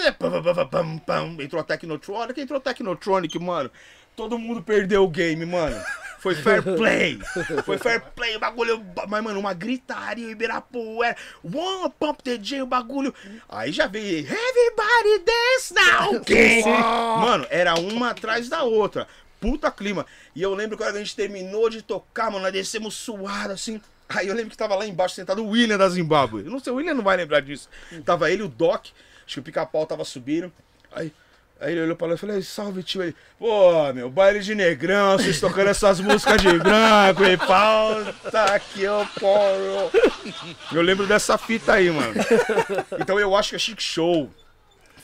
É, entrou a Technotronic, entrou a Technotronic, mano. Todo mundo perdeu o game, mano. Foi fair play. Foi fair play. O bagulho. Mas, mano, uma gritaria, o Ibirapuera. É, One Pump the o bagulho. Aí já veio. Everybody dance now, okay? Mano, era uma atrás da outra. Puta clima. E eu lembro quando a gente terminou de tocar, mano, nós descemos suado assim. Aí eu lembro que tava lá embaixo sentado o William da Zimbábue. não sei, o William não vai lembrar disso. Tava ele, o Doc. Acho que o pica-pau tava subindo. Aí, aí ele olhou pra lá e falei, salve tio. aí pô, meu, baile de negrão, vocês tocando essas músicas de branco e pauta tá que eu poro. Eu lembro dessa fita aí, mano. Então eu acho que a Chic Show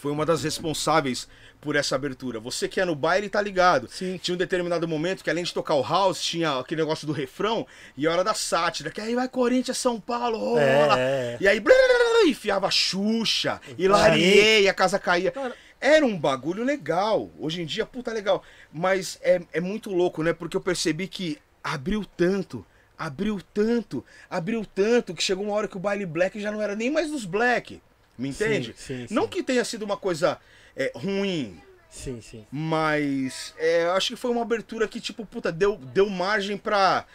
foi uma das responsáveis por essa abertura. Você que é no baile tá ligado. Sim. Tinha um determinado momento que além de tocar o house, tinha aquele negócio do refrão e a hora da sátira, que aí vai Corinthians, São Paulo, rola. É, é. E aí blá, blá, blá, enfiava Xuxa, e lareia a casa caía. era um bagulho legal. Hoje em dia, puta legal. Mas é, é muito louco, né? Porque eu percebi que abriu tanto abriu tanto, abriu tanto, que chegou uma hora que o baile black já não era nem mais dos black. Me entende? Sim, sim, não que tenha sido uma coisa é, ruim. Sim, sim. Mas é, acho que foi uma abertura que, tipo, puta, deu, deu margem pra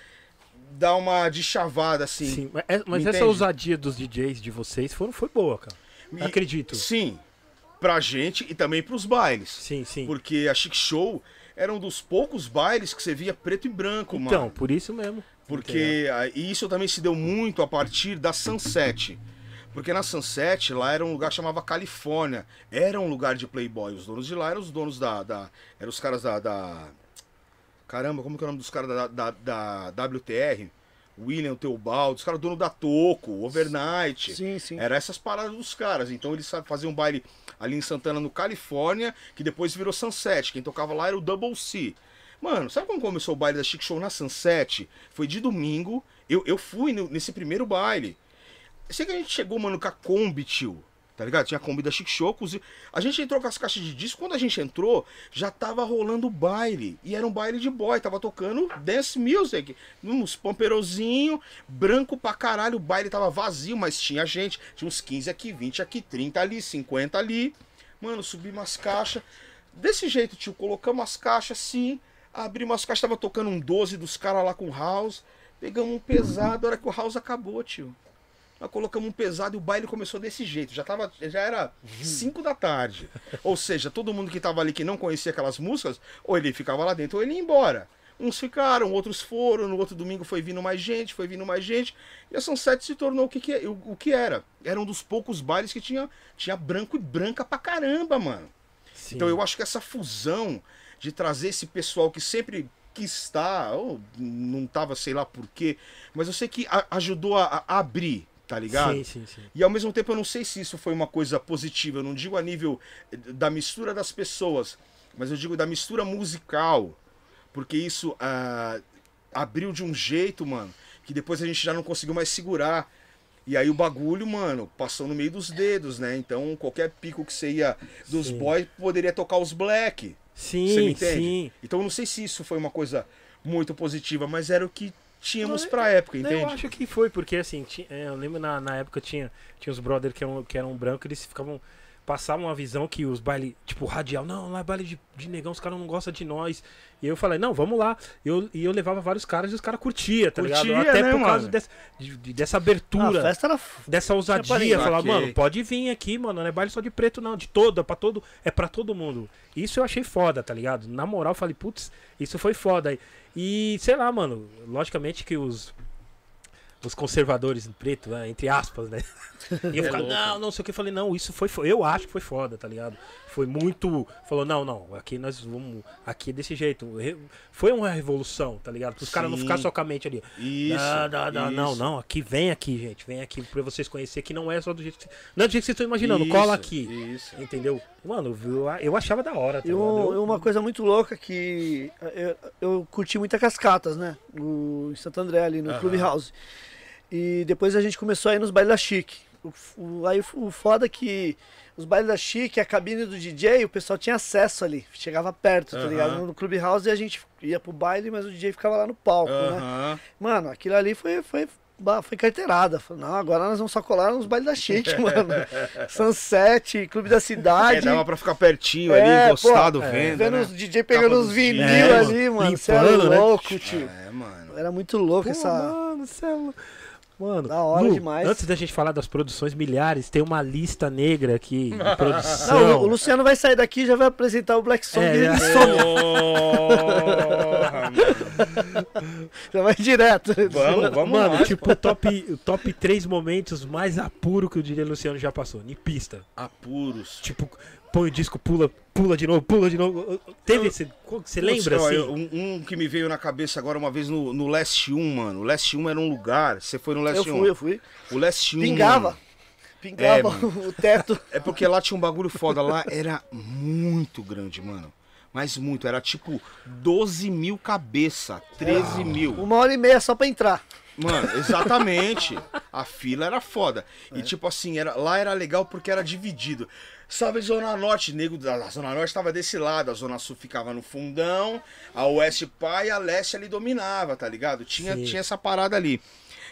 dar uma de chavada, assim. Sim, mas, é, mas essa ousadia dos DJs de vocês foram, foi boa, cara. E, Acredito. Sim. Pra gente e também pros bailes. Sim, sim. Porque a Chic Show era um dos poucos bailes que você via preto e branco, então, mano. Então, por isso mesmo. Porque e isso também se deu muito a partir da Sunset. Porque na Sunset, lá era um lugar que chamava Califórnia. Era um lugar de playboy. Os donos de lá eram os donos da... da eram os caras da, da... Caramba, como que é o nome dos caras da, da, da, WTR? William Teobaldo, os caras dono da Toco, Overnight. Sim, sim. Era essas paradas dos caras. Então eles faziam um baile ali em Santana, no Califórnia, que depois virou Sunset. Quem tocava lá era o Double C. Mano, sabe como começou o baile da Chic Show na Sunset? Foi de domingo. Eu, eu fui no, nesse primeiro baile. Eu sei que a gente chegou, mano, com a Kombi, tio. Tá ligado? Tinha a Kombi da Chic Show, A gente entrou com as caixas de disco. Quando a gente entrou, já tava rolando baile. E era um baile de boy. Tava tocando dance music. Uns pamperozinho, branco pra caralho. O baile tava vazio, mas tinha gente. Tinha uns 15 aqui, 20 aqui, 30 ali, 50 ali. Mano, subimos as caixas. Desse jeito, tio, colocamos as caixas assim. Abrimos as caixas, tava tocando um 12 dos caras lá com o House. Pegamos um pesado, a hora que o House acabou, tio. Nós colocamos um pesado e o baile começou desse jeito. Já tava, já era 5 da tarde. Ou seja, todo mundo que tava ali que não conhecia aquelas músicas, ou ele ficava lá dentro ou ele ia embora. Uns ficaram, outros foram, no outro domingo foi vindo mais gente, foi vindo mais gente. E a Sunset se tornou o que, que, é, o, o que era. Era um dos poucos bailes que tinha, tinha branco e branca pra caramba, mano. Sim. Então eu acho que essa fusão de trazer esse pessoal que sempre que está, ou não estava, sei lá porquê, mas eu sei que a, ajudou a, a, abrir Tá ligado? Sim, sim, sim. E ao mesmo tempo eu não sei se isso foi uma coisa positiva. Eu não digo a nível eh, da mistura das pessoas, mas eu digo da mistura musical. Porque isso ah, abriu de um jeito, mano, que depois a gente já não conseguiu mais segurar. E aí o bagulho, mano, passou no meio dos dedos, né? Então qualquer pico que você ia dos sim. boys poderia tocar os black. Sim, você me entende? sim. Então eu não sei se isso foi uma coisa muito positiva, mas era o que tínhamos pra é, época, né, entende? Eu acho que foi, porque assim, é, eu lembro na, na época tinha, tinha os brothers que eram, que eram brancos, eles ficavam passar uma visão que os baile, tipo, radial, não, lá é baile de, de negão, os caras não gostam de nós. E eu falei, não, vamos lá. Eu, e eu levava vários caras e os caras curtiam, tá curtia, ligado? Até né, por mano? causa dessa, de, dessa abertura, ah, era... dessa ousadia. Falar, mano, pode vir aqui, mano, não é baile só de preto, não, de toda, para todo, é para é todo mundo. Isso eu achei foda, tá ligado? Na moral, eu falei, putz, isso foi foda. E sei lá, mano, logicamente que os os conservadores preto, né? entre aspas, né? E eu é ficava, não, não sei o que. Eu falei, não, isso foi, eu acho que foi foda, tá ligado? Foi muito, falou, não, não, aqui nós vamos, aqui é desse jeito. Foi uma revolução, tá ligado? Para os caras não ficar só com a mente ali. Isso, ah, dá, isso, Não, não, aqui, vem aqui, gente, vem aqui, para vocês conhecer que não é só do jeito que, não é do jeito que vocês estão imaginando, isso, cola aqui. Isso. Entendeu? Mano, eu, eu achava da hora, tá eu, eu, uma coisa muito louca que eu, eu curti muita cascatas, né? No, Santo André, ali no Clube House. E depois a gente começou a ir nos bailes da Chique. O, o, aí o foda é que os bailes da Chique, a cabine do DJ, o pessoal tinha acesso ali, chegava perto, tá uhum. ligado? No Clubhouse a gente ia pro baile, mas o DJ ficava lá no palco, uhum. né? Mano, aquilo ali foi, foi, foi carteirada. Falei, não, agora nós vamos só colar nos bailes da Chique, mano. Sunset, Clube da Cidade. É, dava pra ficar pertinho é, ali, gostado, pô, é, vendo. Vendo né? os DJ pegando Capa os vinil é, ali, mano. É limpando, Você né? era louco, né? tio. É, mano. Era muito louco pô, essa. Mano, é louco. Mano, da hora Lu, demais. Antes da gente falar das produções milhares, tem uma lista negra aqui de produção. Não, o Luciano vai sair daqui e já vai apresentar o Black Song. É, é. já vai direto. Vamos, vamos Mano, lá. tipo, top, top 3 momentos mais apuro que o diria Luciano já passou. Em pista. Apuros. Tipo, põe o disco, pula, pula de novo, pula de novo. Teve esse. Você lembra assim? Eu, um, um, que me veio na cabeça agora uma vez no, no Leste 1, mano. O Leste 1 era um lugar. Você foi no Leste eu 1? Eu fui, eu fui. O Leste 1. Pingava. Pingava é, o teto. É porque lá tinha um bagulho foda. Lá era muito grande, mano. Mas muito. Era tipo 12 mil cabeça. 13 ah. mil. Uma hora e meia só pra entrar. Mano, exatamente. A fila era foda. É. E tipo assim, era, lá era legal porque era dividido. Salve Zona Norte, nego da Zona Norte estava desse lado, a Zona Sul ficava no fundão, a Oeste pai, e a Leste ali dominava, tá ligado? Tinha, tinha essa parada ali.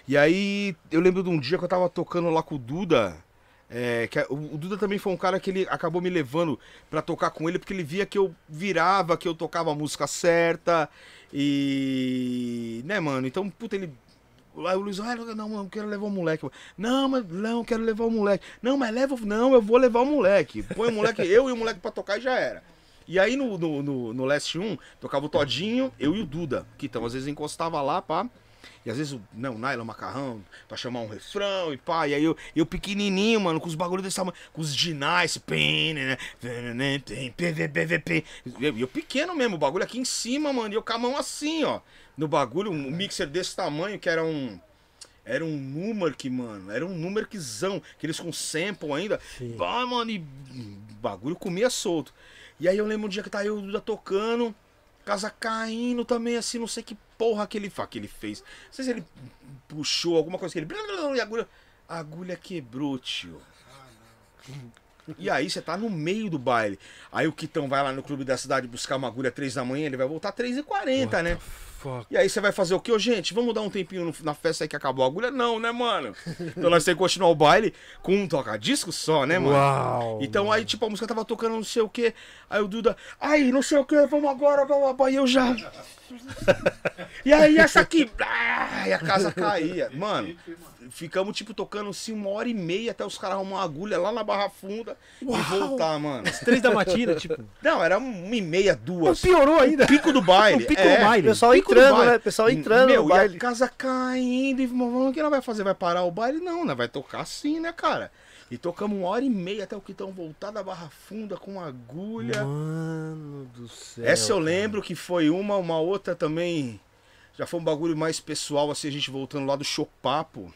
E aí eu lembro de um dia que eu tava tocando lá com o Duda. É, que a, o Duda também foi um cara que ele acabou me levando para tocar com ele, porque ele via que eu virava, que eu tocava a música certa. E. né, mano? Então, puta, ele Aí o Luiz, ah, não, não quero levar o moleque. Não, mas não, quero levar o moleque. Não, mas leva. Não, eu vou levar o moleque. Põe o moleque, eu e o moleque pra tocar e já era. E aí no, no, no, no Last 1, tocava o Todinho, eu e o Duda, que então às vezes encostava lá, pá. Pra e às vezes, o, o nylon, macarrão, pra chamar um refrão e pá. E aí eu, eu pequenininho, mano, com os bagulhos desse tamanho, com os ginais, né? E eu pequeno mesmo, o bagulho aqui em cima, mano. E eu com a mão assim, ó. No bagulho, um mixer desse tamanho, que era um. Era um que mano. Era um Numerkzão. Que eles com sample ainda. Sim. mano, e bagulho comia solto. E aí eu lembro um dia que tá eu Duda tocando, casa caindo também, assim, não sei que porra que ele, que ele fez. Não sei se ele puxou alguma coisa que ele. E a agulha, a agulha quebrou, tio. E aí você tá no meio do baile. Aí o Quitão vai lá no clube da cidade buscar uma agulha 3 da manhã, ele vai voltar 3h40, né? fuck? E aí você vai fazer o quê? Ô, gente, vamos dar um tempinho na festa aí que acabou a agulha? Não, né, mano? então nós temos que continuar o baile com um toca-disco só, né, mano? Uau, então mano. aí, tipo, a música tava tocando não sei o quê. Aí o Duda, aí, não sei o quê, vamos agora, vamos lá, E eu já... e aí essa aqui... Ah, e a casa caía. Mano ficamos, tipo, tocando assim uma hora e meia até os caras arrumar uma agulha lá na Barra Funda Uau! e voltar, mano. As três da matina, tipo. Não, era uma e meia, duas. Não piorou ainda. O pico do baile. É. O pico é, do baile. Pessoal pico entrando, né? Pessoal entrando Meu, no baile. E a casa caindo e o que ela vai fazer? Vai parar o baile? Não, né? Vai tocar assim, né, cara? E tocamos uma hora e meia até o Quitão voltar da Barra Funda com agulha. Mano do céu. Essa eu lembro cara. que foi uma, uma outra também. Já foi um bagulho mais pessoal, assim, a gente voltando lá do Chopapo.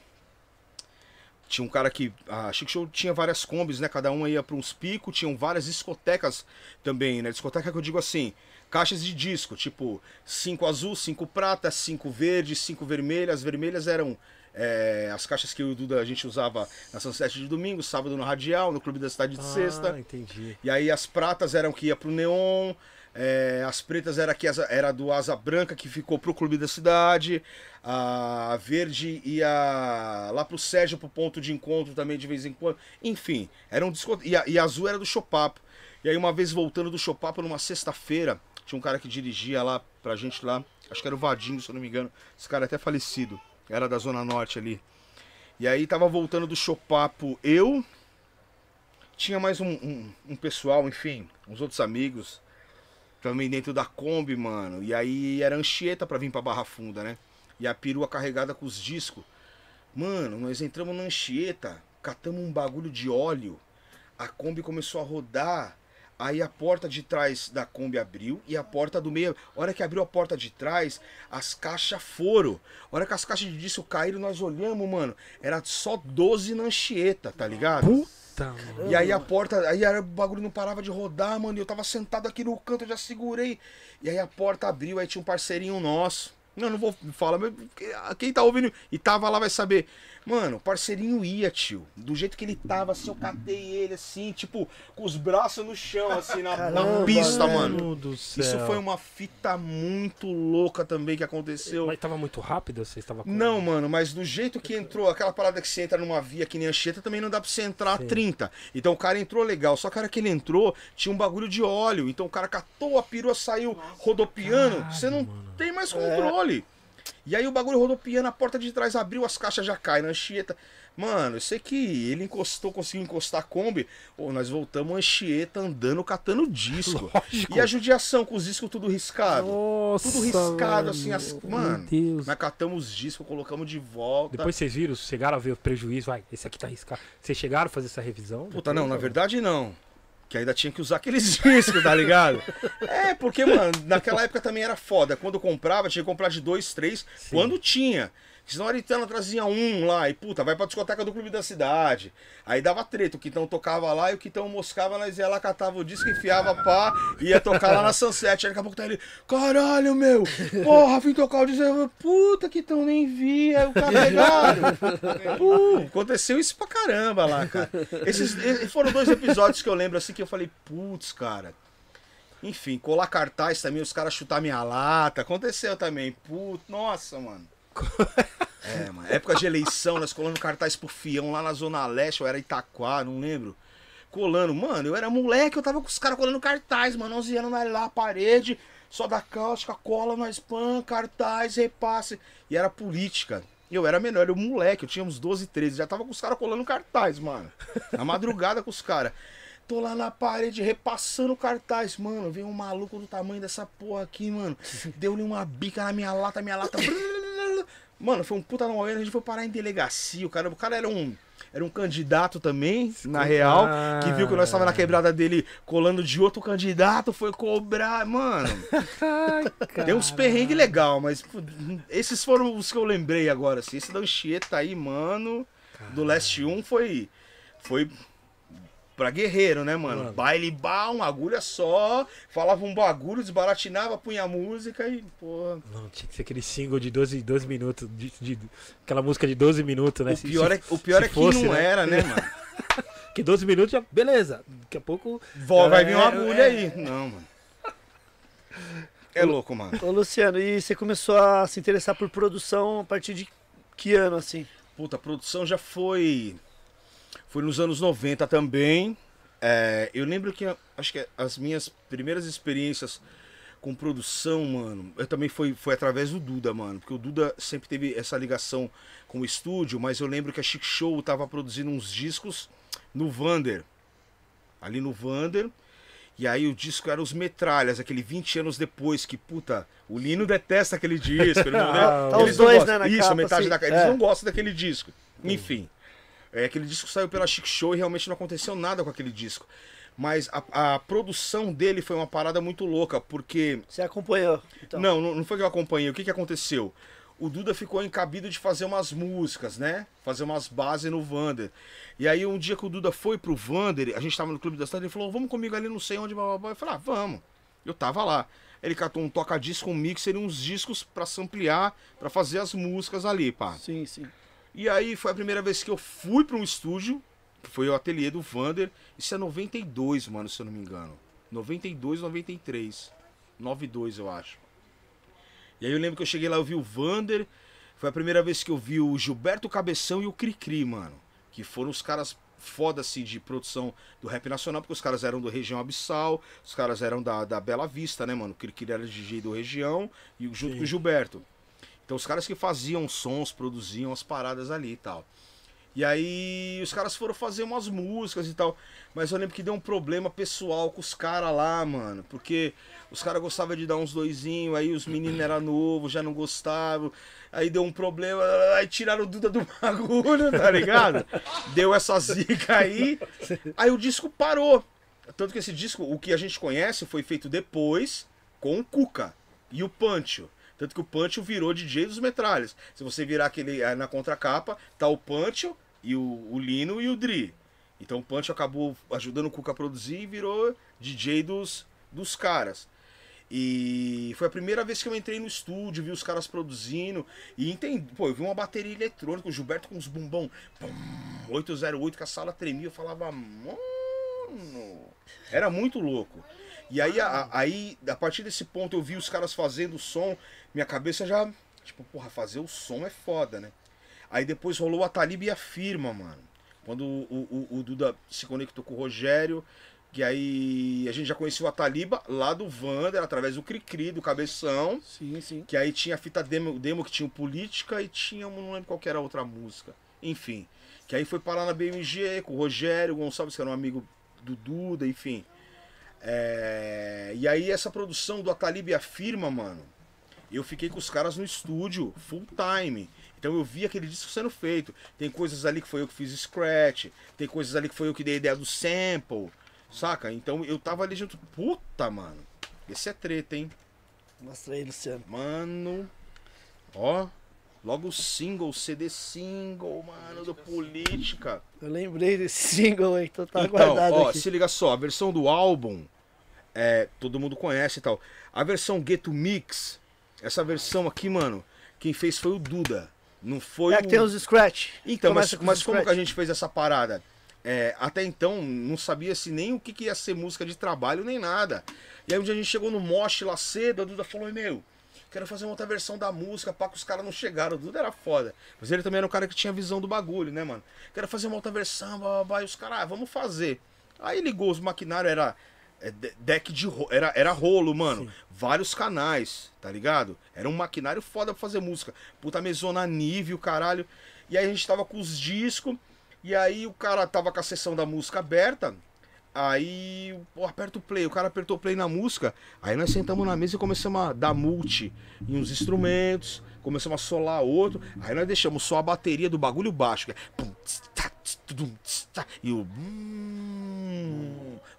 Tinha um cara que. A ah, Chic Show tinha várias combis, né? Cada uma ia para uns picos, tinham várias discotecas também, né? Discoteca que eu digo assim, caixas de disco, tipo cinco azul, cinco prata, cinco verde, cinco vermelhas. As vermelhas eram é, as caixas que o Duda a gente usava na Sunset de domingo, sábado no Radial, no Clube da Cidade de ah, Sexta. entendi. E aí as pratas eram que ia pro Neon, é, as pretas era, que era do Asa Branca, que ficou pro Clube da Cidade. A Verde ia lá pro Sérgio, pro ponto de encontro também de vez em quando. Enfim, era um desconto. E, a, e a azul era do Chopapo. E aí, uma vez voltando do Chopapo, numa sexta-feira, tinha um cara que dirigia lá pra gente lá. Acho que era o Vadinho, se eu não me engano. Esse cara é até falecido. Era da Zona Norte ali. E aí tava voltando do Chopapo eu. Tinha mais um, um, um pessoal, enfim, uns outros amigos também dentro da Kombi, mano. E aí era Anchieta para vir pra Barra Funda, né? E a perua carregada com os discos. Mano, nós entramos na Anchieta, catamos um bagulho de óleo. A Kombi começou a rodar. Aí a porta de trás da Kombi abriu e a porta do meio. A hora que abriu a porta de trás, as caixas foram. A hora que as caixas de disco caíram, nós olhamos, mano. Era só 12 na Anchieta, tá ligado? Puta! Puta, mano. E aí a porta, aí era, o bagulho não parava de rodar, mano. E eu tava sentado aqui no canto, eu já segurei. E aí a porta abriu, aí tinha um parceirinho nosso. Não, não vou falar, mas quem tá ouvindo e tava lá vai saber. Mano, o parceirinho ia, tio. Do jeito que ele tava, assim, eu catei ele, assim, tipo, com os braços no chão, assim, na, Caramba, na pista, mano. Isso foi uma fita muito louca também que aconteceu. Mas tava muito rápido, você estava com... Não, mano, mas do jeito que entrou, aquela parada que você entra numa via que nem Anchieta, também não dá pra você entrar Sim. a 30. Então o cara entrou legal, só que a hora que ele entrou, tinha um bagulho de óleo. Então o cara catou a perua, saiu rodopiando. você não mano. tem mais controle. É e aí o bagulho piano, a porta de trás abriu, as caixas já caem na Anchieta. Mano, eu sei que ele encostou, conseguiu encostar a Kombi. Pô, nós voltamos a Anchieta andando, catando disco. Lógico. E a judiação com os discos tudo riscado. Nossa, tudo riscado, mano. assim, as... mano. Deus. Nós catamos os discos, colocamos de volta. Depois vocês viram, chegaram a ver o prejuízo. Vai, esse aqui tá riscado. Vocês chegaram a fazer essa revisão? Puta, não, na verdade não. Que ainda tinha que usar aqueles discos, tá ligado? é, porque, mano, naquela época também era foda. Quando comprava, tinha que comprar de dois, três, Sim. quando tinha. Senão a Aritana trazia um lá e puta, vai pra discoteca do clube da cidade. Aí dava treta, o Quitão tocava lá e o Quitão moscava, nós ia lá, catava o disco, enfiava pá, ia tocar lá na Sunset. Aí daqui a pouco tá ele, caralho, meu, porra, vim tocar o disco. Puta, Quitão, nem vi, é o cabelo aconteceu isso pra caramba lá, cara. Esses foram dois episódios que eu lembro assim que eu falei, putz, cara. Enfim, colar cartaz também, os caras chutar minha lata. Aconteceu também. puta nossa, mano é, mano. Época de eleição, nós colando cartaz pro Fião lá na Zona Leste, ou era Itaquá, não lembro. Colando, mano, eu era moleque, eu tava com os caras colando cartaz, mano, 11 anos lá, parede, só da cáustica, cola, nós pan, cartaz, repasse. E era política. Eu era menor, eu era moleque, eu tinha uns 12, 13, já tava com os caras colando cartaz, mano. Na madrugada com os caras. Tô lá na parede repassando cartaz, mano. Vem um maluco do tamanho dessa porra aqui, mano. Deu-lhe uma bica na minha lata, minha lata. Mano, foi um puta no momento, a gente foi parar em delegacia. O cara, o cara era um. Era um candidato também, na real, que viu que nós tava na quebrada dele colando de outro candidato, foi cobrar. Mano, Ai, tem uns perrengues legal, mas esses foram os que eu lembrei agora. Assim. Esse da Anchieta aí, mano, Caramba. do Leste 1 foi, foi pra guerreiro, né, mano? mano. Baile bar, uma agulha só, falava um bagulho, desbaratinava, punha música e, pô. Não, tinha que ser aquele single de 12, 12 minutos, de, de, aquela música de 12 minutos, né? O se, pior é, o pior é que não né? era, né, mano? que 12 minutos já. Beleza, daqui a pouco. Vó, vai vir uma é, agulha é, aí. É. Não, mano. É louco, mano. Ô, Luciano, e você começou a se interessar por produção a partir de que ano, assim? Puta, produção já foi foi nos anos 90 também. É, eu lembro que acho que as minhas primeiras experiências com produção, mano, eu também foi, foi através do Duda, mano. Porque o Duda sempre teve essa ligação com o estúdio, mas eu lembro que a Chic Show tava produzindo uns discos no Vander. Ali no Vander. E aí o disco era os Metralhas, aquele 20 anos depois, que, puta, o Lino detesta aquele disco. Ele não, né? ah, Tá os dois, né, na Isso, capa, metade assim, da... Eles é. não gostam daquele disco. Enfim. É, aquele disco saiu pela Chic Show e realmente não aconteceu nada com aquele disco. Mas a, a, produção dele foi uma parada muito louca, porque. Você acompanhou? Então. Não, não, foi que eu acompanhei. O que, que aconteceu? O Duda ficou encabido de fazer umas músicas, né? Fazer umas bases no Vander. E aí, um dia que o Duda foi pro Vander, a gente tava no Clube da Cidade, ele falou: Vamos comigo ali, não sei onde, blá, blá, blá. Eu falei: ah, vamos. Eu tava lá. Ele catou um toca-disco, um mixer e uns discos pra samplear, pra fazer as músicas ali, pá. Sim, sim. E aí foi a primeira vez que eu fui para um estúdio, que foi o ateliê do Vander. Isso é 92, mano, se eu não me engano. 92, 93. 92, eu acho. E aí eu lembro que eu cheguei lá, eu vi o Vander. Foi a primeira vez que eu vi o Gilberto Cabeção e o Cricri, mano. Que foram os caras foda-se assim, de produção do rap nacional, porque os caras eram do região abissal, os caras eram da, da Bela Vista, né, mano? O Cricri era DJ do região, e junto Sim. com o Gilberto. Então os caras que faziam sons, produziam as paradas ali e tal. E aí os caras foram fazer umas músicas e tal. Mas eu lembro que deu um problema pessoal com os caras lá, mano. Porque os caras gostavam de dar uns doisinhos, aí os meninos eram novos, já não gostavam. Aí deu um problema, aí tiraram o Duda do bagulho, tá ligado? deu essa zica aí. Aí o disco parou. Tanto que esse disco, o que a gente conhece, foi feito depois com o Cuca e o Pancho. Tanto que o Punch virou DJ dos metralhas. Se você virar aquele eh, na contracapa, tá o Punch e o, o Lino e o Dri. Então o Punch acabou ajudando o Cuca a produzir e virou DJ dos, dos caras. E foi a primeira vez que eu entrei no estúdio, vi os caras produzindo e entendi. Pô, eu vi uma bateria eletrônica, o Gilberto com uns bumbum pum, 808, que a sala tremia. Eu falava, mano, era muito louco. E aí a, ah. aí, a partir desse ponto, eu vi os caras fazendo o som, minha cabeça já. Tipo, porra, fazer o som é foda, né? Aí depois rolou a Talib e a firma, mano. Quando o, o, o Duda se conectou com o Rogério, que aí a gente já conhecia o Taliba lá do Vander, através do Cricri, do Cabeção. Sim, sim. Que aí tinha a fita demo, demo que tinha o Política e tinha, não lembro qual era a outra música. Enfim. Que aí foi parar na BMG com o Rogério Gonçalves, que era um amigo do Duda, enfim. É... E aí essa produção do Atalib Afirma, mano, eu fiquei com os caras no estúdio, full time. Então eu vi aquele disco sendo feito. Tem coisas ali que foi eu que fiz scratch, tem coisas ali que foi eu que dei a ideia do sample, saca? Então eu tava ali junto. Puta, mano, esse é treta, hein? Mostra aí, Luciano. Mano, ó. Logo o single, CD single, mano, do Política. Eu lembrei desse single aí, então tá então, guardado ó, aqui. se liga só, a versão do álbum, é, todo mundo conhece e tal. A versão Ghetto Mix, essa versão aqui, mano, quem fez foi o Duda. Não foi é que tem os scratch. Então, mas, mas scratch. como que a gente fez essa parada? É, até então, não sabia-se nem o que, que ia ser música de trabalho, nem nada. E aí um dia a gente chegou no Mosh lá cedo, a Duda falou, meu quero fazer uma outra versão da música, pá, que os caras não chegaram, tudo era foda. Mas ele também era um cara que tinha visão do bagulho, né, mano? Quero fazer uma outra versão, blá, blá, blá. e os caras, ah, vamos fazer. Aí ligou os maquinários, era é, deck de rolo, era, era rolo, mano. Sim. Vários canais, tá ligado? Era um maquinário foda pra fazer música. Puta mesona nível, caralho. E aí a gente tava com os discos, e aí o cara tava com a sessão da música aberta. Aí pô, aperta o play, o cara apertou o play na música. Aí nós sentamos na mesa e começamos a dar multi em uns instrumentos, começamos a solar outro. Aí nós deixamos só a bateria do bagulho baixo, que é... Tá, tá, e o.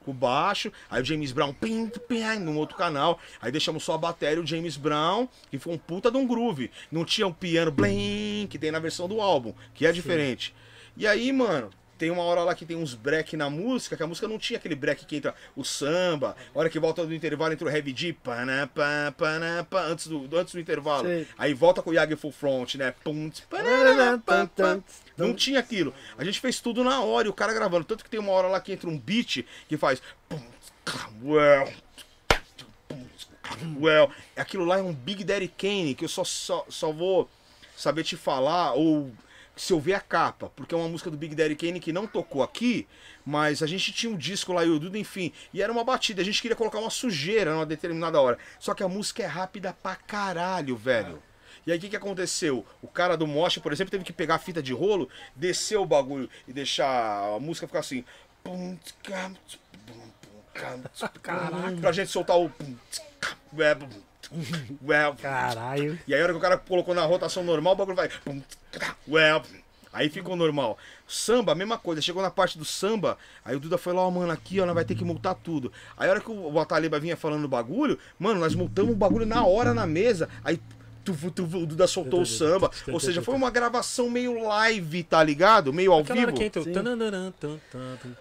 Com baixo, aí o James Brown pim, pim, num outro canal. Aí deixamos só a bateria o James Brown, que foi um puta de um groove. Não tinha um piano blim, que tem na versão do álbum, que é diferente. E aí, mano, tem uma hora lá que tem uns break na música, que a música não tinha aquele break que entra o samba, a hora que volta do intervalo entra o heavy D, pana, pana, antes, do, antes do intervalo. Sim. Aí volta com o Yagi Full Front, né? Pum, panana, pan, Não tinha aquilo. A gente fez tudo na hora e o cara gravando. Tanto que tem uma hora lá que entra um beat que faz. Well, aquilo lá é um Big Daddy Kane que eu só, só, só vou saber te falar ou se eu ver a capa, porque é uma música do Big Daddy Kane que não tocou aqui, mas a gente tinha um disco lá e o Duda, enfim, e era uma batida, a gente queria colocar uma sujeira numa determinada hora. Só que a música é rápida pra caralho, velho. E aí o que, que aconteceu? O cara do Mosh, por exemplo, teve que pegar a fita de rolo, descer o bagulho e deixar a música ficar assim. Pra gente soltar o. É, well. Caralho. E aí a hora que o cara colocou na rotação normal, o bagulho vai. Tá, well. Aí ficou normal. Samba, mesma coisa. Chegou na parte do samba, aí o Duda foi lá, ó, oh, mano, aqui, ó, nós vai ter que multar tudo. Aí a hora que o Ataliba vinha falando o bagulho, mano, nós multamos o bagulho na hora na mesa. Aí tuvu, tuvu, o Duda soltou o samba. Ou seja, foi uma gravação meio live, tá ligado? Meio ao vivo. Olha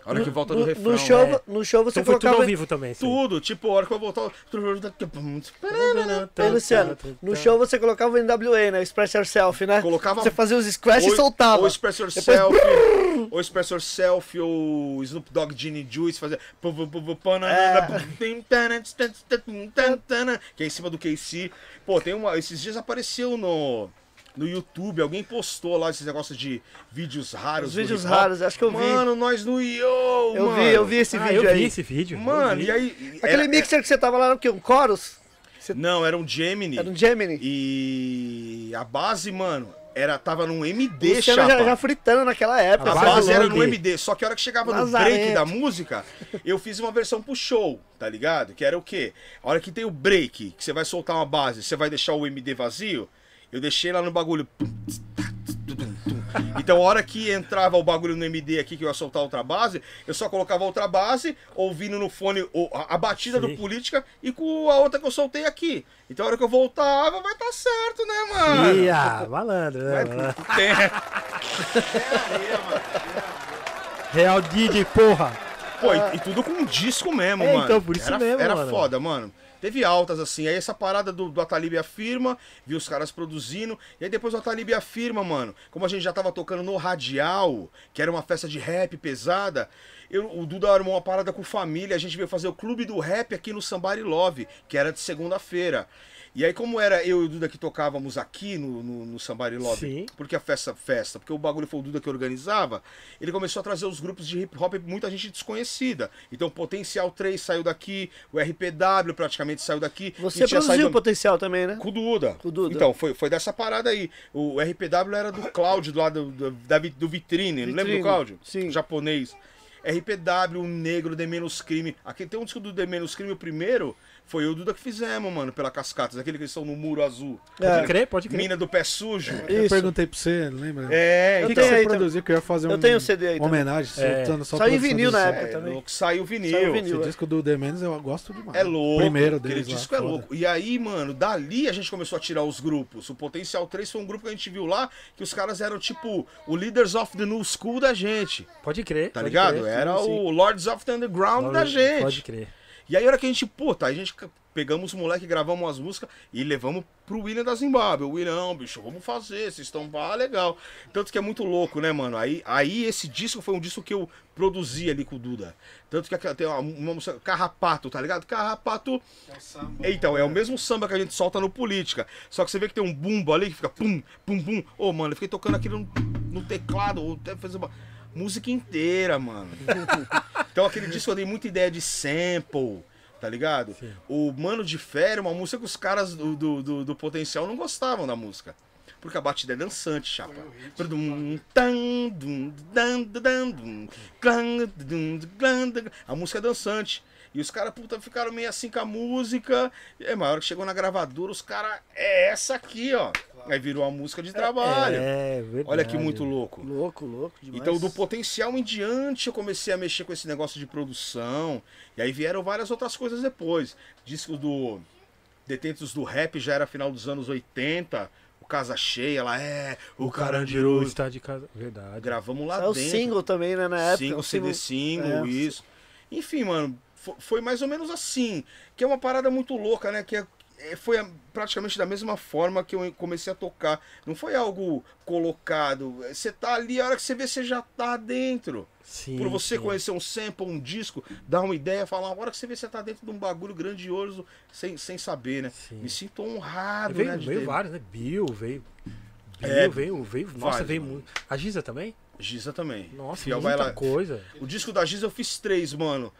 hora que volta do refrão. No show, no show você então colocava... tudo ao vivo também. Tudo, tipo, a hora que eu voltar... Luciano, no show você colocava o NWA, né? Express Yourself, né? Colocava... Você fazia os scratch e soltava. Ou Express Yourself, ou Express Yourself, ou Snoop Dogg, Genie Juice, fazia... Que é em cima do KC. Pô, tem uma... Esses dias dias apareceu no, no YouTube, alguém postou lá esses negócios de vídeos raros. Os vídeos raros, acho que eu vi. Mano, nós no Yo! Eu mano. vi, eu vi esse ah, vídeo eu aí. Eu vi esse vídeo. Mano, e aí... Aquele era... mixer que você tava lá, era o quê? Um Chorus? Você... Não, era um Gemini. Era um Gemini. E a base, mano, era, tava num MD, Luciano chapa. Já, já fritando naquela época. A base era no MD, só que a hora que chegava Lazarento. no break da música, eu fiz uma versão pro show, tá ligado? Que era o quê? A hora que tem o break, que você vai soltar uma base, você vai deixar o MD vazio, eu deixei lá no bagulho. Então, a hora que entrava o bagulho no MD aqui, que eu ia soltar outra base, eu só colocava outra base, ouvindo no fone a, a batida Sim. do Política e com a outra que eu soltei aqui. Então, a hora que eu voltava, vai estar tá certo, né, mano? Ia, ah, malandro, né? Mano? Tem... Real DJ, porra! Pô, e, e, tudo com um disco mesmo, é, mano. Então, por isso era, mesmo, Era mano. foda, mano. Teve altas, assim. Aí essa parada do, do Atalib afirma, viu os caras produzindo. E aí depois o Atalib afirma, mano. Como a gente já tava tocando no Radial, que era uma festa de rap pesada, eu, o Duda armou uma parada com família. A gente veio fazer o clube do rap aqui no Sambari Love, que era de segunda-feira. E aí, como era eu e o Duda que tocávamos aqui no, no, no Sambari Lobby, Sim. porque a festa, festa, porque o bagulho foi o Duda que organizava, ele começou a trazer os grupos de hip hop, muita gente desconhecida. Então, Potencial 3 saiu daqui, o RPW praticamente saiu daqui. Você produziu saído... o Potencial também, né? Com o Duda. Com o Duda. Então, foi, foi dessa parada aí. O RPW era do Cláudio, lá do, do, do Vitrine, Vitrine. Não lembra do Cláudio? Sim. Japonês. RPW, o Negro, The Menos Crime. Aqui tem um disco do The Menos Crime, o primeiro, foi o Duda que fizemos, mano, pela Cascatas, aquele que eles estão no muro azul. É, pode crer, pode crer. Mina do pé sujo. É, eu perguntei pra você, lembra? É, eu que, então. que você produziu, que eu ia fazer eu um, tenho CD aí uma homenagem. É. Só Saiu vinil na é época também. Louco, saiu vinil. Saiu vinil. Esse é. disco do The Menos eu gosto demais. É louco. Primeiro deles Aquele disco lá, é foda. louco. E aí, mano, dali a gente começou a tirar os grupos. O Potencial 3 foi um grupo que a gente viu lá, que os caras eram tipo o Leaders of the New School da gente. Pode crer. Tá ligado? Crer, Era sim, sim. o Lords of the Underground Lord, da gente. Pode crer. E aí, a hora que a gente, puta, a gente pegamos o moleque, gravamos as músicas e levamos pro William da Zimbábue. O William, bicho, vamos fazer, vocês estão pá, legal. Tanto que é muito louco, né, mano? Aí, aí esse disco foi um disco que eu produzi ali com o Duda. Tanto que tem uma, uma música, Carrapato, tá ligado? Carrapato. É o samba. Então, é o mesmo samba que a gente solta no Política. Só que você vê que tem um bumbo ali que fica pum, pum, pum. Ô, oh, mano, eu fiquei tocando aquilo no, no teclado, ou até fazer uma música inteira, mano. Então aquele disco eu dei muita ideia de sample, tá ligado? Sim. O Mano de Férias, uma música que os caras do, do, do, do potencial não gostavam da música. Porque a batida é dançante, chapa. A música é dançante. E os caras, puta, ficaram meio assim com a música. É, maior a que chegou na gravadora, os caras. É essa aqui, ó. Aí virou a música de é, trabalho. É, verdade. Olha que muito louco. Louco, louco demais. Então, do potencial em diante, eu comecei a mexer com esse negócio de produção. E aí vieram várias outras coisas depois. Disco do Detentos do Rap já era final dos anos 80. O Casa Cheia, lá é. O, o Carandiru está de casa. Verdade. Gravamos lá Saiu é dentro. o single também, né? Na época. Single, CD single, é. isso. Enfim, mano, foi mais ou menos assim. Que é uma parada muito louca, né? Que é é, foi praticamente da mesma forma que eu comecei a tocar. Não foi algo colocado. Você tá ali, a hora que você vê, você já tá dentro. Sim, Por você sim. conhecer um sample, um disco, dar uma ideia, falar, a hora que você vê, você tá dentro de um bagulho grandioso, sem, sem saber, né? Sim. Me sinto honrado, veio, né? Veio vários, né? Bill, veio. Bill, é, veio, veio. Nossa, vários, veio muito. A Giza também? Giza também. Nossa, Fiel muita Baila... coisa. O disco da Giza eu fiz três, mano.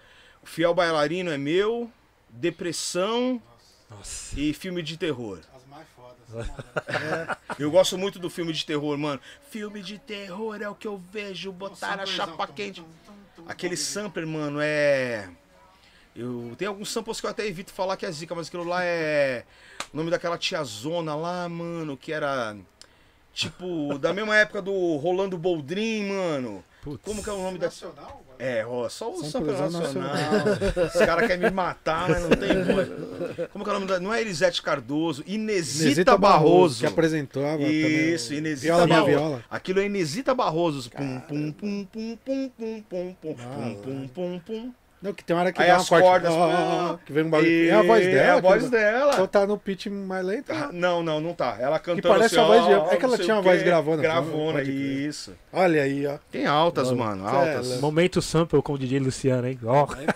O Fiel Bailarino é meu, Depressão nossa. E filme de terror. As mais fodas. É. Eu gosto muito do filme de terror, mano. Filme de terror é o que eu vejo, botar a chapa quente. Tum, tum, tum, Aquele sampler, mano, é. Eu tenho alguns samples que eu até evito falar que é zica, mas aquilo lá é. O nome daquela tiazona lá, mano, que era. Tipo, da mesma época do Rolando Boldrin, mano. Putz. Como que é o nome Nacional, da. É, ó, só o São, São Nacional. Nacional. Esse cara quer me matar, mas não tem coisa. Como que é o nome da. Não é Elisete Cardoso, Inesita, Inesita Barroso. Barroso. Que apresentava. Né? Isso, também. Inesita viola, Barroso. Viola. Aquilo é Inesita Barroso. Pum, pum, pum, pum, pum, pum, pum, pum, pum, pum, pum, pum, pum. Não, que tem hora que Aí dá uma as corte, cordas. Ó, ó, que vem um bagulho. E... É a voz dela. É a voz dela. Ou tá no pitch mais lento. Ah, não, não, não tá. Ela cantou Que parece assim, a voz de... É que ela tinha uma voz gravando. Gravona, né? isso. Olha aí, ó. Tem altas, mano. Altas. Momento sample com o DJ Luciano, hein? Ó.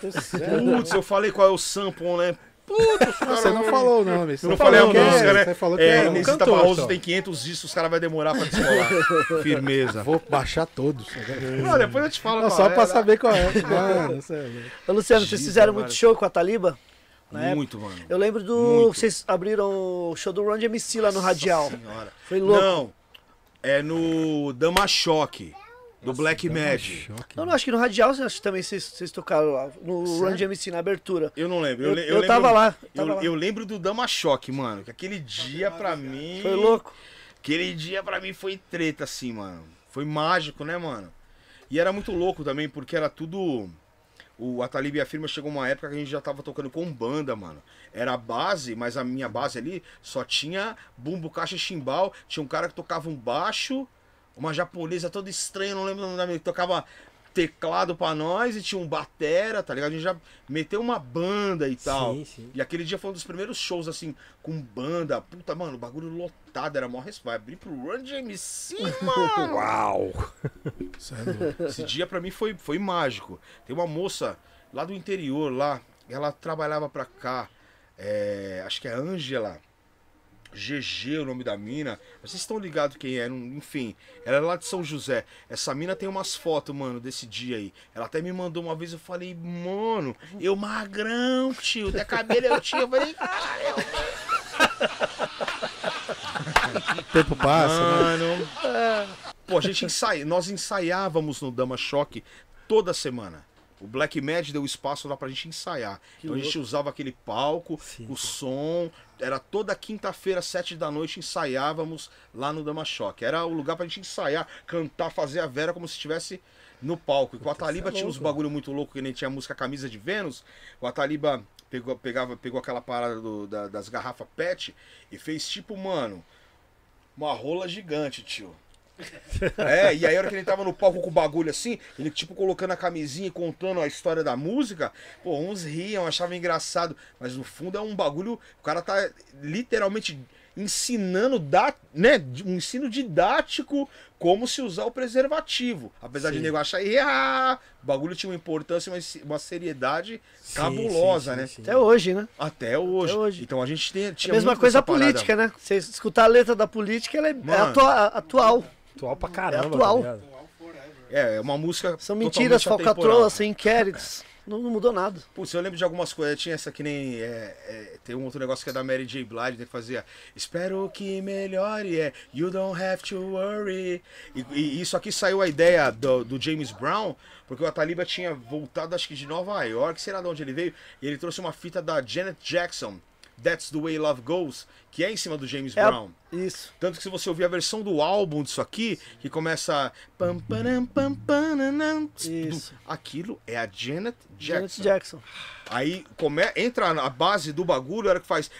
Putz, eu falei qual é o sample, né? puto. Você não falou o nome. Você não, falei o nome. É, cara, você falou é, que é, é cantor, Barroso então. tem 500 discos, os caras vão demorar pra descolar. Firmeza. Vou baixar todos. Não, depois eu te falo. Não, só é, pra né? saber qual é. Mano, ah, Ô, Luciano, vocês fizeram muito show com a Taliba? Né? Muito, mano. Eu lembro do. Muito. Vocês abriram o show do Run MC lá no Radial. Senhora. Foi louco. Não. É no Dama Choque do Nossa, Black Magic. Um choque, eu não, acho que no Radial acho, também vocês, vocês tocaram no Sério? Run na abertura. Eu não lembro. Eu, eu, eu tava, lá, tava eu, lá, eu, lembro do Dama Choque, mano. Que aquele dia pra mim. Foi louco. Aquele dia pra mim foi treta, assim, mano. Foi mágico, né, mano? E era muito louco também, porque era tudo. O Atalib afirma chegou uma época que a gente já tava tocando com banda, mano. Era a base, mas a minha base ali só tinha bumbo, caixa e chimbal. Tinha um cara que tocava um baixo uma japonesa toda estranha, não lembro o nome da tocava teclado pra nós e tinha um batera, tá ligado? A gente já meteu uma banda e tal. Sim, sim. E aquele dia foi um dos primeiros shows, assim, com banda. Puta, mano, o bagulho lotado, era mó Vai abrir pro Run GMC, mano! Uau! É Esse dia pra mim foi, foi mágico. Tem uma moça lá do interior, lá, ela trabalhava pra cá, é, acho que é Ângela. GG, o nome da mina. Vocês estão ligados quem é, enfim. Ela é lá de São José. Essa mina tem umas fotos, mano, desse dia aí. Ela até me mandou uma vez, eu falei, mano, eu magrão, tio, da cabelo eu tinha. Eu falei, caramba. Tempo passa, né? mano. Né? Pô, a gente ensaia, nós ensaiávamos no Dama Choque toda semana. O Black Mad deu espaço lá pra gente ensaiar. Que então louco. a gente usava aquele palco, Sim, o som. Era toda quinta-feira, sete da noite, ensaiávamos lá no Dama Shock. Era o lugar pra gente ensaiar, cantar, fazer a Vera como se estivesse no palco. E com a Taliba é tinha uns bagulho muito louco, que nem tinha a música Camisa de Vênus. O a Taliba pegou, pegava, pegou aquela parada do, da, das garrafas PET e fez tipo, mano, uma rola gigante, tio. É, e aí a hora que ele tava no palco com o bagulho assim, ele tipo colocando a camisinha e contando a história da música, pô, uns riam, achavam engraçado, mas no fundo é um bagulho, o cara tá literalmente ensinando, da, né, um ensino didático como se usar o preservativo. Apesar sim. de nego achar, ah, o bagulho tinha uma importância, uma seriedade sim, cabulosa, sim, né? Até hoje, né? Até hoje. Até hoje. Então a gente tem, tinha é a mesma coisa a política, né? Você escutar a letra da política, ela é, é Mano, atua, atual. Atual pra é caramba. É atual. Tá é, é uma música. São mentiras, falcatrua, sem inquéritos. Não, não, mudou nada. Putz, eu lembro de algumas coisas. Tinha essa que nem. É, é, tem um outro negócio que é da Mary J. Blige, né, que fazia. Espero que melhore. É, you don't have to worry. E, e isso aqui saiu a ideia do, do, James Brown, porque o Ataliba tinha voltado, acho que de Nova York, sei lá de onde ele veio, e ele trouxe uma fita da Janet Jackson. That's the Way Love Goes, que é em cima do James é, Brown. Isso. Tanto que se você ouvir a versão do álbum disso aqui, que começa. Pam, pam, isso. Aquilo é a Janet Jackson. Janet Jackson. Aí come, entra a base do bagulho, era que faz.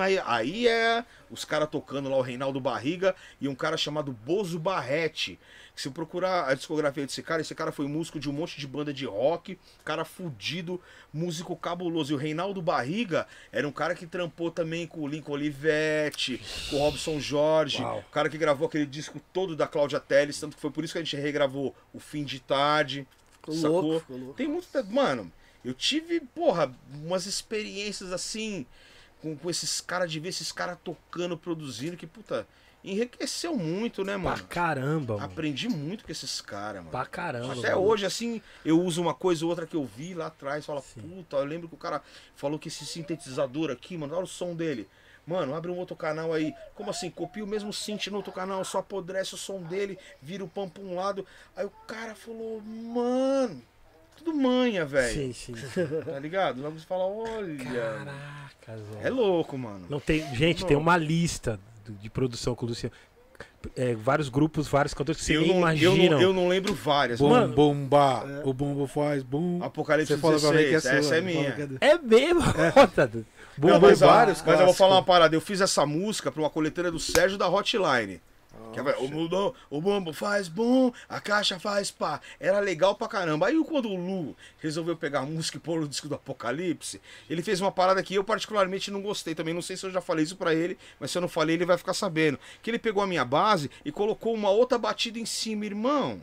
Aí, aí é os caras tocando lá o Reinaldo Barriga e um cara chamado Bozo Barrete se procurar a discografia desse cara, esse cara foi músico de um monte de banda de rock, cara fudido, músico cabuloso. E o Reinaldo Barriga era um cara que trampou também com o Lincoln Olivetti, com o Robson Jorge, o cara que gravou aquele disco todo da Cláudia Telles, tanto que foi por isso que a gente regravou o Fim de Tarde. Ficou sacou? Louco, ficou louco. Tem muito. Mano, eu tive, porra, umas experiências assim com, com esses caras, de ver esses caras tocando, produzindo, que puta enriqueceu muito, né, mano? Pra caramba, mano. Aprendi muito com esses caras, mano. Pra caramba. Até mano. hoje, assim, eu uso uma coisa ou outra que eu vi lá atrás, fala, Sim. puta, eu lembro que o cara falou que esse sintetizador aqui, mano, olha o som dele. Mano, abre um outro canal aí. Como assim? Copia o mesmo synth no outro canal, só apodrece o som dele, vira o pão pra um lado. Aí o cara falou, mano, tudo manha, velho. Sim, sim. Tá ligado? vamos você fala, olha. Caraca, É louco, mano. Não tem, gente, não. tem uma lista de produção com o Luciano. É, vários grupos, vários cantores que você eu não, Eu não, eu não lembro várias. Bom, mano, bomba, é. o bombo faz bom. Apocalipse você 16, que é essa sua, é minha. É, é... mesmo, é. Bomba não, mas, é vários, mas eu vou falar uma parada. Eu fiz essa música para uma coleteira do Sérgio da Hotline que o, bumbo, o faz bom, a caixa faz pá. Era legal pra caramba. Aí quando o Lu resolveu pegar a música e pôr no disco do Apocalipse, ele fez uma parada que eu particularmente não gostei também. Não sei se eu já falei isso pra ele, mas se eu não falei, ele vai ficar sabendo. Que ele pegou a minha base e colocou uma outra batida em cima, irmão.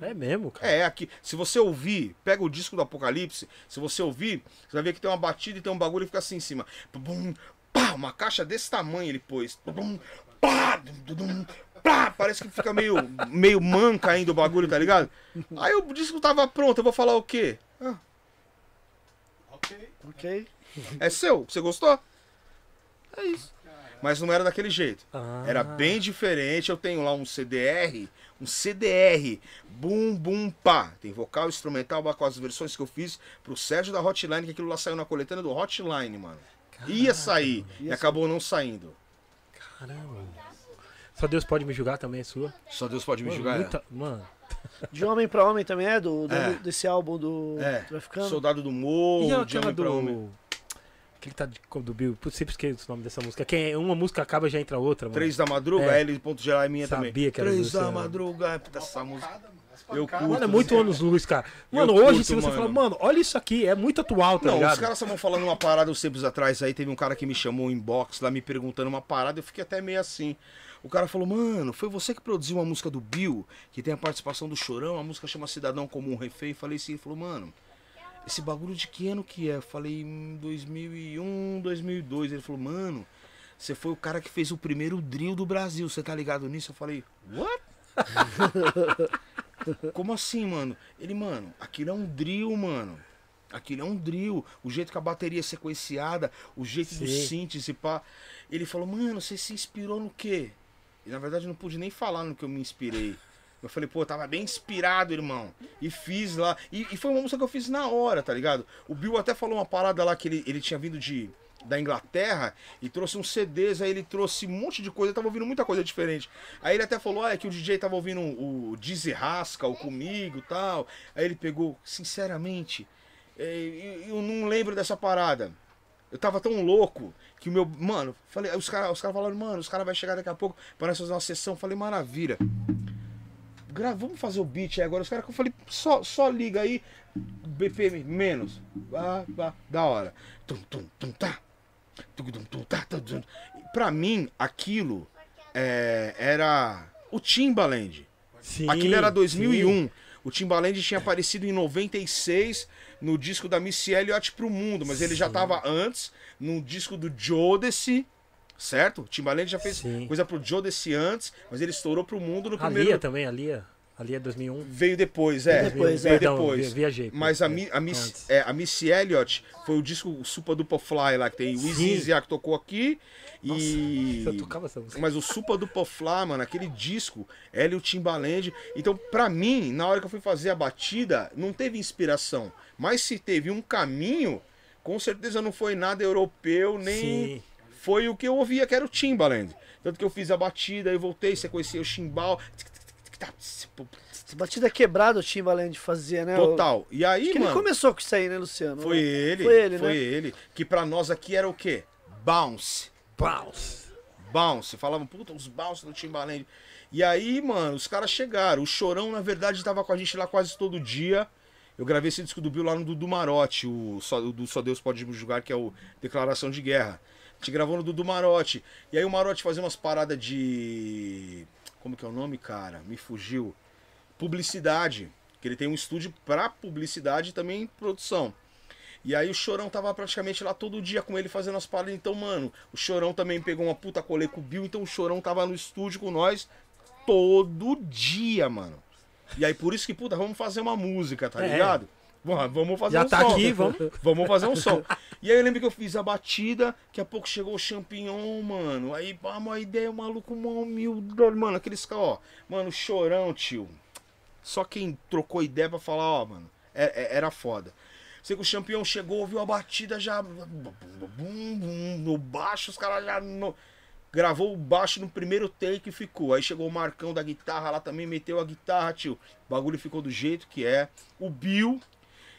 É mesmo, cara. É, aqui. Se você ouvir, pega o disco do Apocalipse, se você ouvir, você vai ver que tem uma batida e tem um bagulho e fica assim em cima. Bum, pá, uma caixa desse tamanho ele pôs. Bum, pá, dum, dum, plá, parece que fica meio, meio manca ainda o bagulho, tá ligado? Aí o disco tava pronto, eu vou falar o quê? Ah. Ok. Ok. É seu, você gostou? É isso. Mas não era daquele jeito. Ah. Era bem diferente. Eu tenho lá um CDR, um CDR, bum bum pá. Tem vocal, instrumental, com as versões que eu fiz pro Sérgio da Hotline, que aquilo lá saiu na coletânea do Hotline, mano. Caramba. Ia sair, e acabou não saindo. Caramba. Só Deus pode me julgar também, é sua. Só Deus pode me julgar. É? Muita... É. Mano. De homem pra homem também é, do, do é. desse álbum do é. Traficando. Soldado do Morro, e é de homem do... pra homem. Aquele tá de, do Bill, sempre esqueço o nome dessa música. Quem é, uma música acaba já entra outra, mano. Três da madruga, é. L. Geral é minha Sabia também. Sabia que era Três da madruga, é, puta essa música. Eu curto. Mano, é muito assim, anos luz, cara. Mano, curto, hoje, se você mano. falar, mano, olha isso aqui, é muito atual, tá Não, ligado? os caras estavam falando uma parada uns tempos atrás aí, teve um cara que me chamou em box lá me perguntando uma parada, eu fiquei até meio assim. O cara falou, mano, foi você que produziu uma música do Bill, que tem a participação do Chorão, a música chama Cidadão Comum Refém. Falei sim, ele falou, mano, esse bagulho de que ano que é? Falei, em 2001, 2002. Ele falou, mano, você foi o cara que fez o primeiro drill do Brasil, você tá ligado nisso? Eu falei, what? Como assim, mano? Ele, mano, aquilo é um drill, mano. Aquilo é um drill. O jeito que a bateria é sequenciada, o jeito Sim. do síntese, pá. Ele falou, mano, você se inspirou no quê? E na verdade eu não pude nem falar no que eu me inspirei. Eu falei, pô, eu tava bem inspirado, irmão. E fiz lá. E, e, foi uma música que eu fiz na hora, tá ligado? O Bill até falou uma parada lá que ele, ele tinha vindo de da Inglaterra e trouxe uns CDs, aí ele trouxe um monte de coisa, eu tava ouvindo muita coisa diferente. Aí ele até falou, ah, é que o DJ tava ouvindo o Dizzy Rascal comigo tal. Aí ele pegou, sinceramente, é, eu não lembro dessa parada. Eu tava tão louco que o meu. Mano, falei, os caras os cara falaram, mano, os caras vão chegar daqui a pouco para nós fazer uma sessão. Falei, maravilha. Gra vamos fazer o beat aí agora. Os caras que eu falei, só, só liga aí, BPM menos. Ah, da hora. Tum, tum, tum, tá. tá pra mim, aquilo é, era o Timbaland. Sim, aquilo era 2001. Sim. O Timbaland tinha aparecido em 96 no disco da Missy Elliott pro mundo, mas ele já tava antes no disco do Jodeci, certo? Timbaland já fez Sim. coisa pro Jodeci antes, mas ele estourou pro mundo no primeiro... A Lia também, a Lia. 2001. Veio depois, é. Veio depois, veio é. depois. Viajei. Mas a, Mi, a, Miss, é, a Missy Elliott foi o disco Supa Dupla Fly lá, que tem o Izzy que tocou aqui. Nossa, e... eu tocava essa música. Mas o Supa do Fly, mano, aquele disco, Hélio o Timbaland. Então, pra mim, na hora que eu fui fazer a batida, não teve inspiração. Mas se teve um caminho, com certeza não foi nada europeu, nem Sim. foi o que eu ouvia, que era o Timbaland. Tanto que eu fiz a batida, eu voltei, você conhecia o chimbal. batida quebrada o Timbaland fazia, né? Total. E aí, mano. Ele começou com isso aí, né, Luciano? Foi ele. Foi ele, Foi né? ele. Que pra nós aqui era o quê? Bounce. Bounce. Bounce. Falavam, puta, os bounce do Timbaland. E aí, mano, os caras chegaram. O Chorão, na verdade, tava com a gente lá quase todo dia. Eu gravei esse disco do Bill lá no Dudu Marotti, o, Só, o do Só Deus Pode Julgar, que é o Declaração de Guerra. A gente gravou no Dudu Marotti. E aí o Marotti fazia umas paradas de. Como que é o nome, cara? Me fugiu. Publicidade. Que ele tem um estúdio pra publicidade e também produção. E aí o Chorão tava praticamente lá todo dia com ele fazendo as paradas. Então, mano, o Chorão também pegou uma puta cole com o Bill. Então o Chorão tava no estúdio com nós todo dia, mano. E aí por isso que, puta, vamos fazer uma música, tá é. ligado? vamos fazer Já um tá som. aqui, vamos. Vamos fazer um som. E aí eu lembro que eu fiz a batida, que a pouco chegou o champignon, mano. Aí, vamos, a ideia, o maluco, mó humilde. Mano, aqueles caras, ó. Mano, chorão, tio. Só quem trocou ideia pra falar, ó, mano, é, é, era, foda. Sei que o champignon chegou, ouviu a batida já. no baixo, os caras já gravou o baixo no primeiro take e ficou. Aí chegou o Marcão da guitarra lá também, meteu a guitarra, tio. O bagulho ficou do jeito que é. O Bill,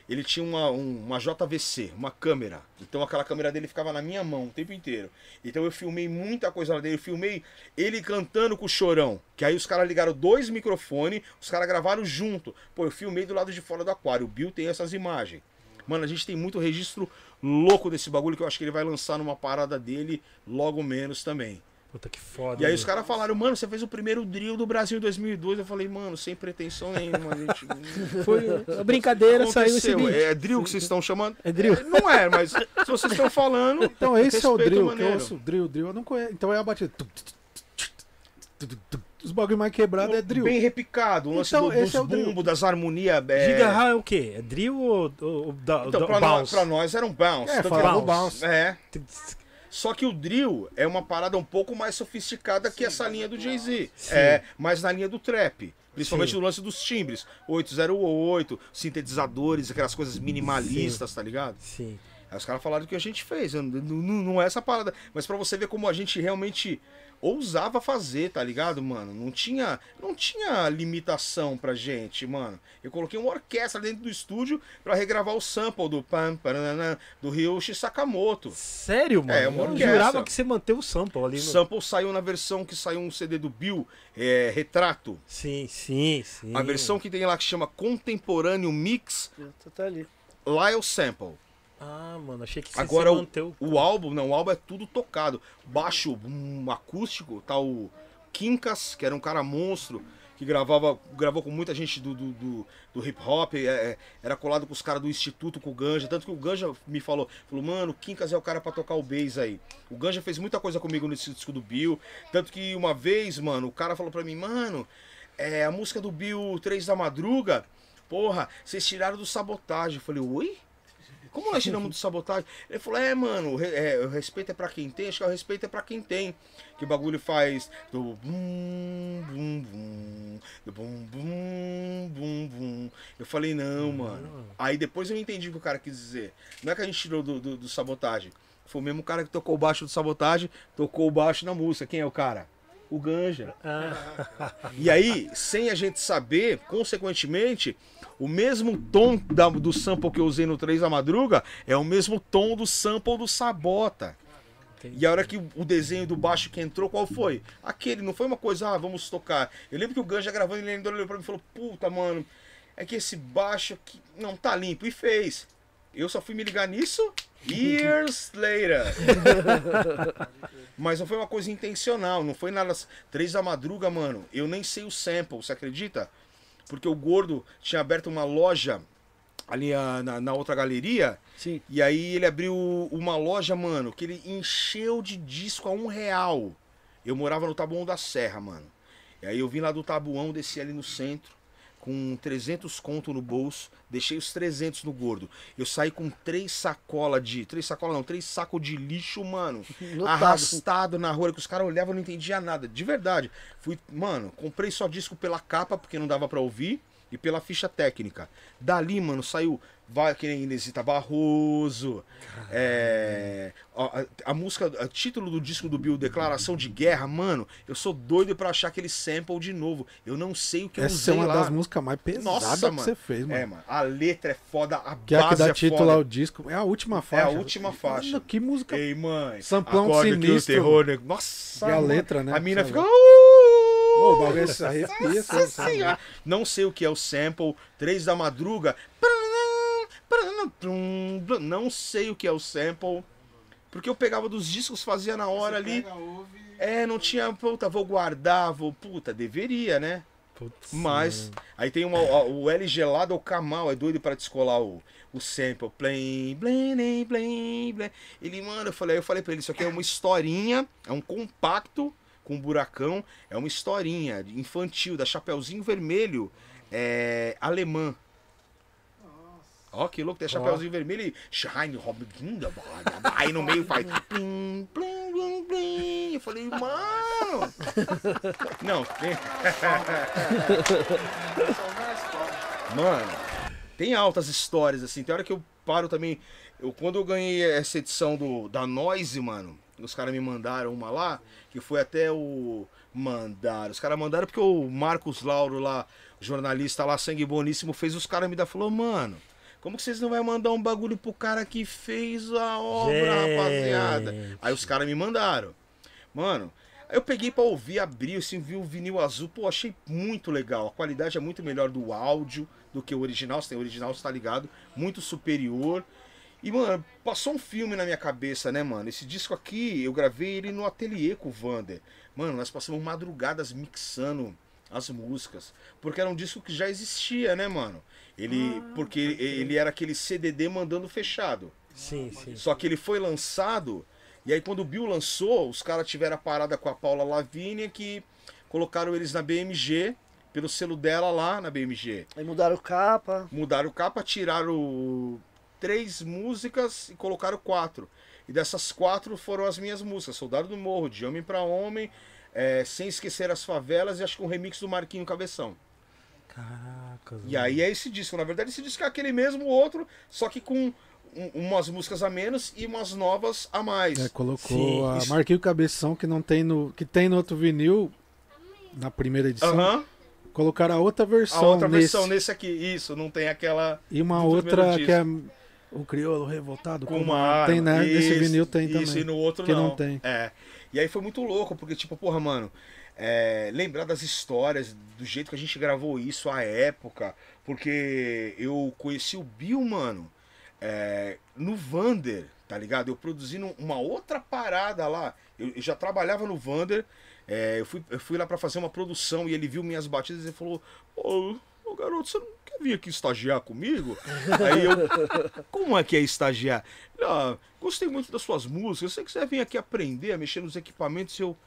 ele tinha uma, um, uma JVC, uma câmera. Então aquela câmera dele ficava na minha mão o tempo inteiro. Então eu filmei muita coisa dele. Eu filmei ele cantando com o chorão. Que aí os caras ligaram dois microfones, os caras gravaram junto. Pô, eu filmei do lado de fora do aquário. O Bill tem essas imagens. Mano, a gente tem muito registro louco desse bagulho que eu acho que ele vai lançar numa parada dele logo menos também. Puta que foda. E aí os caras falaram, mano, você fez o primeiro drill do Brasil em 2002. Eu falei, mano, sem pretensão nenhuma, gente. Foi brincadeira, saiu esse seguinte. É drill que vocês estão chamando? É drill. É, não é, mas se vocês estão falando. Então esse é o drill, que eu ouço drill, drill. Eu não conheço. Então é a batida. Os bagulho mais quebrado é drill. Bem repicado, o lance então, do, dos é bumbo das harmonias. É... Giga é o quê? É drill ou, ou, ou da, então, da, pra, bounce? Nós, pra nós era um bounce. É, então, era um bounce. É. Só que o drill é uma parada um pouco mais sofisticada Sim, que essa linha do Jay-Z. É, mas na linha do trap. Principalmente Sim. no lance dos timbres. 808, sintetizadores, aquelas coisas minimalistas, Sim. tá ligado? Sim. Aí os caras falaram que a gente fez. Não, não, não é essa parada. Mas para você ver como a gente realmente ousava fazer, tá ligado, mano? Não tinha, não tinha limitação pra gente, mano. Eu coloquei uma orquestra dentro do estúdio pra regravar o sample do pam paranana, do Ryushi Sakamoto. Sério, mano? É, uma Eu jurava que você manteve o sample ali. No... Sample saiu na versão que saiu um CD do Bill, é, Retrato. Sim, sim, sim. A versão que tem lá que chama Contemporâneo Mix. Tá, tá ali. Lá é o sample. Ah, mano, achei que você Agora, o, manteu. o álbum, não, né, o álbum é tudo tocado. Baixo, um acústico, tá o Quincas, que era um cara monstro, que gravava, gravou com muita gente do, do, do, do hip hop, é, é, era colado com os caras do Instituto, com o Ganja, tanto que o Ganja me falou, falou, mano, o Quincas é o cara para tocar o bass aí. O Ganja fez muita coisa comigo nesse disco do Bill, tanto que uma vez, mano, o cara falou pra mim, mano, é, a música do Bill 3 da Madruga, porra, vocês tiraram do sabotagem. Eu falei, oi? Como nós tiramos do sabotagem? Ele falou, é, mano, é, o respeito é pra quem tem, acho que o respeito é pra quem tem. Que o bagulho faz do bum, bum, bum, do bum, bum, bum, bum. Eu falei, não, mano. Aí depois eu entendi o que o cara quis dizer. Não é que a gente tirou do, do, do sabotagem. Foi o mesmo cara que tocou o baixo do sabotagem, tocou o baixo na música. Quem é o cara? o ganja. Ah. E aí, sem a gente saber, consequentemente, o mesmo tom da, do sample que eu usei no 3 da Madruga é o mesmo tom do sample do Sabota. Entendi. E a hora que o desenho do baixo que entrou, qual foi? Aquele, não foi uma coisa, ah, vamos tocar. Eu lembro que o Ganja gravando, ele ainda olhou pra mim e falou, puta, mano, é que esse baixo aqui não tá limpo. E fez. Eu só fui me ligar nisso Years later. Mas não foi uma coisa intencional, não foi nada. Três da madruga, mano. Eu nem sei o sample, você acredita? Porque o gordo tinha aberto uma loja ali ah, na, na outra galeria. Sim. E aí ele abriu uma loja, mano, que ele encheu de disco a um real. Eu morava no Tabuão da Serra, mano. E aí eu vim lá do Tabuão, desci ali no centro com 300 conto no bolso, deixei os 300 no gordo. Eu saí com três sacolas de, três sacolas não, três saco de lixo, mano, Lutado. arrastado na rua que os caras olhavam, e não entendia nada, de verdade. Fui, mano, comprei só disco pela capa porque não dava para ouvir e pela ficha técnica. Dali, mano, saiu que nem Inesita Barroso. É, a, a, música, o título do disco do Bill, Declaração de Guerra, mano, eu sou doido pra achar aquele sample de novo. Eu não sei o que Essa eu usei lá. Essa é uma lá. das músicas mais pesadas que você fez, mano. É, mano. A letra é foda, a que é base é Que é que dá é título foda. ao disco. É a última faixa. É a última faixa. Mano, que música. Ei, mãe. Samplão sinistro. terror, né? Nossa, E a mano. letra, né? A mina fica... Uh! Pô, o bagulho se é- arrepia. Né? Não sei o que é o sample. Três da madruga... Não sei o que é o sample. Porque eu pegava dos discos, fazia na hora Você ali. Pega, ouve... É, não tinha. Puta, vou guardar, vou. Puta, deveria, né? Putz, Mas. Aí tem uma, a, o L gelado ao é Kamal, é doido para descolar o, o sample. Blim, blim, blim, blim. Ele, mano, eu falei, eu falei pra ele, isso aqui é uma historinha, é um compacto com um buracão, é uma historinha infantil, da Chapeuzinho Vermelho, é, alemã. Ó, que louco, tem chapéuzinho vermelho e. Shine Robinda, Aí no meio faz. Plim, plim, plim, plim. Eu falei, mano. Não, tem. mano, tem altas histórias, assim. Tem hora que eu paro também. Eu, quando eu ganhei essa edição do, da Noise, mano, os caras me mandaram uma lá, que foi até o. Mandaram. Os caras mandaram porque o Marcos Lauro lá, jornalista lá, sangue boníssimo, fez os caras me dar. Falou, mano. Como que vocês não vão mandar um bagulho pro cara que fez a obra, Gente. rapaziada? Aí os caras me mandaram. Mano, eu peguei para ouvir, abri, assim, vi o vinil azul, pô, achei muito legal. A qualidade é muito melhor do áudio do que o original, se tem o original, você tá ligado? Muito superior. E, mano, passou um filme na minha cabeça, né, mano? Esse disco aqui, eu gravei ele no ateliê com o Vander. Mano, nós passamos madrugadas mixando as músicas, porque era um disco que já existia, né, mano? Ele, ah, porque ele, ele era aquele CDD mandando fechado. Sim, sim. Só que ele foi lançado, e aí quando o Bill lançou, os caras tiveram a parada com a Paula Lavínia, que colocaram eles na BMG, pelo selo dela lá na BMG. Aí mudaram o capa. Mudaram o capa, tiraram três músicas e colocaram quatro. E dessas quatro foram as minhas músicas: Soldado do Morro, De Homem para Homem, é, Sem Esquecer as Favelas e acho que um remix do Marquinho Cabeção. Caraca. E aí é esse disco. Na verdade, esse disco é aquele mesmo outro, só que com um, umas músicas a menos e umas novas a mais. É, colocou Sim, a isso... Cabeção, que não tem no. que tem no outro vinil, na primeira edição. Uh -huh. Colocaram a outra versão. A outra nesse. versão nesse aqui, isso, não tem aquela. E uma outra que é o Criolo Revoltado, com uma arma. Tem, né? Isso, Esse vinil tem isso, também. Isso, e no outro que não. não tem. É. E aí foi muito louco, porque, tipo, porra, mano, é, lembrar das histórias, do jeito que a gente gravou isso à época, porque eu conheci o Bill, mano, é, no Vander, tá ligado? Eu produzindo uma outra parada lá. Eu, eu já trabalhava no Vander, é, eu, fui, eu fui lá para fazer uma produção e ele viu minhas batidas e falou: Ô, oh, garoto, você não quer vir aqui estagiar comigo? Aí eu: Como é que é estagiar? Ah, gostei muito das suas músicas, você quiser vir aqui aprender a mexer nos equipamentos, eu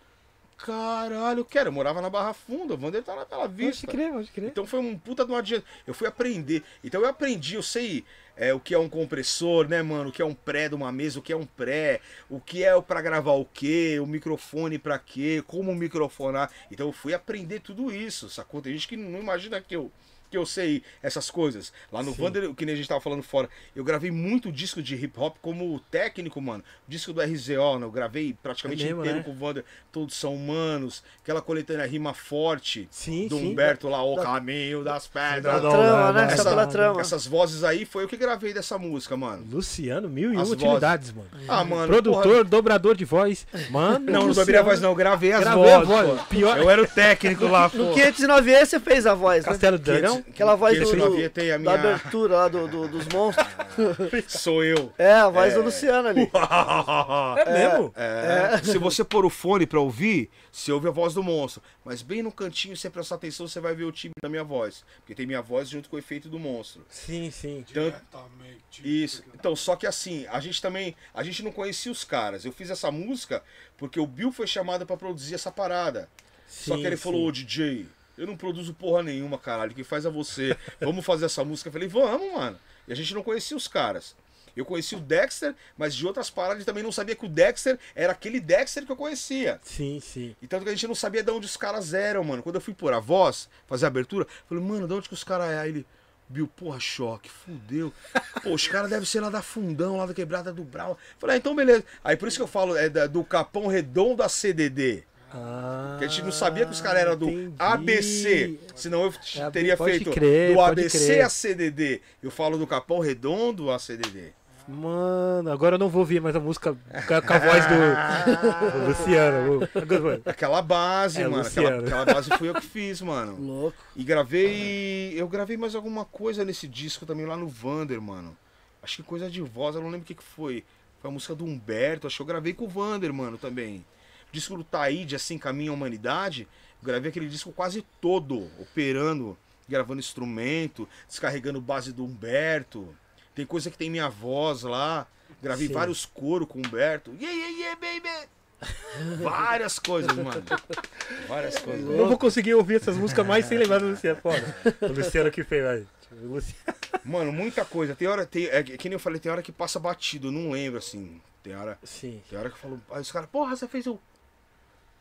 caralho, eu quero. Eu morava na Barra Funda, o Vander tá na Pela Vista. Pode crer, pode crer. Então foi um puta de adiante. Eu fui aprender. Então eu aprendi, eu sei é, o que é um compressor, né, mano? O que é um pré de uma mesa, o que é um pré, o que é para gravar o quê, o microfone para quê, como microfonar. Então eu fui aprender tudo isso, sacou? Tem gente que não imagina que eu que eu sei essas coisas. Lá no Sim. Vander, que nem a gente tava falando fora, eu gravei muito disco de hip hop como técnico, mano. Disco do RZO, né? Eu gravei praticamente é mesmo, inteiro né? com o Vander. Todos são humanos. Aquela coletânea rima forte sim, do sim. Humberto lá, o da... caminho das pedras. Da trama, né? Essa, pela trama. Essas vozes aí foi o que gravei dessa música, mano. Luciano, mil e uma utilidades, vozes. mano. Ah, mano. Produtor, porra... dobrador de voz. Mano. Não, Luciano... não dobrei a voz, não. gravei as gravei vozes. A voz. Pior... Eu era o técnico lá, pô. No 509 e você fez a voz, Castelo né? Castelo Aquela voz do, do, minha... da abertura lá do, do dos monstros. Sou eu. É, a voz é... do Luciano ali. é mesmo? É, é. é. Se você pôr o fone pra ouvir, você ouve a voz do monstro. Mas bem no cantinho, você é prestar atenção, você vai ver o timbre da minha voz. Porque tem minha voz junto com o efeito do monstro. Sim, sim. Tanto... Isso. Então, só que assim, a gente também. A gente não conhecia os caras. Eu fiz essa música porque o Bill foi chamado para produzir essa parada. Sim, só que ele sim. falou, ô DJ, eu não produzo porra nenhuma, caralho. Que faz a é você. Vamos fazer essa música? Eu falei, vamos, mano. E a gente não conhecia os caras. Eu conheci o Dexter, mas de outras paradas também não sabia que o Dexter era aquele Dexter que eu conhecia. Sim, sim. E tanto que a gente não sabia de onde os caras eram, mano. Quando eu fui por a voz, fazer a abertura, falei, mano, de onde que os caras é? Aí ele, Bill, porra, choque, fudeu. Pô, os caras devem ser lá da Fundão, lá da Quebrada do Brau. Falei, ah, então beleza. Aí por isso que eu falo, é do Capão Redondo a CDD que a gente não ah, sabia que os caras eram do entendi. ABC, senão eu é, teria feito crer, do ABC crer. a CDD. Eu falo do Capão Redondo a CDD. Mano, agora eu não vou ouvir mais a música com a voz do Luciano. Aquela base, é, mano. Aquela, aquela, base foi eu que fiz, mano. Louco. E gravei. Eu gravei mais alguma coisa nesse disco também lá no Vander, mano. Acho que coisa de voz, eu não lembro o que, que foi. Foi a música do Humberto, acho que eu gravei com o Vander, mano, também disco do Taíde, Assim caminho à Humanidade, gravei aquele disco quase todo, operando, gravando instrumento, descarregando base do Humberto. Tem coisa que tem minha voz lá. Gravei Sim. vários coros com o Humberto. Yeah, yeah, yeah, baby! Várias coisas, mano. Várias coisas. Não vou conseguir ouvir essas músicas mais sem lembrar do Luciano. Foda. O Luciano que fez, velho. Mano, muita coisa. Tem hora, tem, é, que nem eu falei, tem hora que passa batido, não lembro assim. Tem hora, Sim. Tem hora que eu falo, aí os caras, porra, você fez o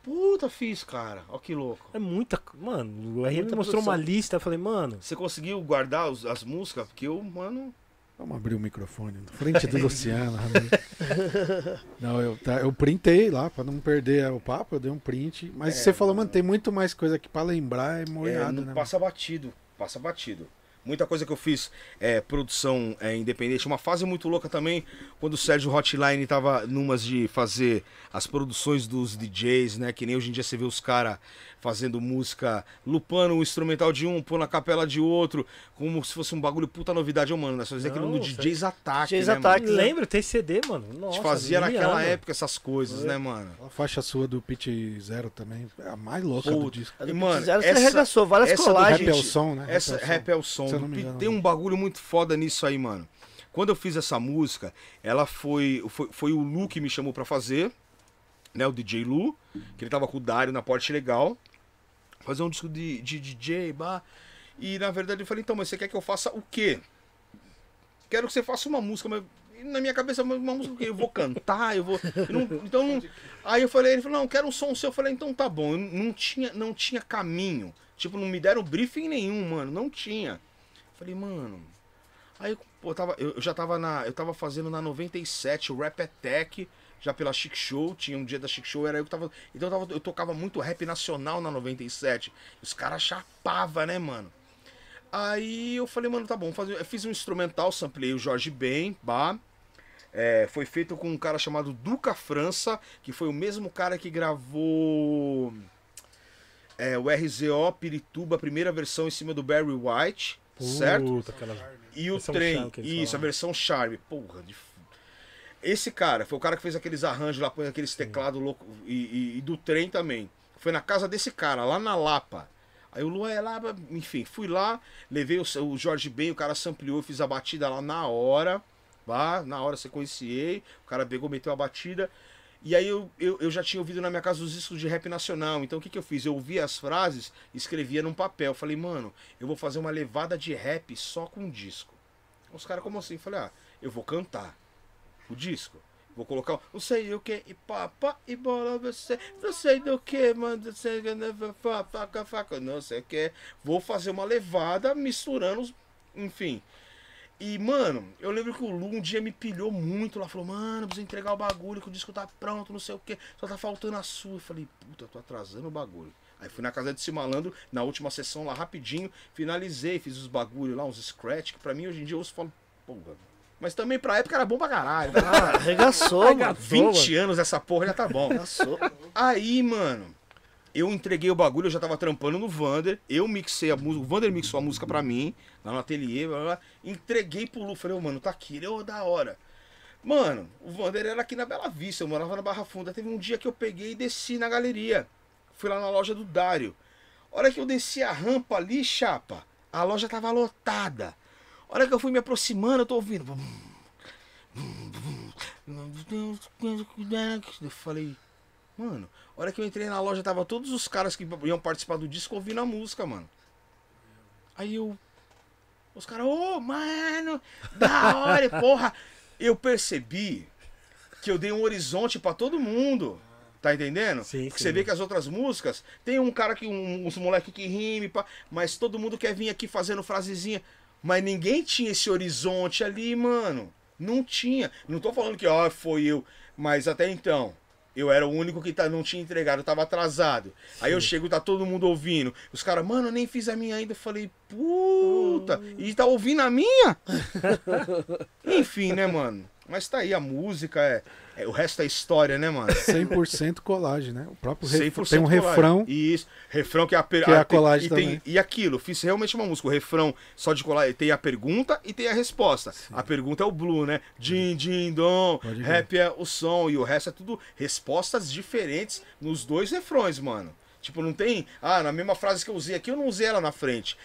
Puta, fiz, cara. Ó que louco. É muita. Mano, o RM muita mostrou produção. uma lista. Eu falei, mano. Você conseguiu guardar os, as músicas? Porque eu, mano. Vamos abrir o microfone na frente do Luciano. Né? não, eu, tá, eu printei lá para não perder o papo, eu dei um print. Mas é, você falou, mano, tem muito mais coisa aqui para lembrar e é molhado, é, não né, Passa mano? batido, passa batido. Muita coisa que eu fiz é, produção é, independente. Uma fase muito louca também, quando o Sérgio Hotline tava numas de fazer as produções dos DJs, né? Que nem hoje em dia você vê os caras fazendo música, lupando um instrumental de um, pôr na capela de outro, como se fosse um bagulho puta novidade, oh, mano. Nós né? fazíamos aquilo no DJs Ataque. DJs né, lembra? Tem CD, mano. Nossa, a gente fazia naquela época essas coisas, né, é. mano? A faixa sua do Pit Zero também, é a mais louca Pô, do disco. E, mano, Zero, essa, você arregaçou várias essa colagens. É rap é o som, né? Essa rap é o som. tem um bagulho muito foda nisso aí, mano. Quando eu fiz essa música, ela foi foi, foi o Lu que me chamou para fazer, né, o DJ Lu, que ele tava com o Dario na Porte Legal fazer um disco de, de DJ, bah. E na verdade eu falei, então, mas você quer que eu faça o quê? Quero que você faça uma música, mas na minha cabeça, uma música quê eu vou cantar, eu vou. Eu não, então, aí eu falei, ele falou, não, quero um som seu. Eu falei, então tá bom. Eu não tinha, não tinha caminho. Tipo, não me deram briefing nenhum, mano. Não tinha. Eu falei, mano. Aí, pô, eu, tava, eu, já tava na. Eu tava fazendo na 97 o Rap Attack é já pela Chic Show, tinha um dia da Chic Show, era eu que tava. Então eu, tava, eu tocava muito rap nacional na 97. Os caras chapavam, né, mano? Aí eu falei, mano, tá bom, fazer... eu fiz um instrumental, samplei o Jorge Ben, bah. É, foi feito com um cara chamado Duca França, que foi o mesmo cara que gravou é, o RZO Pirituba, a primeira versão em cima do Barry White, Puta, certo? Aquela... E o trem, isso, a versão Charme. Porra, de esse cara foi o cara que fez aqueles arranjos lá, põe aqueles teclados louco e, e, e, do trem também. Foi na casa desse cara, lá na Lapa. Aí o Luan é lá, enfim, fui lá, levei o, o Jorge Ben, o cara sampleou, fiz a batida lá na hora. Lá, na hora sequenciei, o cara pegou, meteu a batida. E aí eu, eu, eu, já tinha ouvido na minha casa os discos de rap nacional. Então o que, que eu fiz? Eu ouvia as frases, escrevia num papel. Falei, mano, eu vou fazer uma levada de rap só com um disco. Os caras, como assim? falei, ah, eu vou cantar o tipo disco. Vou colocar não sei o que, e papá, e bola você, não sei do que, manda né, faca, faca, não sei o que. Vou fazer uma levada misturando os. Enfim. E, mano, eu lembro que o Lu um dia me pilhou muito lá, falou, mano, preciso entregar o bagulho, que o disco tá pronto, não sei o que, só tá faltando a sua. Eu falei, puta, tô atrasando o bagulho. Aí fui na casa desse malandro, na última sessão lá rapidinho, finalizei, fiz os bagulhos lá, uns scratch, que pra mim hoje em dia eu falo, porra, mas também pra época era bom pra caralho. Ah, arregaçou, mano. 20 anos essa porra já tá bom. Arregaçou. Aí, mano, eu entreguei o bagulho, eu já tava trampando no Vander. Eu mixei a música, o Vander mixou a música pra mim, lá no ateliê, blá, blá, blá. entreguei pro Lu. Falei, ô, oh, mano, tá aqui, ele, ô, oh, da hora. Mano, o Vander era aqui na Bela Vista, eu morava na Barra Funda. Teve um dia que eu peguei e desci na galeria. Fui lá na loja do Dário. A hora que eu desci a rampa ali, chapa, a loja tava lotada. A hora que eu fui me aproximando, eu tô ouvindo. Eu falei, mano, a hora que eu entrei na loja, tava todos os caras que iam participar do disco ouvindo a música, mano. Aí eu. Os caras, ô, oh, mano, da hora, porra. Eu percebi que eu dei um horizonte para todo mundo. Tá entendendo? Sim, Porque sim. você vê que as outras músicas tem um cara que. Um, uns moleque que rime, pá, mas todo mundo quer vir aqui fazendo frasezinha. Mas ninguém tinha esse horizonte ali, mano. Não tinha. Não tô falando que, ó, foi eu. Mas até então, eu era o único que tá, não tinha entregado, eu tava atrasado. Sim. Aí eu chego, tá todo mundo ouvindo. Os caras, mano, eu nem fiz a minha ainda. Eu falei, puta, e tá ouvindo a minha? Enfim, né, mano? Mas tá aí, a música é. É, o resto é história, né, mano? 100% colagem, né? O próprio refrão. Tem um colagem. refrão. E isso, refrão que é a, per... que é a colagem e, tem, também. e aquilo, fiz realmente uma música. O refrão só de colagem tem a pergunta e tem a resposta. Sim. A pergunta é o blue, né? Din, din, dom. rap é o som. E o resto é tudo respostas diferentes nos dois refrões, mano. Tipo, não tem. Ah, na mesma frase que eu usei aqui, eu não usei ela na frente.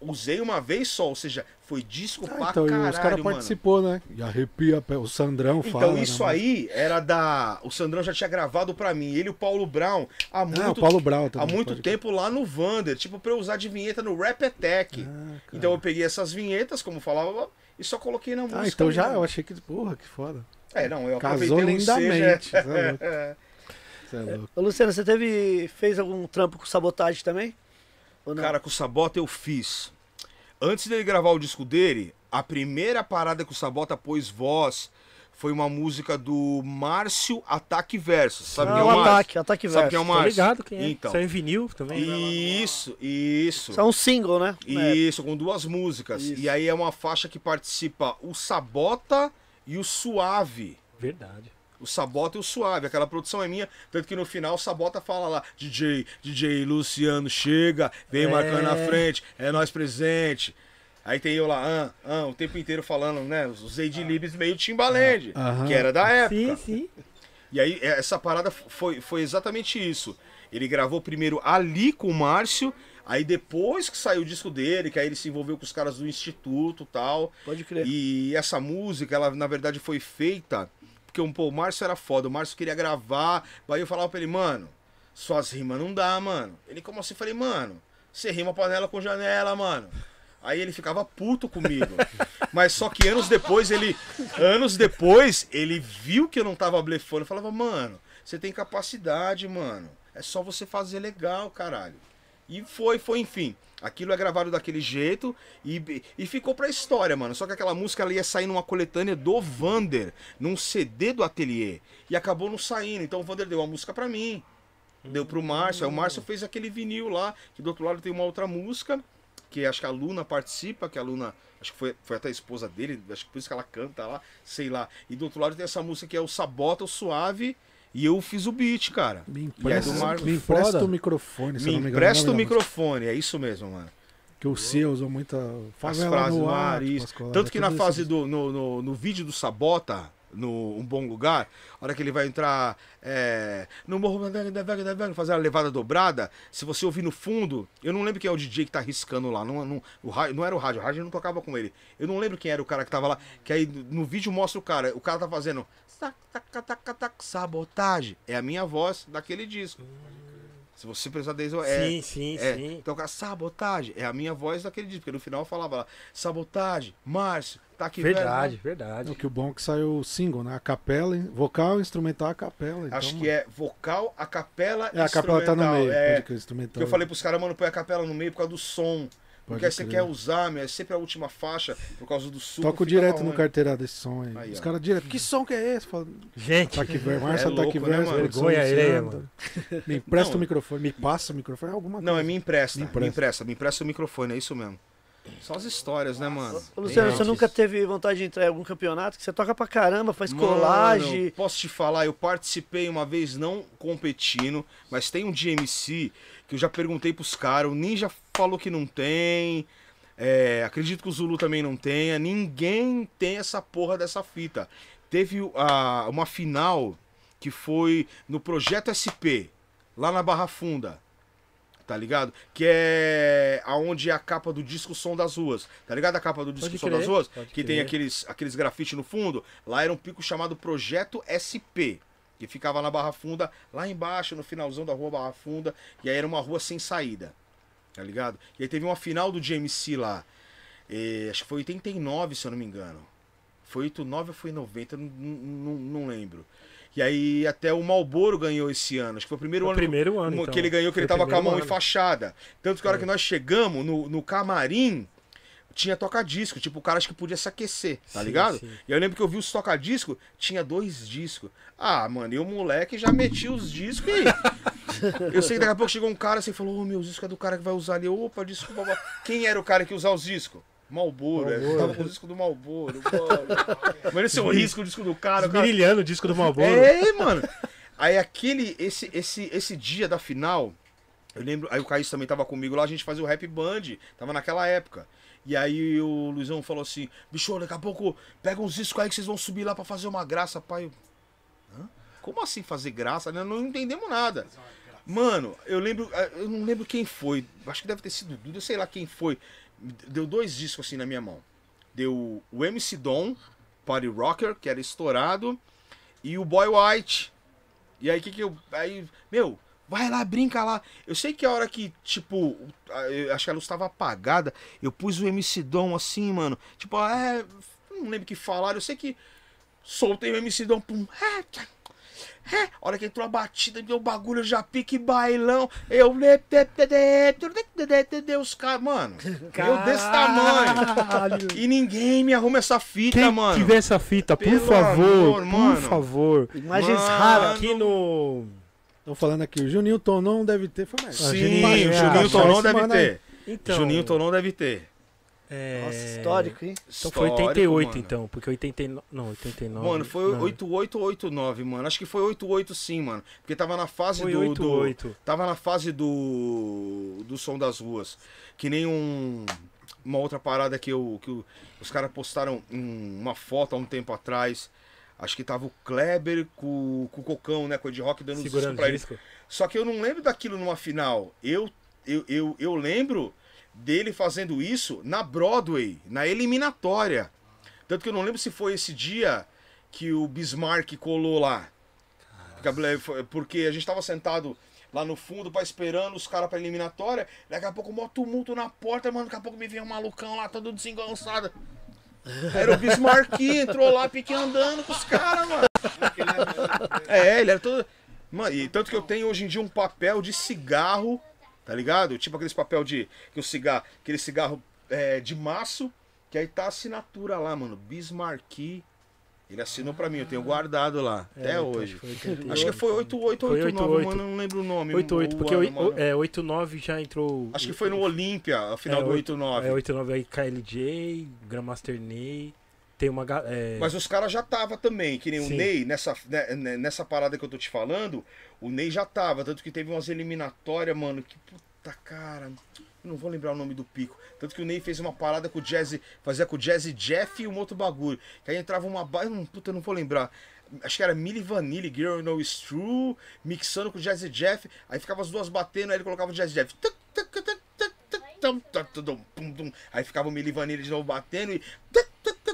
Usei uma vez só, ou seja, foi disco ah, pra então, caralho, Os caras participou, né? E arrepia, o Sandrão então, fala. Então isso né, aí era da... O Sandrão já tinha gravado pra mim, ele e o Paulo Brown. Há muito, ah, o Paulo Brown também, Há muito tempo lá no Vander, tipo, pra eu usar de vinheta no Rap Attack. Ah, então eu peguei essas vinhetas, como falava, e só coloquei na ah, música. Ah, então já, mesmo. Né? eu achei que... Porra, que foda. É, não, eu Casou lindamente. É. Você é louco. Você é, é louco. Ô, Luciano, você teve... Fez algum trampo com sabotagem também? Cara, com o Sabota eu fiz. Antes dele gravar o disco dele, a primeira parada que o Sabota pôs voz foi uma música do Márcio Ataque Verso. Sabe ah, quem é o Márcio? Ataque, Ataque Verso. Sabe quem é o Márcio? ligado quem é. Então. Saiu em vinil também. Né? Isso, isso. Isso é um single, né? Isso, com duas músicas. Isso. E aí é uma faixa que participa o Sabota e o Suave. Verdade. O Sabota e o Suave. Aquela produção é minha. Tanto que no final o Sabota fala lá: DJ, DJ Luciano, chega, vem é... marcando na frente, é nós presente. Aí tem eu lá, o tempo inteiro falando, né? Os Edilibes meio Timbaland, que era da época. Sim, sim. E aí é, essa parada foi, foi exatamente isso. Ele gravou primeiro ali com o Márcio, aí depois que saiu o disco dele, que aí ele se envolveu com os caras do Instituto tal. Pode crer. E essa música, ela na verdade foi feita porque um, pô, o Márcio era foda, o Márcio queria gravar. Aí eu falava pra ele, mano, suas rimas não dá, mano. Ele como assim? Falei, mano, você rima panela com janela, mano. Aí ele ficava puto comigo. Mas só que anos depois ele. Anos depois, ele viu que eu não tava blefando. Eu falava, mano, você tem capacidade, mano. É só você fazer legal, caralho. E foi, foi, enfim. Aquilo é gravado daquele jeito e, e ficou pra história, mano. Só que aquela música ela ia sair numa coletânea do Vander, num CD do ateliê. E acabou não saindo. Então o Vander deu a música pra mim. Deu pro Márcio. Aí o Márcio fez aquele vinil lá, que do outro lado tem uma outra música, que acho que a Luna participa, que a Luna. Acho que foi, foi até a esposa dele, acho que por isso que ela canta lá, sei lá. E do outro lado tem essa música que é o Sabota, o Suave e eu fiz o beat, cara. Me empresta, Mar... me empresta o microfone, se me não me engano. empresta é o microfone, é, é isso mesmo, mano. Que o seu usou muita. Faz as frases no ar, tipo, isso. Tanto que na fase isso. do. No, no, no vídeo do Sabota, no Um Bom Lugar, a hora que ele vai entrar é, no Morro da Vega, da Vega, da Vega, fazer a levada dobrada, se você ouvir no fundo, eu não lembro quem é o DJ que tá riscando lá, não, não, o rádio, não era o rádio, o rádio não tocava com ele. Eu não lembro quem era o cara que tava lá, que aí no vídeo mostra o cara, o cara tá fazendo tac, tac, tac, tac, sabotagem. É a minha voz daquele disco. Se você precisar desde É, sim, sim, é, sim. Então, sabotagem é a minha voz daquele disco. Porque no final eu falava lá, sabotagem, Márcio, tá aqui né? Verdade, velho, verdade. O que bom é que saiu o single, né? A capela, vocal, instrumental, a capela. Então, Acho que é vocal, a capela, É, a capela tá no meio. É, que eu falei pros caras, mano, põe a capela no meio por causa do som. Porque aí você quer usar, meu, é sempre a última faixa, por causa do suco. Toco direto no carteira desse som aí. aí Os caras direto, que som que é esse? Fala, Gente. Tá aqui, ver, Marcia, é tá aqui, ver, né, vergonha ele, mano. Me empresta não, o microfone, me passa o microfone, alguma coisa. Não, é me empresta, me empresta, me empresta, me empresta o microfone, é isso mesmo. São as histórias, né, mano? Ô, Luciano, você nunca teve vontade de entrar em algum campeonato que você toca pra caramba, faz mano, colagem. Posso te falar, eu participei uma vez não competindo, mas tem um DMC que eu já perguntei pros caras, o Ninja falou que não tem. É, acredito que o Zulu também não tenha. Ninguém tem essa porra dessa fita. Teve uh, uma final que foi no Projeto SP, lá na Barra Funda. Tá ligado? Que é aonde é a capa do disco Som das Ruas. Tá ligado a capa do disco Som das Ruas? Pode que crer. tem aqueles, aqueles grafites no fundo. Lá era um pico chamado Projeto SP que ficava na Barra Funda, lá embaixo, no finalzão da rua Barra Funda, e aí era uma rua sem saída. Tá ligado? E aí teve uma final do GMC lá. E, é, acho que foi 89, se eu não me engano. Foi 89 ou foi 90, não, não, não lembro. E aí até o Malboro ganhou esse ano. Acho que foi o primeiro ano, primeiro ano que então. ele ganhou, que foi ele tava com a mão ano. fachada. Tanto que a hora é. que nós chegamos no, no camarim, tinha toca-disco, tipo, o cara acho que podia se aquecer, tá sim, ligado? Sim. E eu lembro que eu vi os toca-disco, tinha dois discos. Ah, mano, e o moleque já metia os discos e. eu sei que daqui a pouco chegou um cara assim e falou: Ô, oh, meu, disco é do cara que vai usar ali. Opa, desculpa. Babá. Quem era o cara que usava os discos? Malboro, é. Malboro. É, tava com o disco do Malboro. Mas esse é o risco, o disco do cara. Brilhando o disco do Malboro. É, é, mano. Aí aquele, esse, esse, esse dia da final, eu lembro, aí o Caís também tava comigo lá, a gente fazia o rap band, tava naquela época. E aí o Luizão falou assim: bicho, daqui a pouco pega uns discos aí que vocês vão subir lá para fazer uma graça, pai. Hã? Como assim fazer graça? Nós não entendemos nada. Mano, eu lembro, eh, eu não lembro quem foi, acho que deve ter sido Duda, sei lá quem foi. Deu dois discos assim na minha mão. Deu o MC Dom, Party Rocker, que era estourado, e o Boy White. E aí que que eu. Aí, meu, Vai lá, brinca lá. Eu sei que a hora que, tipo, acho que a luz estava apagada, eu pus o MC Dom assim, mano. Tipo, é. Não lembro o que falaram. Eu sei que soltei o MC Dom, pum. É, é. A hora que entrou a batida, deu bagulho, já pique bailão. Eu. Os caras, mano. Eu desse tamanho. E ninguém me arruma essa fita, Quem mano. Se tiver essa fita, por Pelo favor. Amor, por favor. Imagens raras aqui no Estão falando aqui, o Juninho Tonon deve ter. Foi mais. Sim, ah, Juninho, o então, Juninho é. Tonon deve ter. Então, Juninho Tonon deve ter. É... Nossa, histórico, hein? Então histórico, foi então, 88, mano. então, porque 89. Não, 89. Mano, foi 8889, mano. Acho que foi 88 sim, mano. Porque tava na fase foi do. 88. Do, tava na fase do. Do som das ruas. Que nem um. Uma outra parada que, eu, que os caras postaram uma foto há um tempo atrás Acho que tava o Kleber com, com o Cocão, né? Com o Ed Rock dando Segurando disco pra disco. ele. Só que eu não lembro daquilo numa final. Eu, eu, eu, eu lembro dele fazendo isso na Broadway, na eliminatória. Tanto que eu não lembro se foi esse dia que o Bismarck colou lá. Porque a gente tava sentado lá no fundo, para esperando os caras pra eliminatória. Daqui a pouco, mó tumulto na porta, mano. Daqui a pouco me vem um malucão lá, todo desengonçado. Era o Bismarck, entrou lá, pique andando com os caras, mano. É, ele era todo. Mano, e tanto que eu tenho hoje em dia um papel de cigarro, tá ligado? Tipo aqueles papel de. Que o cigarro, aquele cigarro é, de maço, que aí tá a assinatura lá, mano. Bismarck ele assinou pra mim, eu tenho guardado lá, é, até então, hoje. Acho, foi acho que foi 8889, mano, não lembro o nome. 88, o porque ano, o, é, 89 já entrou. Acho que foi no Olímpia, a final é, do 89. É, 89 aí, KLJ, Grandmaster Ney. Tem uma. É... Mas os caras já tava também, que nem Sim. o Ney, nessa, né, né, nessa parada que eu tô te falando, o Ney já tava, tanto que teve umas eliminatórias, mano, que puta cara. Eu não vou lembrar o nome do pico. Tanto que o Ney fez uma parada com o Jazzy. Fazia com o Jazzy Jeff e um outro bagulho. Que aí entrava uma baia. Puta, eu não vou lembrar. Acho que era Milli Vanille, Girl No Is True. Mixando com o Jazzy Jeff. Aí ficava as duas batendo. Aí ele colocava o Jazzy Jeff. aí ficava o Milli Vanille de novo batendo. E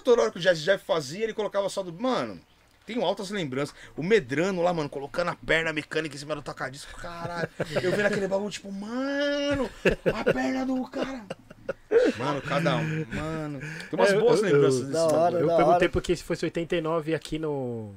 toda hora que o Jazzy Jeff fazia, ele colocava só do. Mano tenho altas lembranças. O Medrano lá, mano, colocando a perna mecânica em cima do tacadisco. Caralho. Eu vendo aquele bagulho, tipo, mano, a perna do cara. Mano, cada um. Mano. Tem umas é, boas eu, lembranças eu, desse hora, Eu perguntei hora. porque se fosse 89 aqui no.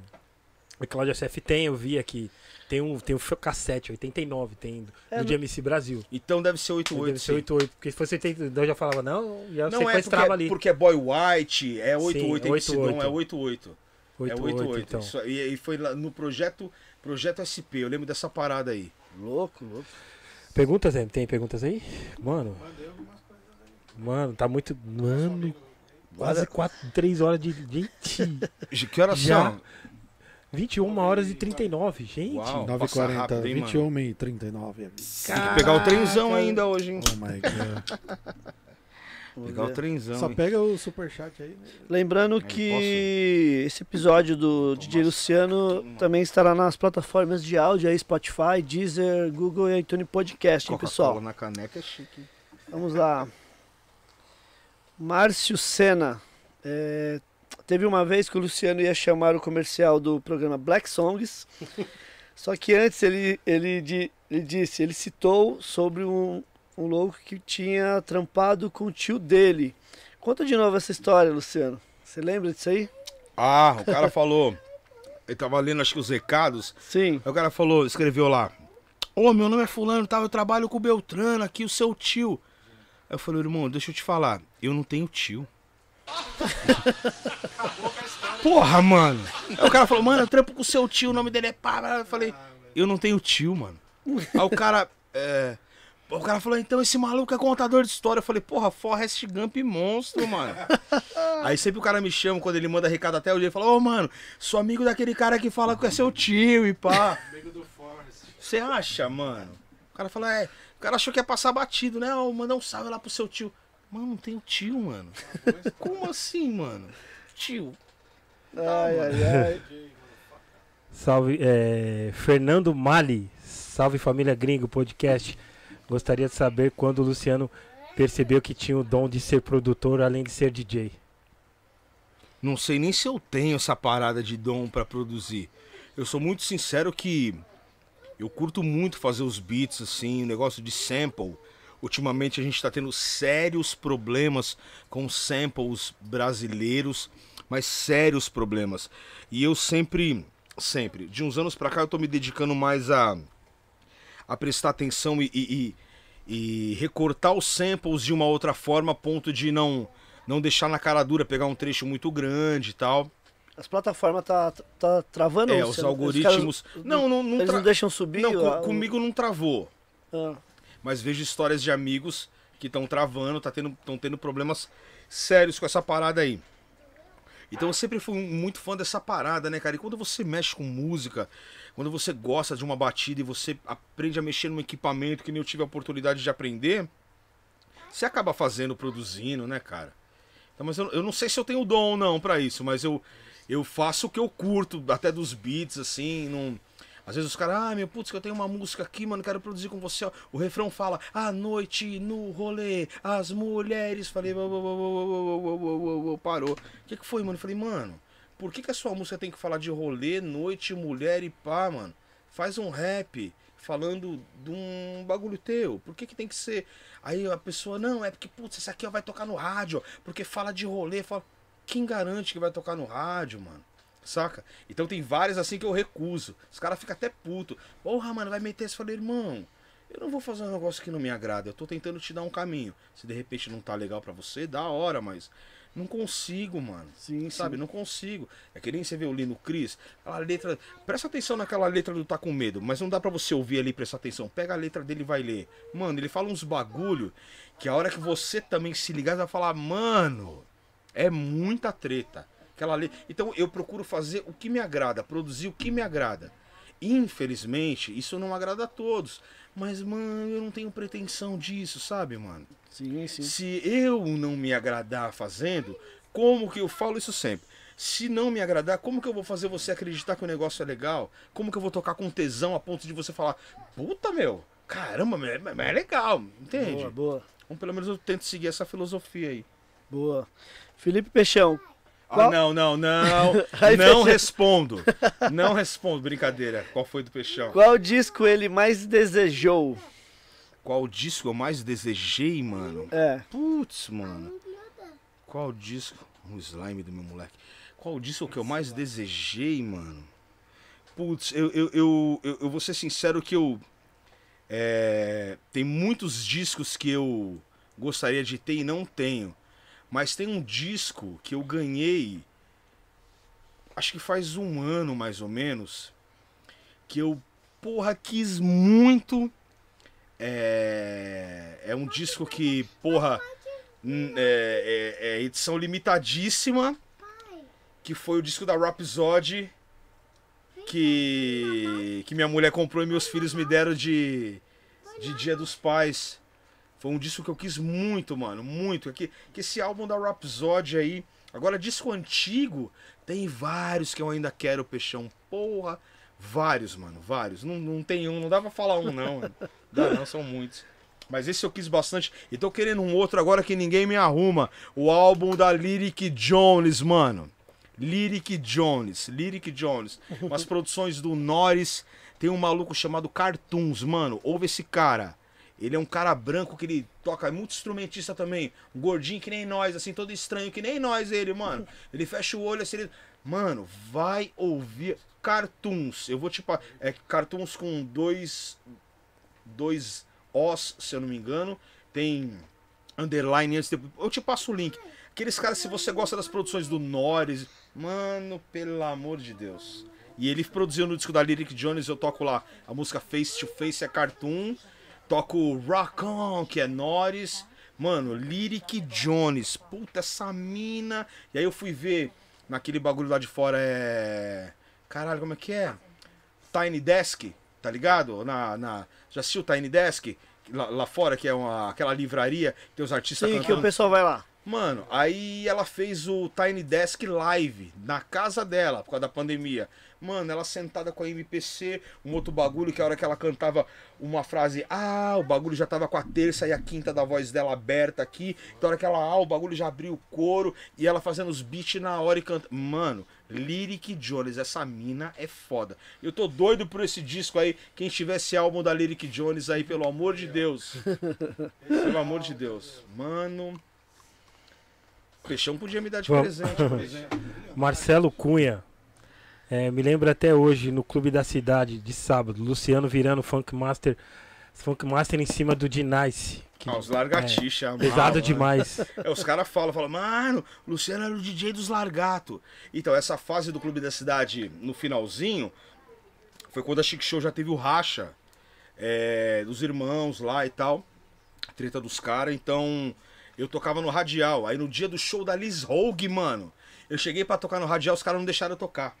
O Cláudio SF tem, eu vi aqui. Tem um, tem um cassete, 89, tem é, do GMC Brasil. Então deve ser 88. Deve ser 88, porque se fosse 82 então eu já falava, não, já não é sequestrava é porque, ali. Porque é Boy White, é 88, sim, 88. É não, é 88. 88, é 88 então. Isso, e, foi lá no projeto, projeto SP, eu lembro dessa parada aí. Louco, louco. Perguntas, hein? tem perguntas aí? Mano. Mano, tá muito. Mano. Quase 4, 3 horas de. Gente. que horas já? são? 21 horas e 39, gente. Uau, 9 40, rápido, hein, 21 mano. e 39. Caraca. Tem que pegar o trenzão ainda hoje, hein? Oh my god. legal Pegar o trenzão. Só hein? pega o superchat aí. Né? Lembrando que posso... esse episódio do Tomás, DJ Luciano aqui, também estará nas plataformas de áudio aí, Spotify, Deezer, Google e iTunes Podcast, hein, pessoal? na caneca é chique. Hein? Vamos lá. Márcio Senna. É, teve uma vez que o Luciano ia chamar o comercial do programa Black Songs. só que antes ele, ele, ele disse, ele citou sobre um, um louco que tinha trampado com o tio dele. Conta de novo essa história, Luciano. Você lembra disso aí? Ah, o cara falou. Ele tava lendo, acho que os recados. Sim. Aí o cara falou, escreveu lá. Ô, oh, meu nome é Fulano, tá? eu trabalho com o Beltrano aqui, o seu tio. Aí eu falei, irmão, deixa eu te falar, eu não tenho tio. Porra, mano. Aí o cara falou, mano, eu trampo com o seu tio, o nome dele é pá. Eu falei, eu não tenho tio, mano. Aí o cara, é, o cara falou, então esse maluco é contador de história. Eu falei, porra, Forrest Gump monstro, mano. Aí sempre o cara me chama quando ele manda recado até o dia e fala, ô oh, mano, sou amigo daquele cara que fala que é seu tio e pá. Amigo do Forrest. Você acha, mano? O cara fala, é. O cara achou que ia passar batido, né? Ó, mandar um salve lá pro seu tio. Mano, não tem tio, mano. Como assim, mano? Tio. Ai, tá, ai, ai. Salve, é, Fernando Mali. Salve família gringo, podcast. Gostaria de saber quando o Luciano percebeu que tinha o dom de ser produtor além de ser DJ. Não sei nem se eu tenho essa parada de dom para produzir. Eu sou muito sincero que eu curto muito fazer os beats assim, o negócio de sample. Ultimamente a gente está tendo sérios problemas com samples brasileiros, mas sérios problemas. E eu sempre, sempre, de uns anos para cá eu tô me dedicando mais a a prestar atenção e, e, e, e recortar os samples de uma outra forma, a ponto de não, não deixar na cara dura, pegar um trecho muito grande e tal. As plataformas tá, tá travando é, os algoritmos. Caras, não, não, não, eles tra... não deixam subir. Não, com, comigo não travou. Ah. Mas vejo histórias de amigos que estão travando, estão tá tendo, tendo problemas sérios com essa parada aí. Então eu sempre fui muito fã dessa parada, né, cara? E quando você mexe com música, quando você gosta de uma batida e você aprende a mexer num equipamento que nem eu tive a oportunidade de aprender, você acaba fazendo, produzindo, né, cara? Então, mas eu, eu não sei se eu tenho dom ou não para isso, mas eu, eu faço o que eu curto, até dos beats, assim, não às vezes os caras, ah, meu putz, que eu tenho uma música aqui, mano, quero produzir com você. O refrão fala, a noite no rolê, as mulheres. Falei, parou. O que, que foi, mano? Falei, mano, por que, que a sua música tem que falar de rolê, noite, mulher e pá, mano? Faz um rap falando de um bagulho teu. Por que, que tem que ser? Aí a pessoa, não, é porque, putz, essa aqui ó, vai tocar no rádio, ó, porque fala de rolê. Fala... Quem garante que vai tocar no rádio, mano? Saca? Então tem várias assim que eu recuso. Os caras ficam até puto. Porra, mano, vai meter esse. Falei, irmão, eu não vou fazer um negócio que não me agrada. Eu tô tentando te dar um caminho. Se de repente não tá legal para você, da hora, mas não consigo, mano. Sim, sabe? Sim. Não consigo. É que nem você vê o Lino Cris, aquela letra. Presta atenção naquela letra do Tá Com Medo, mas não dá para você ouvir ali, prestar atenção. Pega a letra dele e vai ler. Mano, ele fala uns bagulho que a hora que você também se ligar, você vai falar, mano, é muita treta aquela Então eu procuro fazer o que me agrada, produzir o que me agrada. Infelizmente, isso não agrada a todos. Mas, mano, eu não tenho pretensão disso, sabe, mano? Sim, sim. Se eu não me agradar fazendo, como que eu falo isso sempre? Se não me agradar, como que eu vou fazer você acreditar que o negócio é legal? Como que eu vou tocar com tesão a ponto de você falar, puta, meu, caramba, é, mas é legal, entende? Boa, boa. Então, pelo menos eu tento seguir essa filosofia aí. Boa. Felipe Peixão, ah, não, não, não. não respondo. Não respondo. Brincadeira. Qual foi do Peixão? Qual disco ele mais desejou? Qual disco eu mais desejei, mano? É. Putz, mano. Qual disco? O slime do meu moleque. Qual disco que eu mais desejei, mano? Putz, eu, eu, eu, eu, vou ser sincero que eu. Eh, tem muitos discos que eu gostaria de ter e não tenho. Mas tem um disco que eu ganhei, acho que faz um ano mais ou menos, que eu, porra, quis muito. É, é um disco que, porra, é, é, é edição limitadíssima. Que foi o disco da Rhapsody que, que minha mulher comprou e meus filhos me deram de, de Dia dos Pais. Foi um disco que eu quis muito, mano, muito. É que, que esse álbum da Rhapsody aí, agora disco antigo, tem vários que eu ainda quero, Peixão. Porra, vários, mano, vários. Não, não tem um, não dá pra falar um não, mano. Dá não, são muitos. Mas esse eu quis bastante. E tô querendo um outro agora que ninguém me arruma. O álbum da Lyric Jones, mano. Lyric Jones, Lyric Jones. Umas produções do Norris. Tem um maluco chamado Cartoons, mano. Ouve esse cara. Ele é um cara branco que ele toca, é muito instrumentista também. Um gordinho que nem nós, assim, todo estranho que nem nós, ele, mano. Ele fecha o olho assim, ele... Mano, vai ouvir Cartoons. Eu vou te... Pa... É Cartoons com dois... Dois Os, se eu não me engano. Tem underline antes. De... Tipo, eu te passo o link. Aqueles caras, se você gosta das produções do Norris... Mano, pelo amor de Deus. E ele produziu no disco da Lyric Jones, eu toco lá a música Face to Face, é Cartoon... Toco Rock On, que é Norris. Mano, Lyric Jones. Puta, essa mina. E aí eu fui ver naquele bagulho lá de fora é. Caralho, como é que é? Tiny Desk, tá ligado? Na, na... Já assistiu Tiny Desk? Lá, lá, fora, que é uma, aquela livraria, tem os artistas Sim, cantando. que o pessoal vai lá. Mano, aí ela fez o Tiny Desk Live na casa dela, por causa da pandemia. Mano, ela sentada com a MPC, um outro bagulho que a hora que ela cantava uma frase, ah, o bagulho já tava com a terça e a quinta da voz dela aberta aqui. Então a hora que ela, ah, o bagulho já abriu o couro e ela fazendo os beats na hora e cantando. Mano, Lyric Jones, essa mina é foda. Eu tô doido por esse disco aí. Quem tiver esse álbum da Lyric Jones aí, pelo amor de Deus. pelo amor de Deus. Mano. Peixão podia me dar de presente. Por exemplo. Marcelo Cunha. É, me lembro até hoje no Clube da Cidade, de sábado, Luciano virando Funk Master, Funk Master em cima do Dinice. Que, ah, os largatichas É, pesado mano. Né? demais. É, os caras falam, falam, mano, Luciano era o DJ dos largato. Então, essa fase do Clube da Cidade no finalzinho foi quando a Chic Show já teve o racha é, dos irmãos lá e tal. Treta dos caras, então eu tocava no Radial. Aí no dia do show da Liz Hogue, mano, eu cheguei para tocar no Radial, os caras não deixaram eu tocar.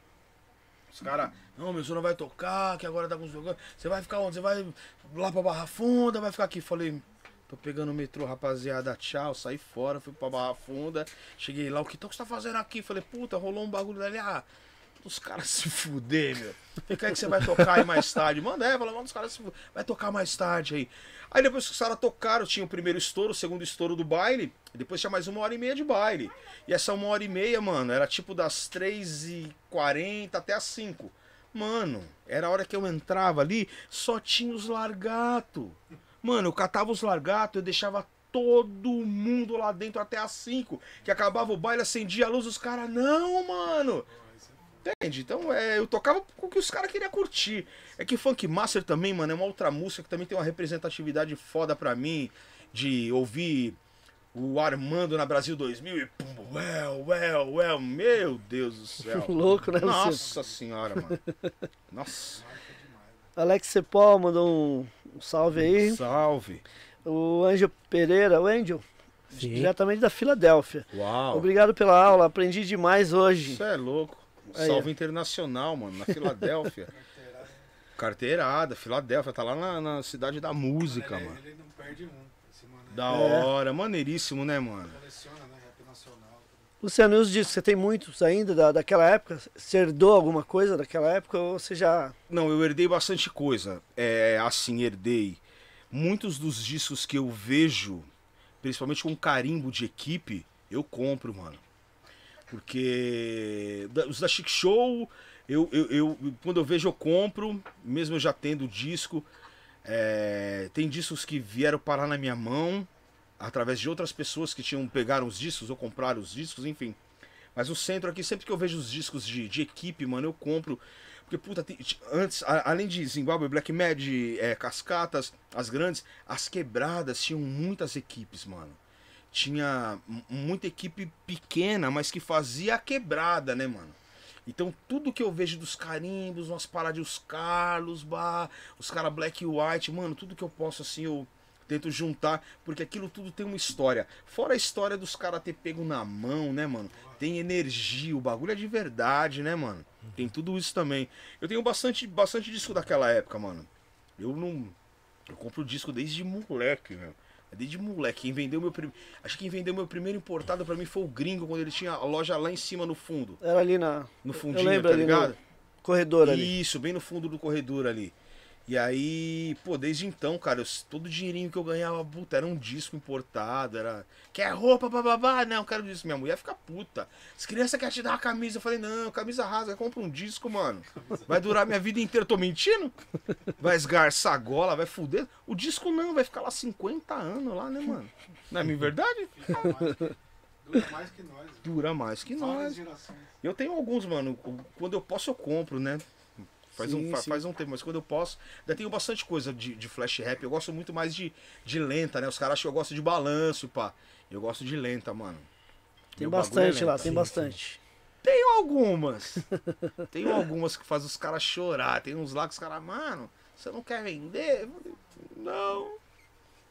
Os caras, não, meu senhor não vai tocar, que agora tá com os Você vai ficar onde? Você vai lá pra Barra Funda, vai ficar aqui. Falei, tô pegando o metrô, rapaziada, tchau. Saí fora, fui pra Barra Funda. Cheguei lá, o que, que você tá fazendo aqui? Falei, puta, rolou um bagulho dali. Ah, os caras se fuder, meu. fica quer que você vai tocar aí mais tarde? Manda é, fala, manda os caras se fuder. Vai tocar mais tarde aí. Aí depois que os caras tocaram, tinha o primeiro estouro, o segundo estouro do baile. Depois tinha mais uma hora e meia de baile. E essa uma hora e meia, mano, era tipo das 3h40 até as 5. Mano, era a hora que eu entrava ali, só tinha os largato. Mano, eu catava os largato, eu deixava todo mundo lá dentro até as 5. Que acabava o baile, acendia a luz, os caras, não, mano. Entende? Então é, eu tocava o que os caras queriam curtir. É que Funk Master também, mano, é uma outra música que também tem uma representatividade foda pra mim. De ouvir o Armando na Brasil 2000 e pum, well, well, well, meu Deus do céu. Louco, né? Nossa você? senhora, mano. Nossa. Alex Cepol mandou um salve aí. Um salve. O Angel Pereira, o Angel, Sim. diretamente da Filadélfia. Uau. Obrigado pela aula, aprendi demais hoje. Isso é louco. Um salve internacional, mano, na Filadélfia. Carteirada, Filadélfia, tá lá na, na cidade da música, ele, é- mano. Ele não perde um. Esse mano é... Da hora, maneiríssimo, né, mano? Coleciona, né? Rap nacional. Luciano, e os discos? Você tem muitos ainda da, daquela época? Você herdou alguma coisa daquela época ou você já. Não, eu herdei bastante coisa. É, assim, herdei. Muitos dos discos que eu vejo, principalmente com carimbo de equipe, eu compro, mano. Porque os da Chic Show, eu, eu, eu, quando eu vejo, eu compro, mesmo eu já tendo disco. É, tem discos que vieram parar na minha mão através de outras pessoas que tinham pegaram os discos ou compraram os discos, enfim. Mas o centro aqui, sempre que eu vejo os discos de, de equipe, mano, eu compro. Porque, puta, antes, a, além de Zimbabwe, Black Mad, é, Cascatas, as grandes, as quebradas tinham muitas equipes, mano tinha muita equipe pequena, mas que fazia a quebrada, né, mano? Então tudo que eu vejo dos carimbos, umas paradas os Carlos, bah, os cara black e white, mano, tudo que eu posso assim, eu tento juntar, porque aquilo tudo tem uma história. Fora a história dos caras ter pego na mão, né, mano? Tem energia, o bagulho é de verdade, né, mano? Tem tudo isso também. Eu tenho bastante, bastante disco daquela época, mano. Eu não. Eu compro disco desde moleque, velho. Desde moleque, quem vendeu meu primeiro. Acho que quem vendeu meu primeiro importado para mim foi o gringo, quando ele tinha a loja lá em cima no fundo. Era ali na. No fundinho, eu lembro, tá ligado? corredor ali. Isso, bem no fundo do corredor ali. E aí, pô, desde então, cara, eu, todo o dinheirinho que eu ganhava, puta, era um disco importado, era. Quer roupa, bababá? Ah, não, quero disco. Minha mulher fica puta. As crianças querem te dar uma camisa. Eu falei, não, camisa rasa, compra um disco, mano. Vai durar minha vida inteira. Eu tô mentindo? Vai esgarçar a gola, vai fuder. O disco não, vai ficar lá 50 anos lá, né, mano? Não é minha verdade? Dura mais que nós. Dura mais que nós. Eu tenho alguns, mano. Quando eu posso, eu compro, né? Faz, sim, um, sim. faz um tempo, mas quando eu posso. Ainda tenho bastante coisa de, de flash rap. Eu gosto muito mais de, de lenta, né? Os caras acham que eu gosto de balanço, pá. Eu gosto de lenta, mano. Tem Meu é bastante é lá, tem sim, bastante. Tenho algumas. tenho algumas que faz os caras chorar. Tem uns lá que os caras, mano, você não quer vender? Não.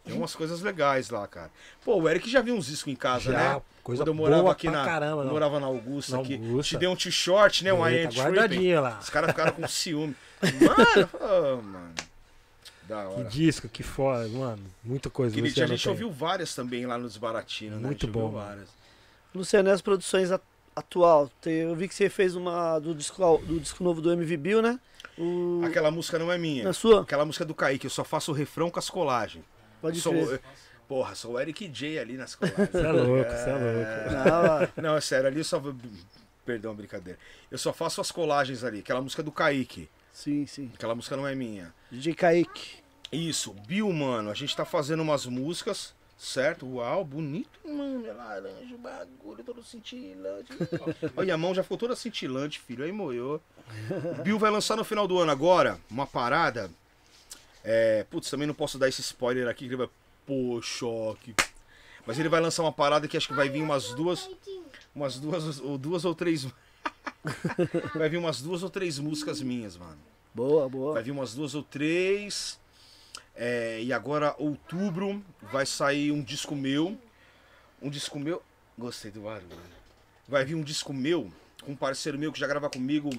Tem umas coisas legais lá, cara. Pô, o Eric já viu uns discos em casa, já, né? Coisa Quando eu morava aqui na. Caramba, não. morava na Augusta, na Augusta. aqui. Te dei um t-shirt, né? Um Eita, lá. Os caras ficaram com ciúme. Mano, oh, mano. Da hora. Que disco, que foda, mano. Muita coisa. Aquele a gente tem. ouviu várias também lá nos Baratinos, né? Muito bom. Várias. Luciano, as produções atual, eu vi que você fez uma do disco, do disco novo do MV Bill, né? O... Aquela música não é minha. Na é sua? Aquela música do Kaique, eu só faço o refrão com as colagens. Pode sou, crer. Porra, sou o Eric J ali nas colagens. Você é louco, você é, é louco. Não, não, é sério, ali eu só. Perdão, brincadeira. Eu só faço as colagens ali, aquela música do Kaique. Sim, sim. Aquela música não é minha. DJ Kaique. Isso, Bill, mano. A gente tá fazendo umas músicas, certo? Uau, bonito, mano. É laranja, bagulho, todo cintilante. Olha, a mão já ficou toda cintilante, filho. Aí moeu. Bill vai lançar no final do ano agora uma parada é, putz, também não posso dar esse spoiler aqui, que ele vai. Pô, choque. Mas ele vai lançar uma parada que acho que vai vir umas duas. Umas duas ou duas ou três. vai vir umas duas ou três músicas minhas, mano. Boa, boa. Vai vir umas duas ou três. É, e agora, outubro, vai sair um disco meu. Um disco meu. Gostei do barulho. Vai vir um disco meu, com um parceiro meu que já grava comigo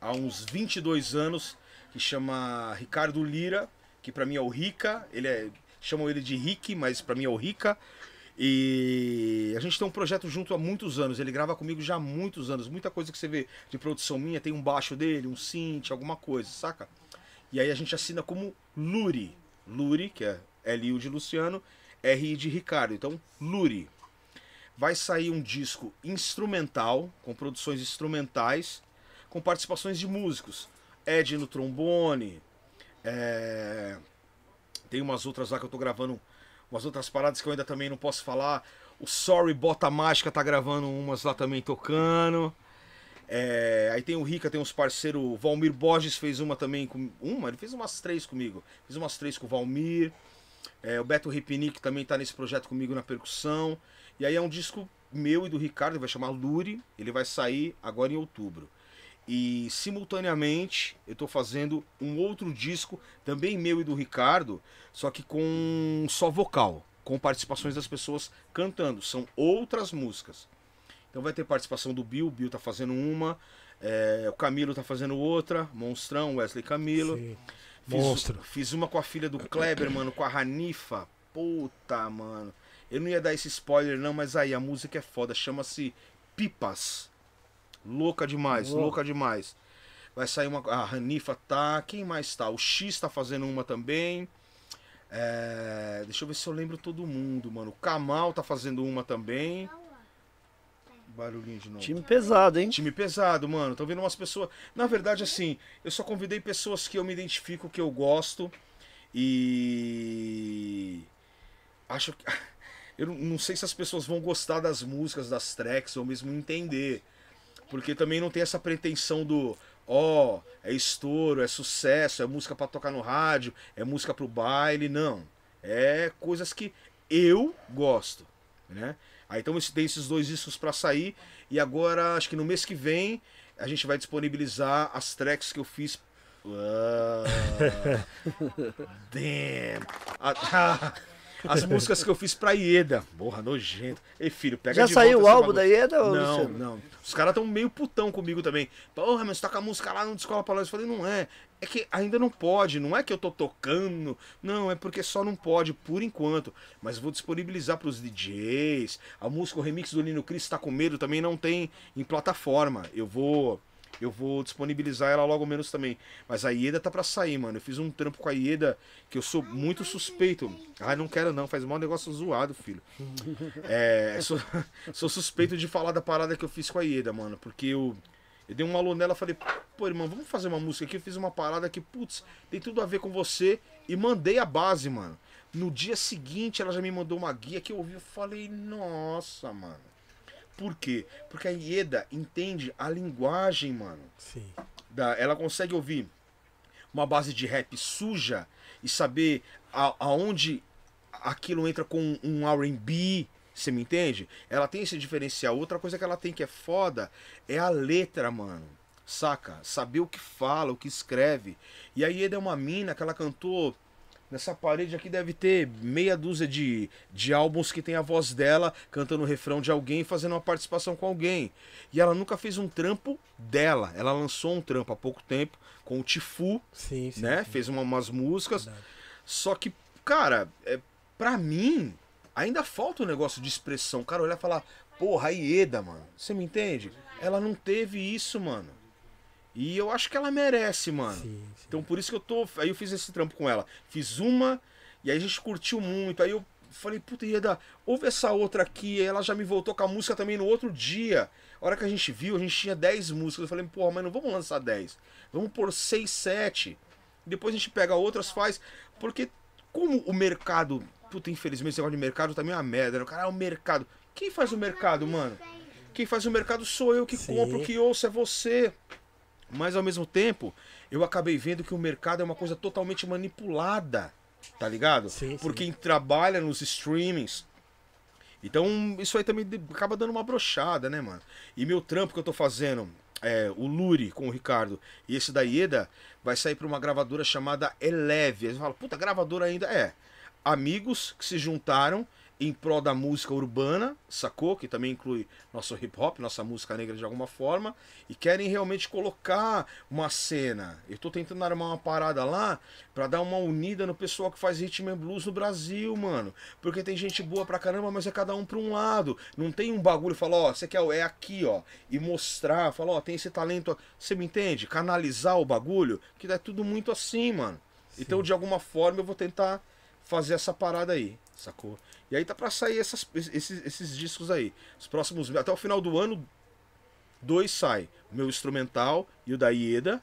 há uns 22 anos, que chama Ricardo Lira, que para mim é o Rica, ele é, chamam ele de Rick, mas para mim é o Rica. E a gente tem um projeto junto há muitos anos, ele grava comigo já há muitos anos, muita coisa que você vê de produção minha, tem um baixo dele, um synth, alguma coisa, saca? E aí a gente assina como Luri, Luri, que é L de Luciano, R de Ricardo, então Luri. Vai sair um disco instrumental, com produções instrumentais, com participações de músicos. Ed no trombone. É... Tem umas outras lá que eu tô gravando, umas outras paradas que eu ainda também não posso falar. O Sorry Bota Mágica tá gravando umas lá também tocando. É... Aí tem o Rica, tem uns parceiros. Valmir Borges fez uma também com. Uma? Ele fez umas três comigo. Fiz umas três com o Valmir. É, o Beto Ripnik também tá nesse projeto comigo na percussão. E aí é um disco meu e do Ricardo, vai chamar Lure. Ele vai sair agora em outubro e simultaneamente eu estou fazendo um outro disco, também meu e do Ricardo, só que com só vocal, com participações das pessoas cantando. São outras músicas. Então vai ter participação do Bill, o Bill tá fazendo uma, é, o Camilo tá fazendo outra, Monstrão, Wesley Camilo. Sim. Fiz, Monstro. Fiz uma com a filha do Kleber, mano, com a Ranifa. Puta, mano. Eu não ia dar esse spoiler, não, mas aí a música é foda, chama-se Pipas. Louca demais, louca demais. Vai sair uma. A Hanifa tá. Quem mais tá? O X tá fazendo uma também. É... Deixa eu ver se eu lembro todo mundo, mano. O Kamal tá fazendo uma também. Barulhinho de novo. Time pesado, hein? Time pesado, mano. Tô vendo umas pessoas. Na verdade, assim, eu só convidei pessoas que eu me identifico, que eu gosto. E. Acho que. Eu não sei se as pessoas vão gostar das músicas, das tracks, ou mesmo entender. Porque também não tem essa pretensão do, ó, oh, é estouro, é sucesso, é música para tocar no rádio, é música pro baile, não. É coisas que eu gosto, né? Aí então tem esses dois discos para sair e agora acho que no mês que vem a gente vai disponibilizar as tracks que eu fiz ah, Damn. Ah, As músicas que eu fiz pra Ieda. Porra, nojento. Ei, filho, pega Já de saiu o álbum da Ieda ou Não, Luciano? não. Os caras tão meio putão comigo também. Porra, mas toca a música lá, não descola pra Eu falei, não é. É que ainda não pode, não é que eu tô tocando, não, é porque só não pode por enquanto. Mas vou disponibilizar para os DJs. A música, o remix do Lino Cris tá com medo também não tem em plataforma. Eu vou eu vou disponibilizar ela logo menos também. Mas a Ieda tá pra sair, mano. Eu fiz um trampo com a Ieda que eu sou muito suspeito. Ai, ah, não quero não, faz mal negócio zoado, filho. É, sou, sou suspeito de falar da parada que eu fiz com a Ieda, mano. Porque eu, eu dei um alô nela falei, pô, irmão, vamos fazer uma música aqui. Eu fiz uma parada que, putz, tem tudo a ver com você. E mandei a base, mano. No dia seguinte ela já me mandou uma guia que eu ouvi. Eu falei, nossa, mano. Por quê? Porque a Ieda entende a linguagem, mano. Sim. Da, ela consegue ouvir uma base de rap suja e saber a, aonde aquilo entra com um RB. Você me entende? Ela tem esse diferencial. Outra coisa que ela tem que é foda é a letra, mano. Saca? Saber o que fala, o que escreve. E a Ieda é uma mina que ela cantou Nessa parede aqui deve ter meia dúzia de, de álbuns que tem a voz dela cantando o refrão de alguém, fazendo uma participação com alguém. E ela nunca fez um trampo dela. Ela lançou um trampo há pouco tempo com o Tifu, sim, sim, né? Sim. Fez uma, umas músicas. Verdade. Só que, cara, é, pra mim, ainda falta um negócio de expressão. O cara olhar e falar, porra, a Ieda, mano. Você me entende? Ela não teve isso, mano. E eu acho que ela merece, mano. Sim, sim. Então por isso que eu tô. Aí eu fiz esse trampo com ela. Fiz uma, e aí a gente curtiu muito. Aí eu falei, puta, Ieda, ouve essa outra aqui. Aí ela já me voltou com a música também no outro dia. A hora que a gente viu, a gente tinha 10 músicas. Eu falei, porra, mas não vamos lançar 10. Vamos por 6, 7. Depois a gente pega outras, faz. Porque como o mercado. Puta, infelizmente esse negócio de mercado também tá é uma merda. Né? O cara é o mercado. Quem faz o mercado, mano? Quem faz o mercado sou eu que Sim. compro, que ouço, é você. Mas ao mesmo tempo, eu acabei vendo que o mercado é uma coisa totalmente manipulada, tá ligado? Sim, Por sim. quem trabalha nos streamings. Então, isso aí também acaba dando uma brochada, né, mano? E meu trampo que eu tô fazendo, é, o Luri com o Ricardo e esse da Ieda, vai sair pra uma gravadora chamada Eleve. Eles falam, puta, gravadora ainda? É. Amigos que se juntaram em prol da música urbana, sacou? Que também inclui nosso hip hop, nossa música negra de alguma forma, e querem realmente colocar uma cena. Eu tô tentando armar uma parada lá para dar uma unida no pessoal que faz rhythm and blues no Brasil, mano. Porque tem gente boa pra caramba, mas é cada um pra um lado. Não tem um bagulho falar, ó, você quer é aqui, ó, e mostrar, falar, ó, tem esse talento, você me entende? Canalizar o bagulho, que dá tudo muito assim, mano. Sim. Então, de alguma forma, eu vou tentar fazer essa parada aí sacou? E aí tá pra sair essas, esses, esses discos aí. Os próximos. Até o final do ano, dois sai. O meu instrumental e o da Ieda.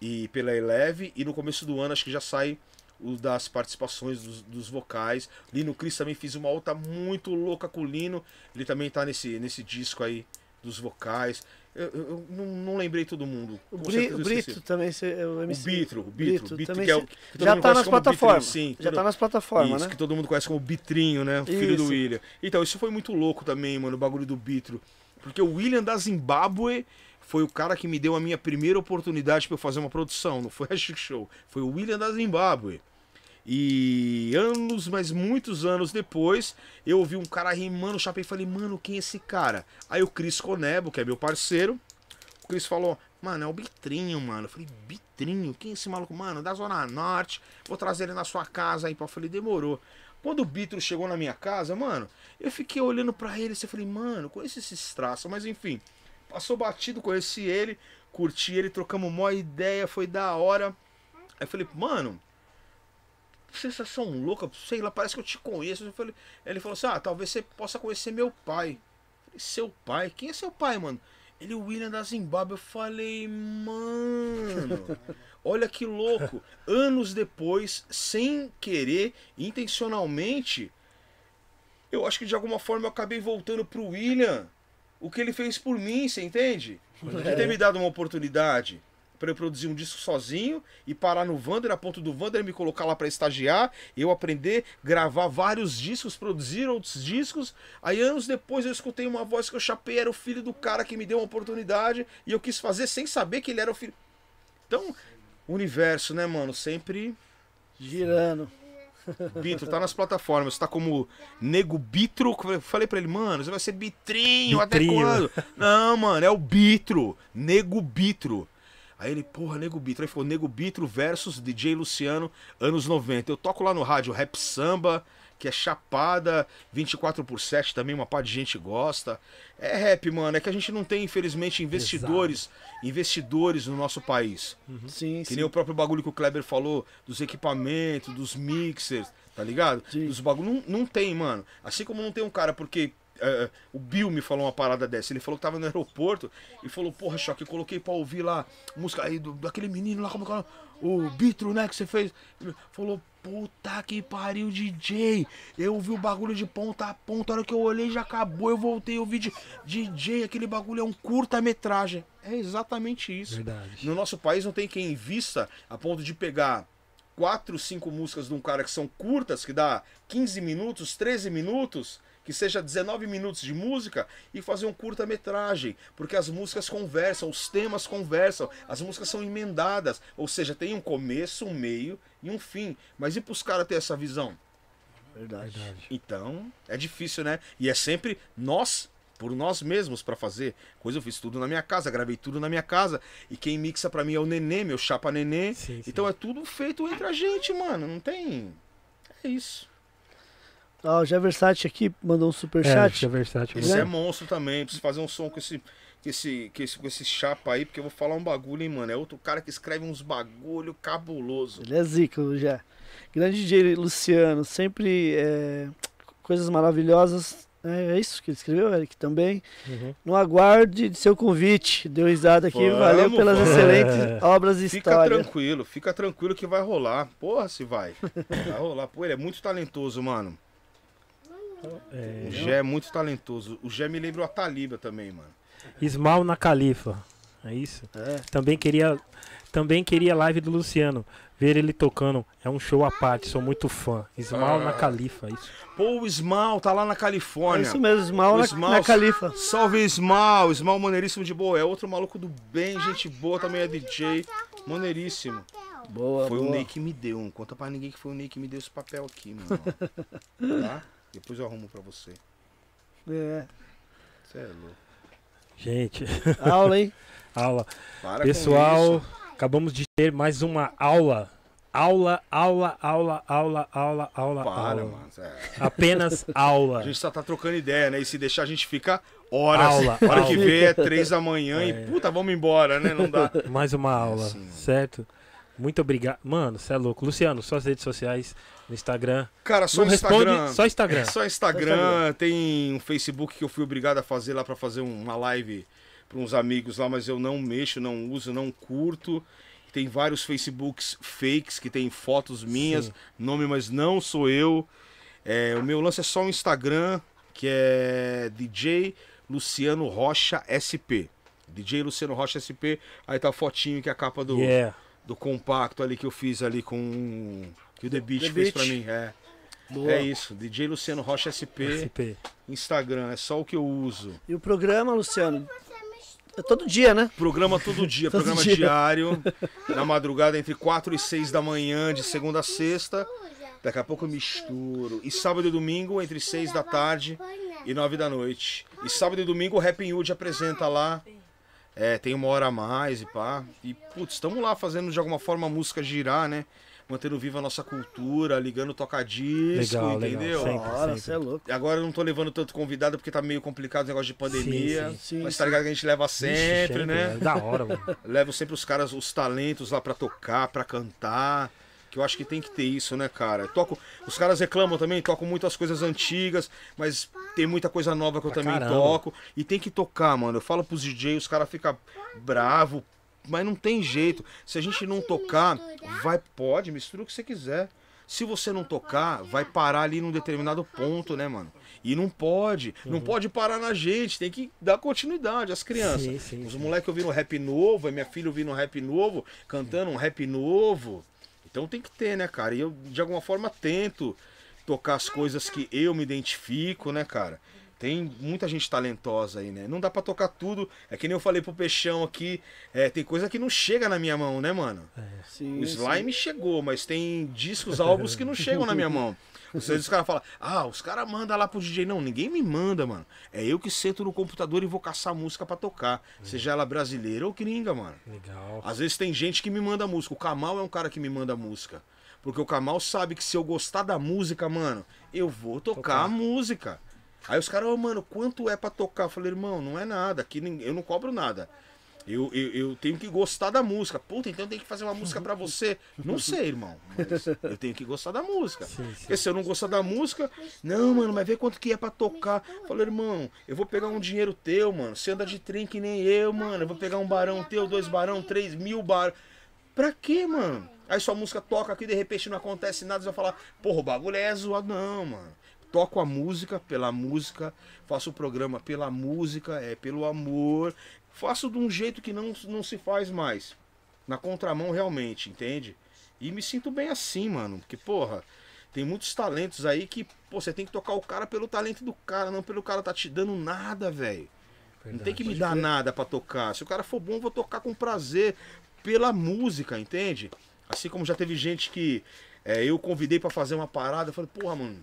E pela Eleve. E no começo do ano acho que já sai o das participações dos, dos, vocais. Lino Cris também fiz uma alta muito louca com o Lino. Ele também tá nesse, nesse disco aí dos vocais. Eu, eu não, não, lembrei todo mundo. O, Bri, é o Brito também, é o MC. O Bitro, o Bitro, Bitro, Bitro que é o, que já tá nas plataformas. já todo, tá nas plataformas, né? que todo mundo conhece como Bitrinho, né? O filho isso. do William. Então, isso foi muito louco também, mano, o bagulho do Bitro. Porque o William da Zimbábue foi o cara que me deu a minha primeira oportunidade para eu fazer uma produção, não foi a Chico Show. Foi o William da Zimbábue. E anos, mas muitos anos depois, eu ouvi um cara rimando, chapei e falei, mano, quem é esse cara? Aí o Cris Conebo, que é meu parceiro, o Cris falou, mano, é o Bitrinho, mano. Eu falei, Bitrinho? Quem é esse maluco? Mano, da Zona Norte, vou trazer ele na sua casa aí. Eu falei, demorou. Quando o Bitro chegou na minha casa, mano, eu fiquei olhando para ele, assim, eu falei, mano, conheço esses traços, mas enfim, passou batido, conheci ele, curti ele, trocamos uma ideia, foi da hora. Aí eu falei, mano, sensação louca, sei lá, parece que eu te conheço. Eu falei, ele falou assim: ah, talvez você possa conhecer meu pai. Falei, seu pai? Quem é seu pai, mano? Ele, o William da Zimbábue. Eu falei, mano, olha que louco. Anos depois, sem querer, intencionalmente, eu acho que de alguma forma eu acabei voltando pro William. O que ele fez por mim, você entende? Ele ter é. me dado uma oportunidade para eu produzir um disco sozinho e parar no Vander, a ponto do Vander me colocar lá para estagiar, eu aprender, gravar vários discos, produzir outros discos. Aí anos depois eu escutei uma voz que eu chapei, era o filho do cara que me deu uma oportunidade e eu quis fazer sem saber que ele era o filho. Então, universo, né, mano, sempre girando. Bitro, tá nas plataformas, tá como Nego Bitro. Falei pra ele, mano, você vai ser Bitrinho, Bitrinho. até quando? Não, mano, é o Bitro, Nego Bitro. Aí ele, porra, Nego Bitro. Aí ficou Nego Bitro versus DJ Luciano, anos 90. Eu toco lá no rádio Rap Samba, que é chapada, 24 por 7 também, uma parte de gente gosta. É rap, mano. É que a gente não tem, infelizmente, investidores Exato. investidores no nosso país. Uhum. Sim, que sim. nem o próprio bagulho que o Kleber falou, dos equipamentos, dos mixers, tá ligado? Sim. Dos bagulho. Não, não tem, mano. Assim como não tem um cara, porque Uh, o Bill me falou uma parada dessa. Ele falou que tava no aeroporto e falou, porra, choque, eu coloquei pra ouvir lá música aí do, daquele menino lá, como é que é O Bitro, né, que você fez. Ele falou, puta que pariu, DJ. Eu ouvi o bagulho de ponta a ponta. A hora que eu olhei já acabou. Eu voltei, e ouvi de, DJ, aquele bagulho é um curta-metragem. É exatamente isso. Verdade. No nosso país não tem quem vista a ponto de pegar quatro, cinco músicas de um cara que são curtas, que dá 15 minutos, 13 minutos que seja 19 minutos de música e fazer um curta-metragem, porque as músicas conversam, os temas conversam, as músicas são emendadas, ou seja, tem um começo, um meio e um fim. Mas e para os caras ter essa visão? Verdade. Então, é difícil, né? E é sempre nós por nós mesmos para fazer. Coisa eu fiz tudo na minha casa, gravei tudo na minha casa. E quem mixa para mim é o Nenê, meu chapa Nenê. Sim, então sim. é tudo feito entre a gente, mano. Não tem. É isso. Ah, o Jeversat aqui mandou um é, superchat. É, Javersat. Esse é monstro também, preciso fazer um som com esse esse, esse, com esse chapa aí, porque eu vou falar um bagulho, hein, mano. É outro cara que escreve uns bagulho cabuloso. Ele é zica, já. Grande DJ Luciano, sempre é, coisas maravilhosas. É, é isso que ele escreveu, Eric, também. Uhum. No aguarde de seu convite. Deu risada aqui, vamos, valeu pelas vamos. excelentes obras e Fica tranquilo, fica tranquilo que vai rolar. Porra, se vai. Vai rolar. Pô, ele é muito talentoso, mano. É... O Gé é muito talentoso. O Gé me lembra o Ataliba também, mano. Ismael na Califa. É isso? É. Também queria também queria live do Luciano. Ver ele tocando. É um show à parte, sou muito fã. Ismael ah. na Califa, é isso. Pô, o Ismael tá lá na Califórnia. É isso mesmo, Ismael, na, Ismael na Califa. Salve Ismael, Ismael maneiríssimo de boa. É outro maluco do bem, gente boa, também é DJ. Maneiríssimo. Boa, foi boa. o Ney que me deu. Não conta pra ninguém que foi o Ney que me deu esse papel aqui, mano. tá? Depois eu arrumo pra você. É. Você é louco. Gente. Aula, hein? aula. Para Pessoal, acabamos de ter mais uma aula. Aula, aula, aula, aula, aula, aula, Para, aula. Mano, é. Apenas aula. A gente só tá trocando ideia, né? E se deixar, a gente fica horas. Aula, hora aula. que vê é três da manhã é. e puta, vamos embora, né? Não dá. Mais uma aula, é assim, certo? Muito obrigado. Mano, você é louco. Luciano, suas redes sociais no Instagram. Cara, só Não Instagram. Responde, só Instagram. É só Instagram. Instagram. Tem um Facebook que eu fui obrigado a fazer lá para fazer uma live para uns amigos lá, mas eu não mexo, não uso, não curto. Tem vários Facebooks fakes que tem fotos minhas, Sim. nome, mas não sou eu. É, o meu lance é só o Instagram, que é DJ Luciano Rocha SP. DJ Luciano Rocha SP. Aí tá a fotinho que é a capa do. Yeah do compacto ali que eu fiz ali com. Que o The Beach The fez para pra mim. É. Boa. É isso, DJ Luciano Rocha SP, SP, Instagram, é só o que eu uso. E o programa, Luciano? É todo dia, né? Programa todo dia, todo programa dia. diário, na madrugada entre 4 e 6 da manhã, de segunda a sexta. Daqui a pouco eu misturo. E sábado e domingo, entre 6 da tarde e 9 da noite. E sábado e domingo o Rap Hood apresenta lá é, tem uma hora a mais e pá. E, putz, estamos lá fazendo de alguma forma a música girar, né? Mantendo viva a nossa cultura, ligando tocadisco, legal, entendeu? Legal. Sempre, sempre. é louco. Agora eu não tô levando tanto convidado porque tá meio complicado o negócio de pandemia. Sim, sim, sim, mas tá ligado que a gente leva sempre, Ixi, sempre né? É da hora, mano. Levo sempre os caras, os talentos lá para tocar, para cantar. Que eu acho que tem que ter isso, né, cara? Eu toco, os caras reclamam também, toco muitas coisas antigas, mas tem muita coisa nova que eu também caramba. toco. E tem que tocar, mano. Eu falo pros DJs, os caras ficam bravo, mas não tem jeito. Se a gente não tocar, vai, pode, mistura o que você quiser. Se você não tocar, vai parar ali num determinado ponto, né, mano? E não pode. Uhum. Não pode parar na gente. Tem que dar continuidade às crianças. Sim, sim, Os moleques ouvindo rap novo, a minha filha ouvindo rap novo, cantando um rap novo. Então tem que ter, né, cara? E eu, de alguma forma, tento tocar as coisas que eu me identifico, né, cara? Tem muita gente talentosa aí, né? Não dá pra tocar tudo. É que nem eu falei pro Peixão aqui. É, tem coisa que não chega na minha mão, né, mano? É, sim, o Slime sim. chegou, mas tem discos, álbuns que não chegam na minha mão. Vocês os caras falam, ah, os caras mandam lá pro DJ. Não, ninguém me manda, mano. É eu que sento no computador e vou caçar música para tocar. Hum. Seja ela brasileira ou gringa, mano. Legal. Às vezes tem gente que me manda música. O Kamal é um cara que me manda música. Porque o Kamal sabe que se eu gostar da música, mano, eu vou tocar, tocar. a música. Aí os caras, oh, mano, quanto é para tocar? Eu falei, irmão, não é nada. Aqui eu não cobro nada. Eu, eu, eu, tenho que gostar da música. Puta, então eu tenho que fazer uma música para você. Não sei, irmão. Mas eu tenho que gostar da música. Porque se eu não gostar da música, não, mano, mas vê quanto que é para tocar. Falei, irmão, eu vou pegar um dinheiro teu, mano. Você anda de trem que nem eu, mano. Eu vou pegar um barão teu, dois barão, três mil bar. Pra quê, mano? Aí sua música toca aqui, de repente não acontece nada, você vai falar, porra, o bagulho é zoado. Não, mano toco a música pela música, faço o programa pela música, é pelo amor, faço de um jeito que não, não se faz mais. Na contramão realmente, entende? E me sinto bem assim, mano. Porque, porra, tem muitos talentos aí que, pô, você tem que tocar o cara pelo talento do cara, não pelo cara tá te dando nada, velho. Não tem que me dar nada para tocar. Se o cara for bom, vou tocar com prazer pela música, entende? Assim como já teve gente que é, eu convidei para fazer uma parada, eu falei, porra, mano,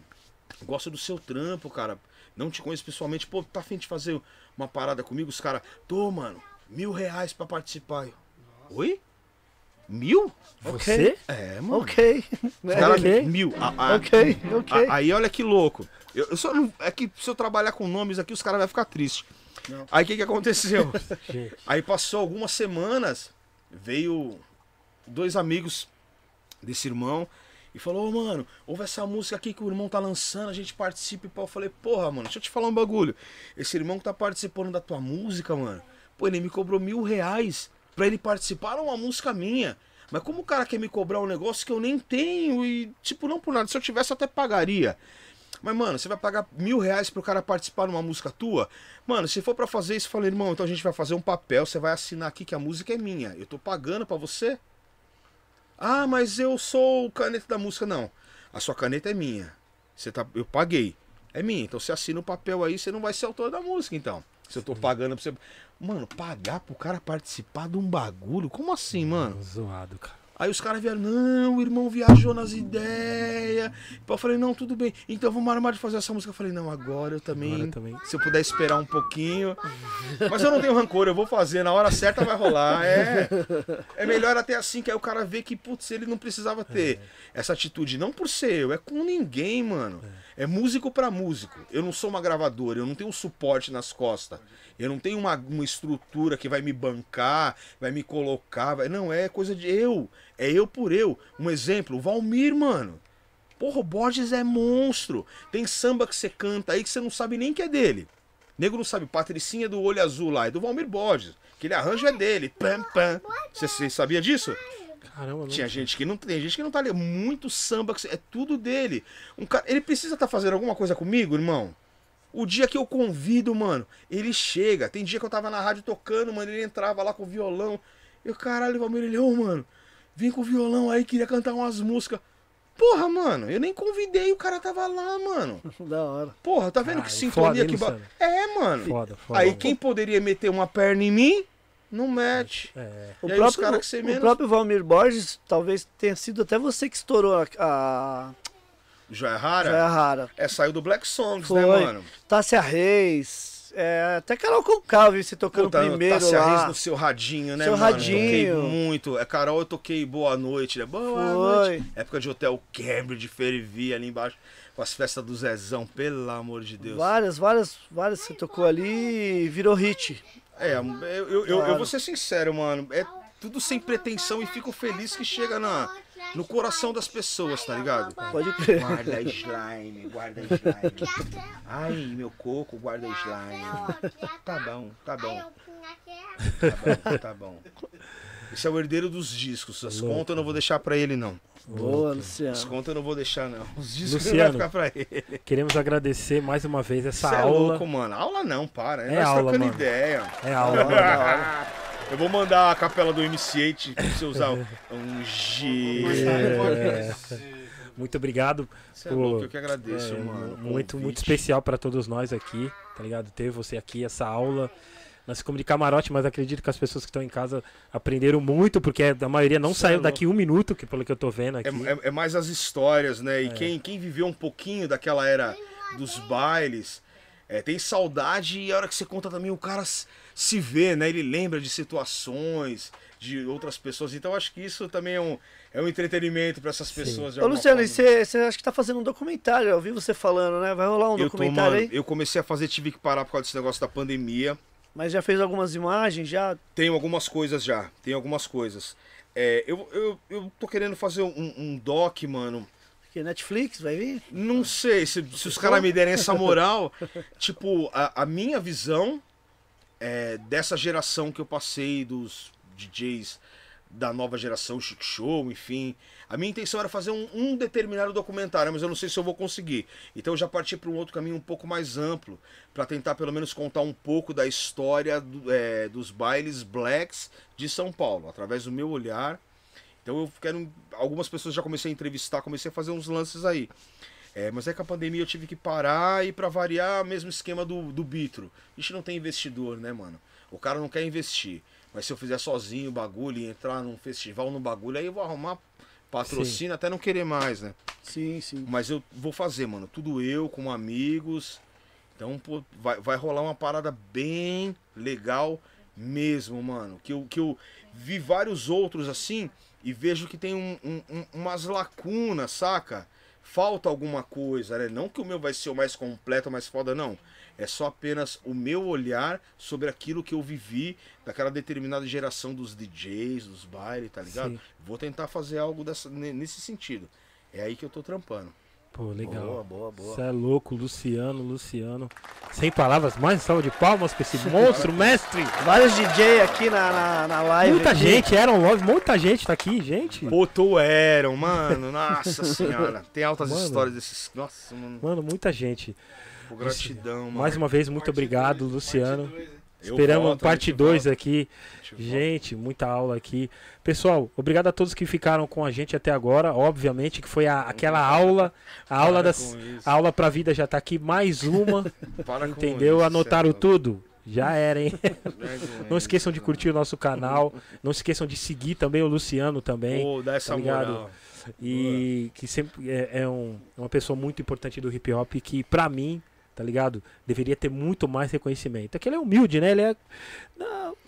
gosto do seu trampo, cara. Não te conheço pessoalmente, pô, tá afim de fazer uma parada comigo, os caras, tô, mano, mil reais pra participar. Eu, Oi? Mil? Você? É, mano. Ok. Cara, okay. Mil. ok, ok. aí olha que louco. Eu, eu só não, é que se eu trabalhar com nomes aqui, os caras vão ficar tristes. Aí o que, que aconteceu? aí passou algumas semanas, veio dois amigos desse irmão, e falou, oh, mano, ouve essa música aqui que o irmão tá lançando, a gente participa e pau. Eu falei, porra, mano, deixa eu te falar um bagulho. Esse irmão que tá participando da tua música, mano, pô, ele me cobrou mil reais pra ele participar de uma música minha. Mas como o cara quer me cobrar um negócio que eu nem tenho e, tipo, não por nada, se eu tivesse eu até pagaria. Mas, mano, você vai pagar mil reais pro cara participar de uma música tua? Mano, se for para fazer isso, eu falei, irmão, então a gente vai fazer um papel, você vai assinar aqui que a música é minha. Eu tô pagando para você. Ah, mas eu sou o caneta da música. Não. A sua caneta é minha. Você tá, eu paguei. É minha. Então você assina o papel aí, você não vai ser autor da música, então. Se eu tô pagando pra você. Mano, pagar pro cara participar de um bagulho? Como assim, mano zoado, cara. Aí os caras vieram, não, o irmão viajou nas ideias. Eu falei, não, tudo bem. Então vamos armar de fazer essa música. Eu falei, não, agora eu também. Agora eu também. Se eu puder esperar um pouquinho. Mas eu não tenho rancor, eu vou fazer, na hora certa vai rolar. É, é melhor até assim, que aí o cara vê que, putz, ele não precisava ter é. essa atitude. Não por ser eu, é com ninguém, mano. É. é músico para músico. Eu não sou uma gravadora, eu não tenho um suporte nas costas. Eu não tenho uma, uma estrutura que vai me bancar, vai me colocar. Vai... Não, é coisa de eu. É eu por eu. Um exemplo, o Valmir, mano. Porra, o Borges é monstro. Tem samba que você canta aí que você não sabe nem que é dele. Negro não sabe, Patricinha do Olho Azul lá, é do Valmir Borges. Aquele arranjo é dele. Pam, pam. Você sabia disso? Caramba, Tinha gente que não tem gente que não tá ali. Muito samba, que, é tudo dele. Um cara, ele precisa estar tá fazendo alguma coisa comigo, irmão? O dia que eu convido, mano, ele chega. Tem dia que eu tava na rádio tocando, mano, ele entrava lá com o violão. Eu, caralho, Valmir, ele, é ô, oh, mano, Vem com o violão aí, queria cantar umas músicas. Porra, mano, eu nem convidei, o cara tava lá, mano. Da hora. Porra, tá vendo ah, que sintonia que ba... É, mano. Foda, foda, aí mano. quem poderia meter uma perna em mim, não mete. É. O, próprio, cara que você o menos... próprio Valmir Borges, talvez tenha sido até você que estourou a. a... Joia Rara? Joia Rara. É, saiu do Black Songs, né, Foi. né, mano? Tássia Reis. É, até Carol com Calvin se tocando Puta, primeiro Tássia lá. Reis no seu radinho, né, seu mano? radinho. Toquei muito. É, Carol, eu toquei Boa Noite, né? Boa Foi. Noite. Época de hotel Cambridge, Fervi, ali embaixo. Com as festas do Zezão, pelo amor de Deus. Várias, várias, várias você tocou ali e virou hit. É, eu, eu, claro. eu, vou ser sincero, mano. É tudo sem pretensão e fico feliz que chega na no coração das pessoas, tá ligado? Pode crer. Guarda slime, guarda slime. Ai, meu coco, guarda slime. Tá bom, tá bom. Tá bom, tá bom. Esse é o herdeiro dos discos. As Louco. contas eu não vou deixar pra ele, não. Boa, Luciano. As contas eu não vou deixar, não. Os discos Luciano, não vai ficar pra ele. Queremos agradecer mais uma vez essa Cê é aula. É louco, mano. Aula não, para. É, é aula, mano. ideia. É aula. É Eu vou mandar a capela do MC8 pra você usar um G. É. Muito obrigado. Você por, é louco, eu que agradeço, é, mano. Muito, muito especial para todos nós aqui, tá ligado? Ter você aqui, essa aula. Nós ficamos de camarote, mas acredito que as pessoas que estão em casa aprenderam muito, porque é, a maioria não saiu é daqui um minuto, que pelo que eu tô vendo é, aqui. É, é mais as histórias, né? E quem, quem viveu um pouquinho daquela era dos bailes, é, tem saudade e a hora que você conta também o cara se vê, né? Ele lembra de situações, de outras pessoas. Então acho que isso também é um, é um entretenimento para essas pessoas. Ô, Luciano, forma. você, você acha que tá fazendo um documentário? Eu ouvi você falando, né? Vai rolar um eu documentário tô, mano, aí? Eu comecei a fazer, tive que parar por causa desse negócio da pandemia. Mas já fez algumas imagens? Já? Tenho algumas coisas já. tem algumas coisas. É, eu, eu, eu tô querendo fazer um, um doc, mano que Netflix vai vir? Não sei, se, se os caras me derem essa moral. tipo, a, a, minha visão é, dessa geração que eu passei dos DJs da nova geração, Chic Show, enfim. A minha intenção era fazer um, um, determinado documentário, mas eu não sei se eu vou conseguir. Então eu já parti para um outro caminho um pouco mais amplo, para tentar pelo menos contar um pouco da história do, é, dos bailes blacks de São Paulo, através do meu olhar então eu quero. Algumas pessoas já comecei a entrevistar, comecei a fazer uns lances aí. É, mas é que a pandemia eu tive que parar e para variar, mesmo esquema do, do Bitro. A gente não tem investidor, né, mano? O cara não quer investir. Mas se eu fizer sozinho o bagulho e entrar num festival, no bagulho, aí eu vou arrumar patrocínio sim. até não querer mais, né? Sim, sim. Mas eu vou fazer, mano. Tudo eu, com amigos. Então pô, vai, vai rolar uma parada bem legal mesmo, mano. Que eu, que eu vi vários outros assim e vejo que tem um, um, umas lacunas, saca? Falta alguma coisa, né? Não que o meu vai ser o mais completo, o mais foda, não. É só apenas o meu olhar sobre aquilo que eu vivi daquela determinada geração dos DJs, dos bailes, tá ligado? Sim. Vou tentar fazer algo dessa, nesse sentido. É aí que eu tô trampando. Pô, legal. Boa, boa, boa. Você é louco, Luciano, Luciano. Sem palavras, mais salva de palmas pra esse monstro, mestre. Vários DJ aqui na, na, na live. Muita aqui. gente, Aaron Love, muita gente tá aqui, gente. Botou Aaron, mano, nossa senhora. Tem altas mano, histórias desses. Nossa, mano. Mano, muita gente. Por gratidão, mano. Mais uma vez, muito parte obrigado, dois, Luciano. Esperamos parte 2 aqui. Gente, muita aula aqui. Pessoal, obrigado a todos que ficaram com a gente até agora. Obviamente que foi a, aquela uhum. aula, a aula para das a aula para vida já está aqui mais uma. Para entendeu? Isso, Anotaram tudo. Já era, hein? não esqueçam de curtir o nosso canal. Não esqueçam de seguir também o Luciano também. oh, dá tá essa tá moral. E Boa. que sempre é, é um, uma pessoa muito importante do hip hop que, para mim, tá ligado? Deveria ter muito mais reconhecimento. É que ele é humilde, né? Ele é.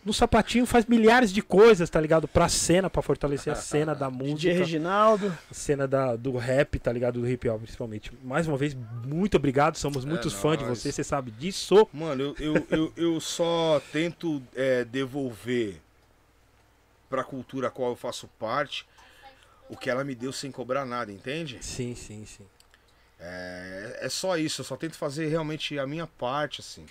No sapatinho faz milhares de coisas, tá ligado? Pra cena, pra fortalecer a cena da música. DJ Reginaldo. A cena da, do rap, tá ligado? Do hip hop, principalmente. Mais uma vez, muito obrigado. Somos é muitos fãs de você, você sabe disso. Mano, eu, eu, eu, eu só tento é, devolver pra cultura a qual eu faço parte o que ela me deu sem cobrar nada, entende? Sim, sim, sim. É, é só isso, eu só tento fazer realmente a minha parte, assim.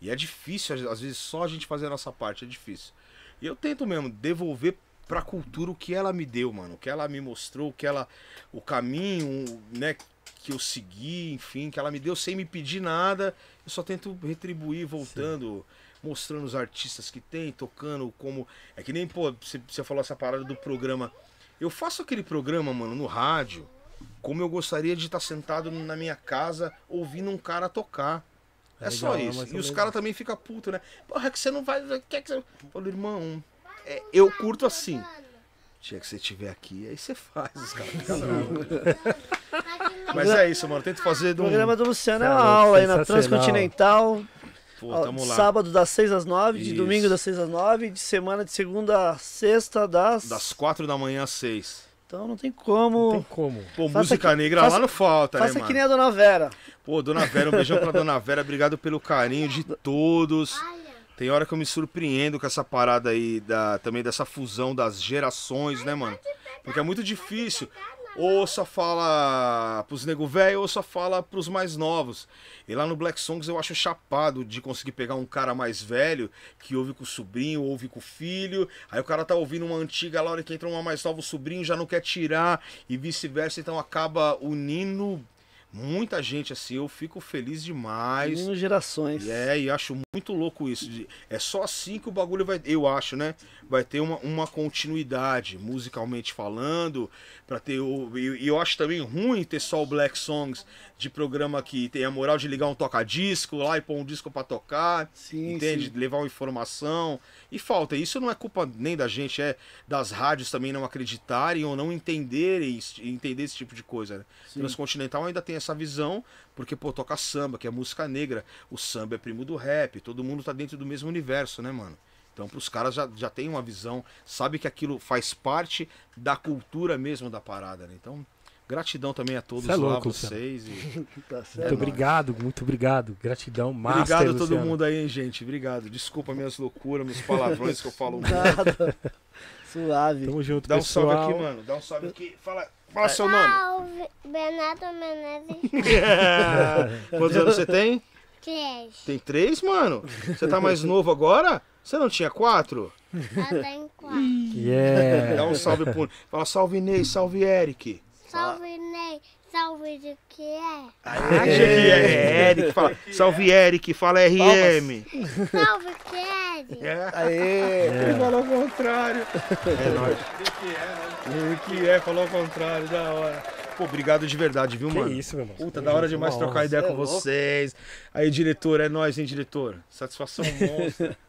E é difícil, às vezes, só a gente fazer a nossa parte, é difícil. E eu tento mesmo devolver pra cultura o que ela me deu, mano. O que ela me mostrou, o que ela. O caminho, né? Que eu segui, enfim, que ela me deu sem me pedir nada. Eu só tento retribuir voltando. Sim mostrando os artistas que tem, tocando como. É que nem, pô, você falou essa parada do programa. Eu faço aquele programa, mano, no rádio como eu gostaria de estar sentado na minha casa ouvindo um cara tocar. É, é só legal, né? isso. E os caras também ficam putos, né? Porra, é que você não vai. É Quer é que você. Falei, irmão, é, eu curto assim. Tinha que você tiver aqui, aí você faz os caras. Mas é isso, mano. Tento fazer do. O programa do Luciano é uma aula aí na Transcontinental. Pô, tamo lá. Sábado das 6 às 9, de domingo das 6 às 9, de semana de segunda a sexta das. Das 4 da manhã às 6. Então não tem como. Não tem como. Pô, faça música que, negra faça, lá não falta, faça né, Faça que nem a Dona Vera. Pô, Dona Vera, um beijão pra Dona Vera. Obrigado pelo carinho de todos. Tem hora que eu me surpreendo com essa parada aí, da, também dessa fusão das gerações, né, mano? Porque é muito difícil ou só fala pros nego velho, ou só fala pros mais novos. E lá no Black Songs eu acho chapado de conseguir pegar um cara mais velho, que ouve com o sobrinho, ouve com o filho, aí o cara tá ouvindo uma antiga, lá hora que entra uma mais nova, o sobrinho já não quer tirar, e vice-versa, então acaba unindo muita gente assim, eu fico feliz demais. Unindo gerações. é, e acho muito louco isso. De, é só assim que o bagulho vai, eu acho, né? Vai ter uma, uma continuidade, musicalmente falando, para ter o e, e, eu acho também ruim ter só o Black Songs de programa que tem a moral de ligar um toca-disco lá e pôr um disco para tocar, sim, entende? Sim. Levar uma informação. E falta, isso não é culpa nem da gente, é das rádios também não acreditarem ou não entenderem entender esse tipo de coisa. Né? Transcontinental ainda tem essa visão, porque, pô, toca samba, que é música negra, o samba é primo do rap, todo mundo tá dentro do mesmo universo, né, mano? Então, pros caras já, já tem uma visão, sabe que aquilo faz parte da cultura mesmo da parada, né? Então, Gratidão também a todos é louco, lá, vocês. E... tá muito obrigado, muito obrigado. Gratidão, Master, Obrigado a todo mundo aí, hein, gente. Obrigado. Desculpa minhas loucuras, meus palavrões que eu falo muito. Nada. Suave. Tamo junto, Dá um salve aqui, mano. Dá um salve aqui. Fala, qual é o seu nome? Ah, Bernardo Menezes. Quantos anos você tem? Três. Tem três, mano? Você tá mais novo agora? Você não tinha quatro? Eu tenho quatro. Yeah. Dá um salve pro. Fala salve Ney, salve Eric. Salve Ney, salve de que é? Acha é, Eric, fala. Salve Eric, fala RM. Salve que é, Eric. É. Aê, é. falou ao contrário. É nóis. De que é, né? o que é, falou ao contrário, da hora. Pô, obrigado de verdade, viu, que mano? isso, meu irmão. Puta, da hora demais trocar ideia com é vocês. Aí, diretor, é nóis, hein, diretor? Satisfação monstra.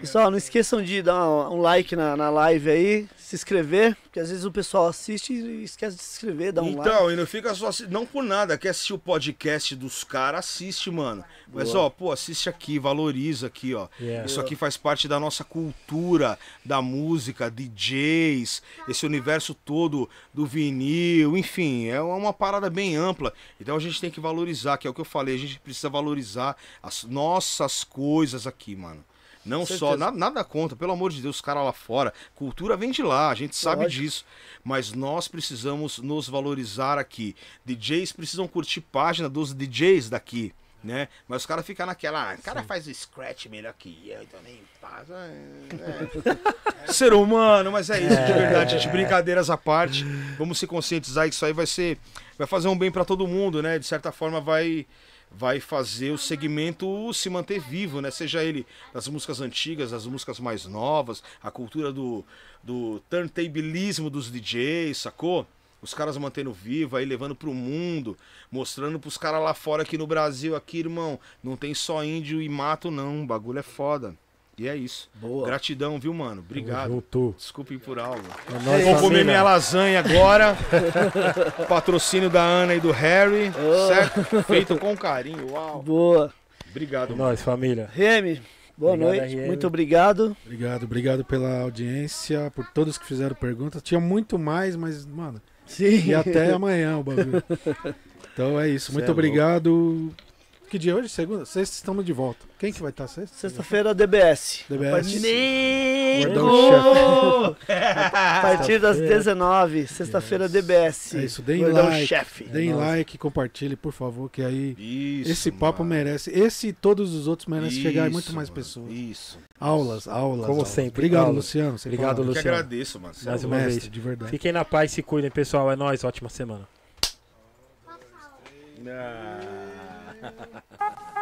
Pessoal, não esqueçam de dar um like na, na live aí, se inscrever, porque às vezes o pessoal assiste e esquece de se inscrever, dá um então, like. Então, e não fica só não por nada, quer assistir o podcast dos caras, assiste, mano. Boa. Mas ó, pô, assiste aqui, valoriza aqui, ó. Yeah. Isso aqui faz parte da nossa cultura, da música, DJs, esse universo todo do vinil, enfim, é uma parada bem ampla. Então a gente tem que valorizar, que é o que eu falei, a gente precisa valorizar as nossas coisas aqui, mano. Não só, nada, nada contra, pelo amor de Deus, os caras lá fora. Cultura vem de lá, a gente sabe Lógico. disso. Mas nós precisamos nos valorizar aqui. DJs precisam curtir página dos DJs daqui né? Mas os caras ficam naquela, ah, o cara Sim. faz o scratch melhor que eu, então nem faz. É, é. Ser humano, mas é isso, de é. verdade, de brincadeiras à parte. Vamos se conscientizar que isso aí vai ser. Vai fazer um bem para todo mundo, né? De certa forma, vai vai fazer o segmento se manter vivo, né? Seja ele das músicas antigas, das músicas mais novas, a cultura do, do turntablismo dos DJs, sacou? Os caras mantendo vivo, aí levando pro mundo, mostrando pros caras lá fora aqui no Brasil, aqui, irmão, não tem só índio e mato, não. O bagulho é foda. E é isso. Boa. Gratidão, viu, mano? Obrigado. Junto. Desculpe por algo. É Vou comer minha lasanha agora. Patrocínio da Ana e do Harry. Oh. Certo? Feito com carinho. Uau. Boa. Obrigado, é mano. Nós, família. Remy, boa obrigado, noite. Muito obrigado. Obrigado, obrigado pela audiência, por todos que fizeram perguntas. Tinha muito mais, mas, mano. Sim. E até amanhã o bagulho. Então é isso. muito é obrigado. Louco. Que dia é hoje? Segunda? Sexta estamos de volta. Quem que vai estar sexta? Sexta-feira, DBS. DBS. Nego! a partir das 19 sexta-feira, DBS. É isso, deem Gordão like. Chefe. Deem Nossa. like, compartilhe, por favor, que aí isso, esse papo mano. merece. Esse e todos os outros merecem isso, chegar muito mais pessoas. Isso. Aulas, aulas. Como aulas. sempre. Obrigado, aulas. Luciano. Obrigado, falar. Luciano. Eu que agradeço, mano. mais é uma mestre, vez. de verdade. Fiquem na paz, se cuidem, pessoal. É nóis, ótima semana. Ah. Ha ha ha.